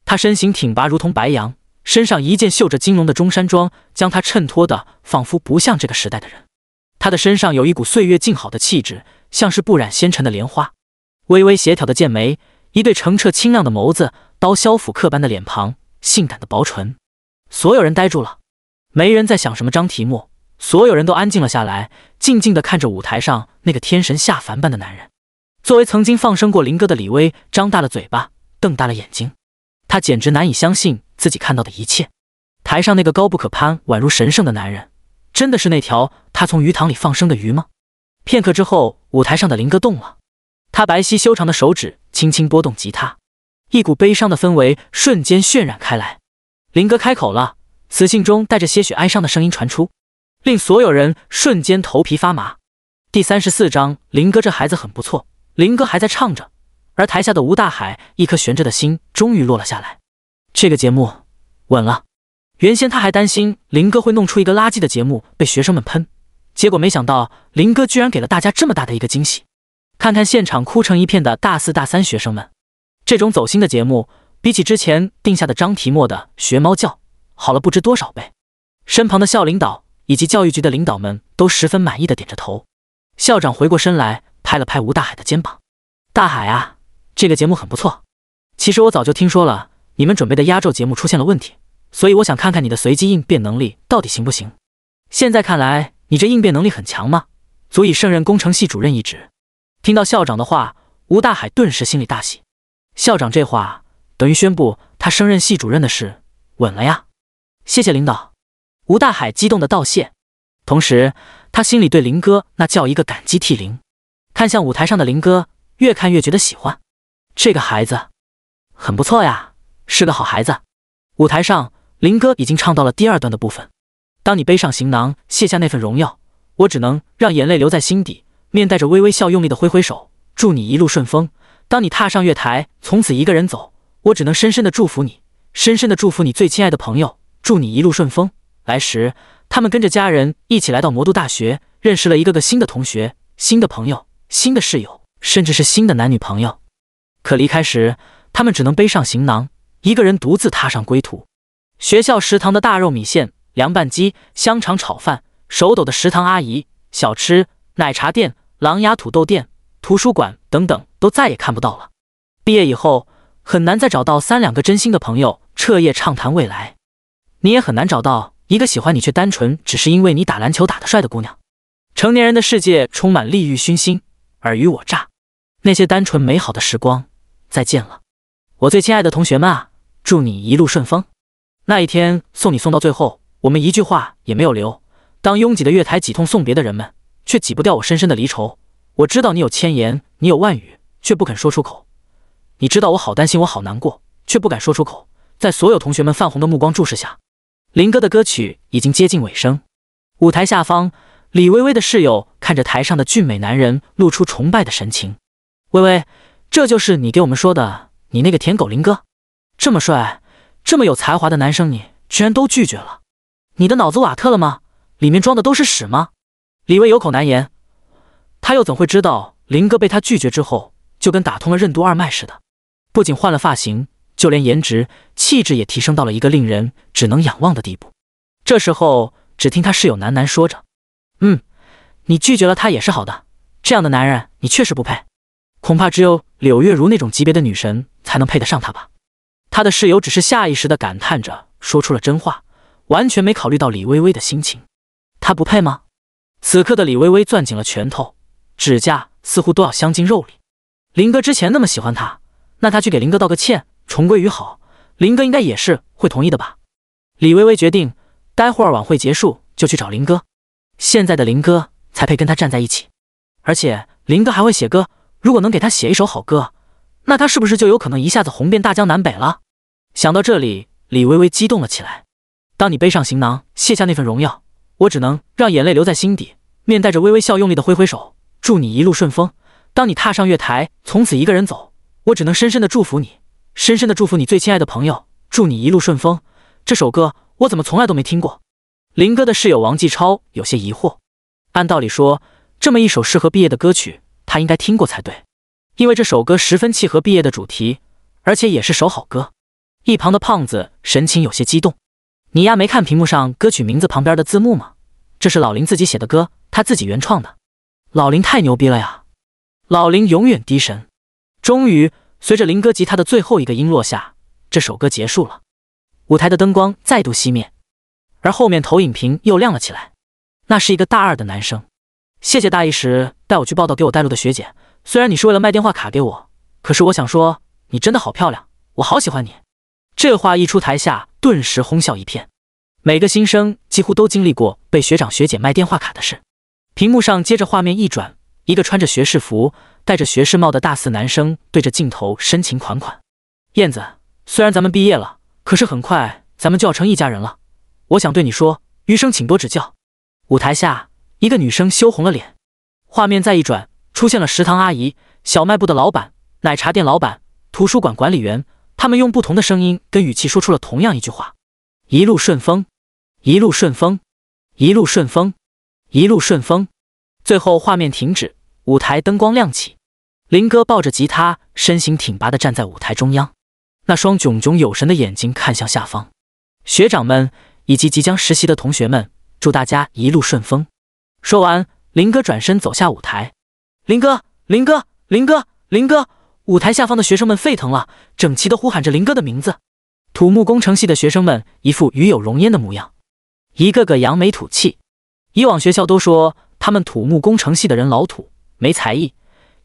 他身形挺拔，如同白羊，身上一件绣着金龙的中山装，将他衬托的仿佛不像这个时代的人。他的身上有一股岁月静好的气质。像是不染纤尘的莲花，微微协调的剑眉，一对澄澈清亮的眸子，刀削斧刻般的脸庞，性感的薄唇，所有人呆住了，没人在想什么张题目，所有人都安静了下来，静静的看着舞台上那个天神下凡般的男人。作为曾经放生过林哥的李威，张大了嘴巴，瞪大了眼睛，他简直难以相信自己看到的一切。台上那个高不可攀、宛如神圣的男人，真的是那条他从鱼塘里放生的鱼吗？片刻之后，舞台上的林哥动了，他白皙修长的手指轻轻拨动吉他，一股悲伤的氛围瞬间渲染开来。林哥开口了，磁性中带着些许哀伤的声音传出，令所有人瞬间头皮发麻。第三十四章，林哥这孩子很不错。林哥还在唱着，而台下的吴大海一颗悬着的心终于落了下来，这个节目稳了。原先他还担心林哥会弄出一个垃圾的节目被学生们喷。结果没想到，林哥居然给了大家这么大的一个惊喜。看看现场哭成一片的大四、大三学生们，这种走心的节目，比起之前定下的张提莫的学猫叫，好了不知多少倍。身旁的校领导以及教育局的领导们都十分满意的点着头。校长回过身来，拍了拍吴大海的肩膀：“大海啊，这个节目很不错。其实我早就听说了你们准备的压轴节目出现了问题，所以我想看看你的随机应变能力到底行不行。现在看来。”你这应变能力很强吗？足以胜任工程系主任一职。听到校长的话，吴大海顿时心里大喜。校长这话等于宣布他升任系主任的事稳了呀！谢谢领导，吴大海激动的道谢，同时他心里对林哥那叫一个感激涕零。看向舞台上的林哥，越看越觉得喜欢。这个孩子很不错呀，是个好孩子。舞台上，林哥已经唱到了第二段的部分。当你背上行囊，卸下那份荣耀，我只能让眼泪留在心底，面带着微微笑，用力的挥挥手，祝你一路顺风。当你踏上月台，从此一个人走，我只能深深的祝福你，深深的祝福你最亲爱的朋友，祝你一路顺风。来时，他们跟着家人一起来到魔都大学，认识了一个个新的同学、新的朋友、新的室友，甚至是新的男女朋友。可离开时，他们只能背上行囊，一个人独自踏上归途。学校食堂的大肉米线。凉拌鸡、香肠炒饭、手抖的食堂阿姨、小吃、奶茶店、狼牙土豆店、图书馆等等，都再也看不到了。毕业以后，很难再找到三两个真心的朋友彻夜畅谈未来，你也很难找到一个喜欢你却单纯只是因为你打篮球打得帅的姑娘。成年人的世界充满利欲熏心、尔虞我诈，那些单纯美好的时光，再见了，我最亲爱的同学们啊！祝你一路顺风。那一天送你送到最后。我们一句话也没有留。当拥挤的月台挤痛送别的人们，却挤不掉我深深的离愁。我知道你有千言，你有万语，却不肯说出口。你知道我好担心，我好难过，却不敢说出口。在所有同学们泛红的目光注视下，林哥的歌曲已经接近尾声。舞台下方，李薇薇的室友看着台上的俊美男人，露出崇拜的神情。薇薇，这就是你给我们说的你那个舔狗林哥？这么帅，这么有才华的男生，你居然都拒绝了？你的脑子瓦特了吗？里面装的都是屎吗？李威有口难言，他又怎会知道林哥被他拒绝之后，就跟打通了任督二脉似的，不仅换了发型，就连颜值、气质也提升到了一个令人只能仰望的地步。这时候，只听他室友喃喃说着：“嗯，你拒绝了他也是好的，这样的男人你确实不配，恐怕只有柳月如那种级别的女神才能配得上他吧。”他的室友只是下意识地感叹着，说出了真话。完全没考虑到李微微的心情，他不配吗？此刻的李微微攥紧了拳头，指甲似乎都要镶进肉里。林哥之前那么喜欢他，那他去给林哥道个歉，重归于好，林哥应该也是会同意的吧？李微微决定，待会儿晚会结束就去找林哥。现在的林哥才配跟他站在一起，而且林哥还会写歌，如果能给他写一首好歌，那他是不是就有可能一下子红遍大江南北了？想到这里，李微微激动了起来。当你背上行囊，卸下那份荣耀，我只能让眼泪留在心底，面带着微微笑，用力的挥挥手，祝你一路顺风。当你踏上月台，从此一个人走，我只能深深的祝福你，深深的祝福你最亲爱的朋友，祝你一路顺风。这首歌我怎么从来都没听过？林哥的室友王继超有些疑惑。按道理说，这么一首适合毕业的歌曲，他应该听过才对，因为这首歌十分契合毕业的主题，而且也是首好歌。一旁的胖子神情有些激动。你丫没看屏幕上歌曲名字旁边的字幕吗？这是老林自己写的歌，他自己原创的。老林太牛逼了呀！老林永远滴神。终于，随着林哥吉他的最后一个音落下，这首歌结束了。舞台的灯光再度熄灭，而后面投影屏又亮了起来。那是一个大二的男生。谢谢大一时带我去报道、给我带路的学姐。虽然你是为了卖电话卡给我，可是我想说，你真的好漂亮，我好喜欢你。这话一出台下。顿时哄笑一片，每个新生几乎都经历过被学长学姐卖电话卡的事。屏幕上接着画面一转，一个穿着学士服、戴着学士帽的大四男生对着镜头深情款款：“燕子，虽然咱们毕业了，可是很快咱们就要成一家人了。我想对你说，余生请多指教。”舞台下，一个女生羞红了脸。画面再一转，出现了食堂阿姨、小卖部的老板、奶茶店老板、图书馆管理员。他们用不同的声音跟语气说出了同样一句话：“一路顺风，一路顺风，一路顺风，一路顺风。”最后画面停止，舞台灯光亮起，林哥抱着吉他，身形挺拔地站在舞台中央，那双炯炯有神的眼睛看向下方，学长们以及即将实习的同学们，祝大家一路顺风。说完，林哥转身走下舞台。林哥，林哥，林哥，林哥。舞台下方的学生们沸腾了，整齐的呼喊着林哥的名字。土木工程系的学生们一副与有荣焉的模样，一个个扬眉吐气。以往学校都说他们土木工程系的人老土没才艺，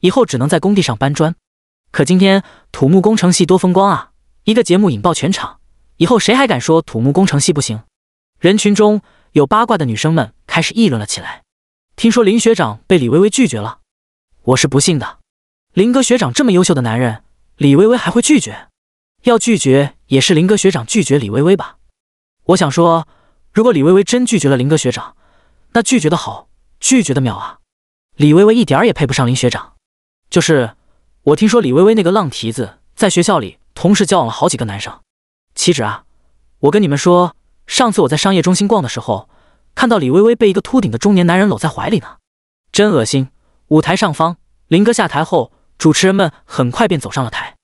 以后只能在工地上搬砖。可今天土木工程系多风光啊！一个节目引爆全场，以后谁还敢说土木工程系不行？人群中有八卦的女生们开始议论了起来。听说林学长被李薇薇拒绝了，我是不信的。林哥学长这么优秀的男人，李薇薇还会拒绝？要拒绝也是林哥学长拒绝李薇薇吧？我想说，如果李薇薇真拒绝了林哥学长，那拒绝的好，拒绝的妙啊！李薇薇一点儿也配不上林学长。就是我听说李薇薇那个浪蹄子在学校里同时交往了好几个男生，岂止啊！我跟你们说，上次我在商业中心逛的时候，看到李薇薇被一个秃顶的中年男人搂在怀里呢，真恶心！舞台上方，林哥下台后。主持人们很快便走上了台。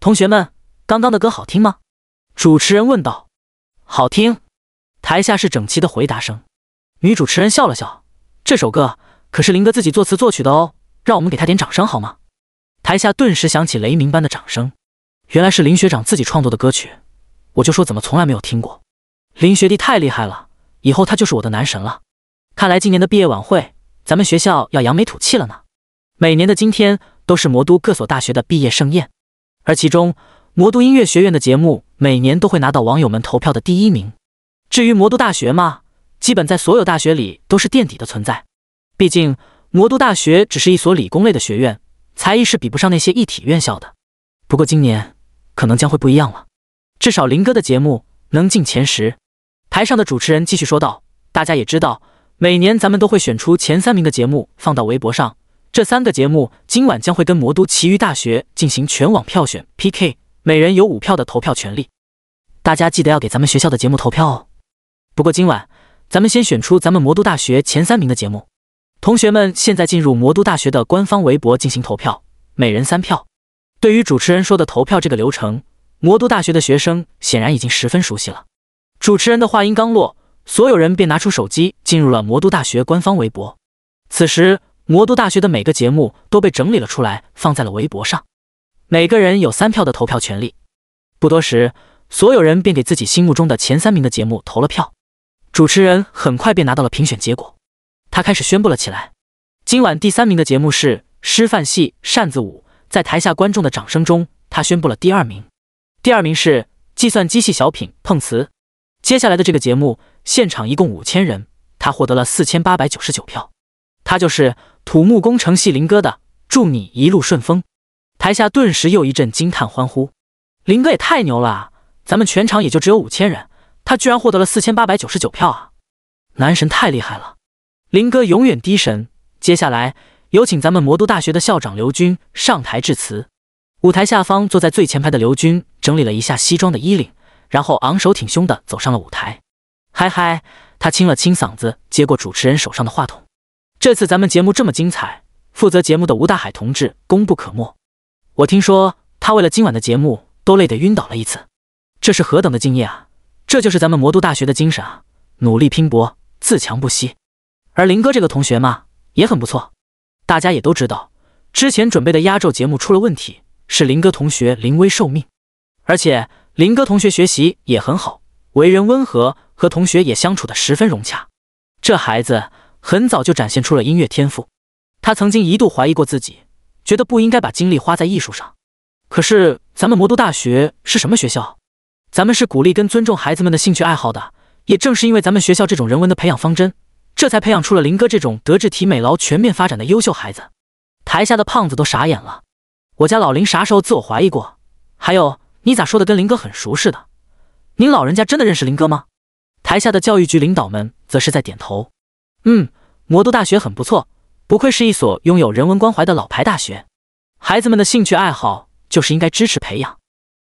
同学们，刚刚的歌好听吗？主持人问道。好听。台下是整齐的回答声。女主持人笑了笑：“这首歌可是林哥自己作词作曲的哦，让我们给他点掌声好吗？”台下顿时响起雷鸣般的掌声。原来是林学长自己创作的歌曲，我就说怎么从来没有听过。林学弟太厉害了，以后他就是我的男神了。看来今年的毕业晚会，咱们学校要扬眉吐气了呢。每年的今天。都是魔都各所大学的毕业盛宴，而其中魔都音乐学院的节目每年都会拿到网友们投票的第一名。至于魔都大学嘛，基本在所有大学里都是垫底的存在。毕竟魔都大学只是一所理工类的学院，才艺是比不上那些艺体院校的。不过今年可能将会不一样了，至少林哥的节目能进前十。台上的主持人继续说道：“大家也知道，每年咱们都会选出前三名的节目放到微博上。”这三个节目今晚将会跟魔都其余大学进行全网票选 PK，每人有五票的投票权利。大家记得要给咱们学校的节目投票哦。不过今晚咱们先选出咱们魔都大学前三名的节目。同学们现在进入魔都大学的官方微博进行投票，每人三票。对于主持人说的投票这个流程，魔都大学的学生显然已经十分熟悉了。主持人的话音刚落，所有人便拿出手机进入了魔都大学官方微博。此时。魔都大学的每个节目都被整理了出来，放在了微博上。每个人有三票的投票权利。不多时，所有人便给自己心目中的前三名的节目投了票。主持人很快便拿到了评选结果，他开始宣布了起来。今晚第三名的节目是师范系扇子舞，在台下观众的掌声中，他宣布了第二名。第二名是计算机系小品碰瓷。接下来的这个节目，现场一共五千人，他获得了四千八百九十九票，他就是。土木工程系林哥的，祝你一路顺风！台下顿时又一阵惊叹欢呼，林哥也太牛了啊！咱们全场也就只有五千人，他居然获得了四千八百九十九票啊！男神太厉害了，林哥永远滴神！接下来有请咱们魔都大学的校长刘军上台致辞。舞台下方坐在最前排的刘军整理了一下西装的衣领，然后昂首挺胸的走上了舞台。嗨嗨，他清了清嗓子，接过主持人手上的话筒。这次咱们节目这么精彩，负责节目的吴大海同志功不可没。我听说他为了今晚的节目都累得晕倒了一次，这是何等的敬业啊！这就是咱们魔都大学的精神啊，努力拼搏，自强不息。而林哥这个同学嘛，也很不错。大家也都知道，之前准备的压轴节目出了问题，是林哥同学临危受命。而且林哥同学学习也很好，为人温和，和同学也相处得十分融洽。这孩子。很早就展现出了音乐天赋，他曾经一度怀疑过自己，觉得不应该把精力花在艺术上。可是咱们魔都大学是什么学校？咱们是鼓励跟尊重孩子们的兴趣爱好的，也正是因为咱们学校这种人文的培养方针，这才培养出了林哥这种德智体美劳全面发展的优秀孩子。台下的胖子都傻眼了，我家老林啥时候自我怀疑过？还有你咋说的跟林哥很熟似的？您老人家真的认识林哥吗？台下的教育局领导们则是在点头。嗯，魔都大学很不错，不愧是一所拥有人文关怀的老牌大学。孩子们的兴趣爱好，就是应该支持培养。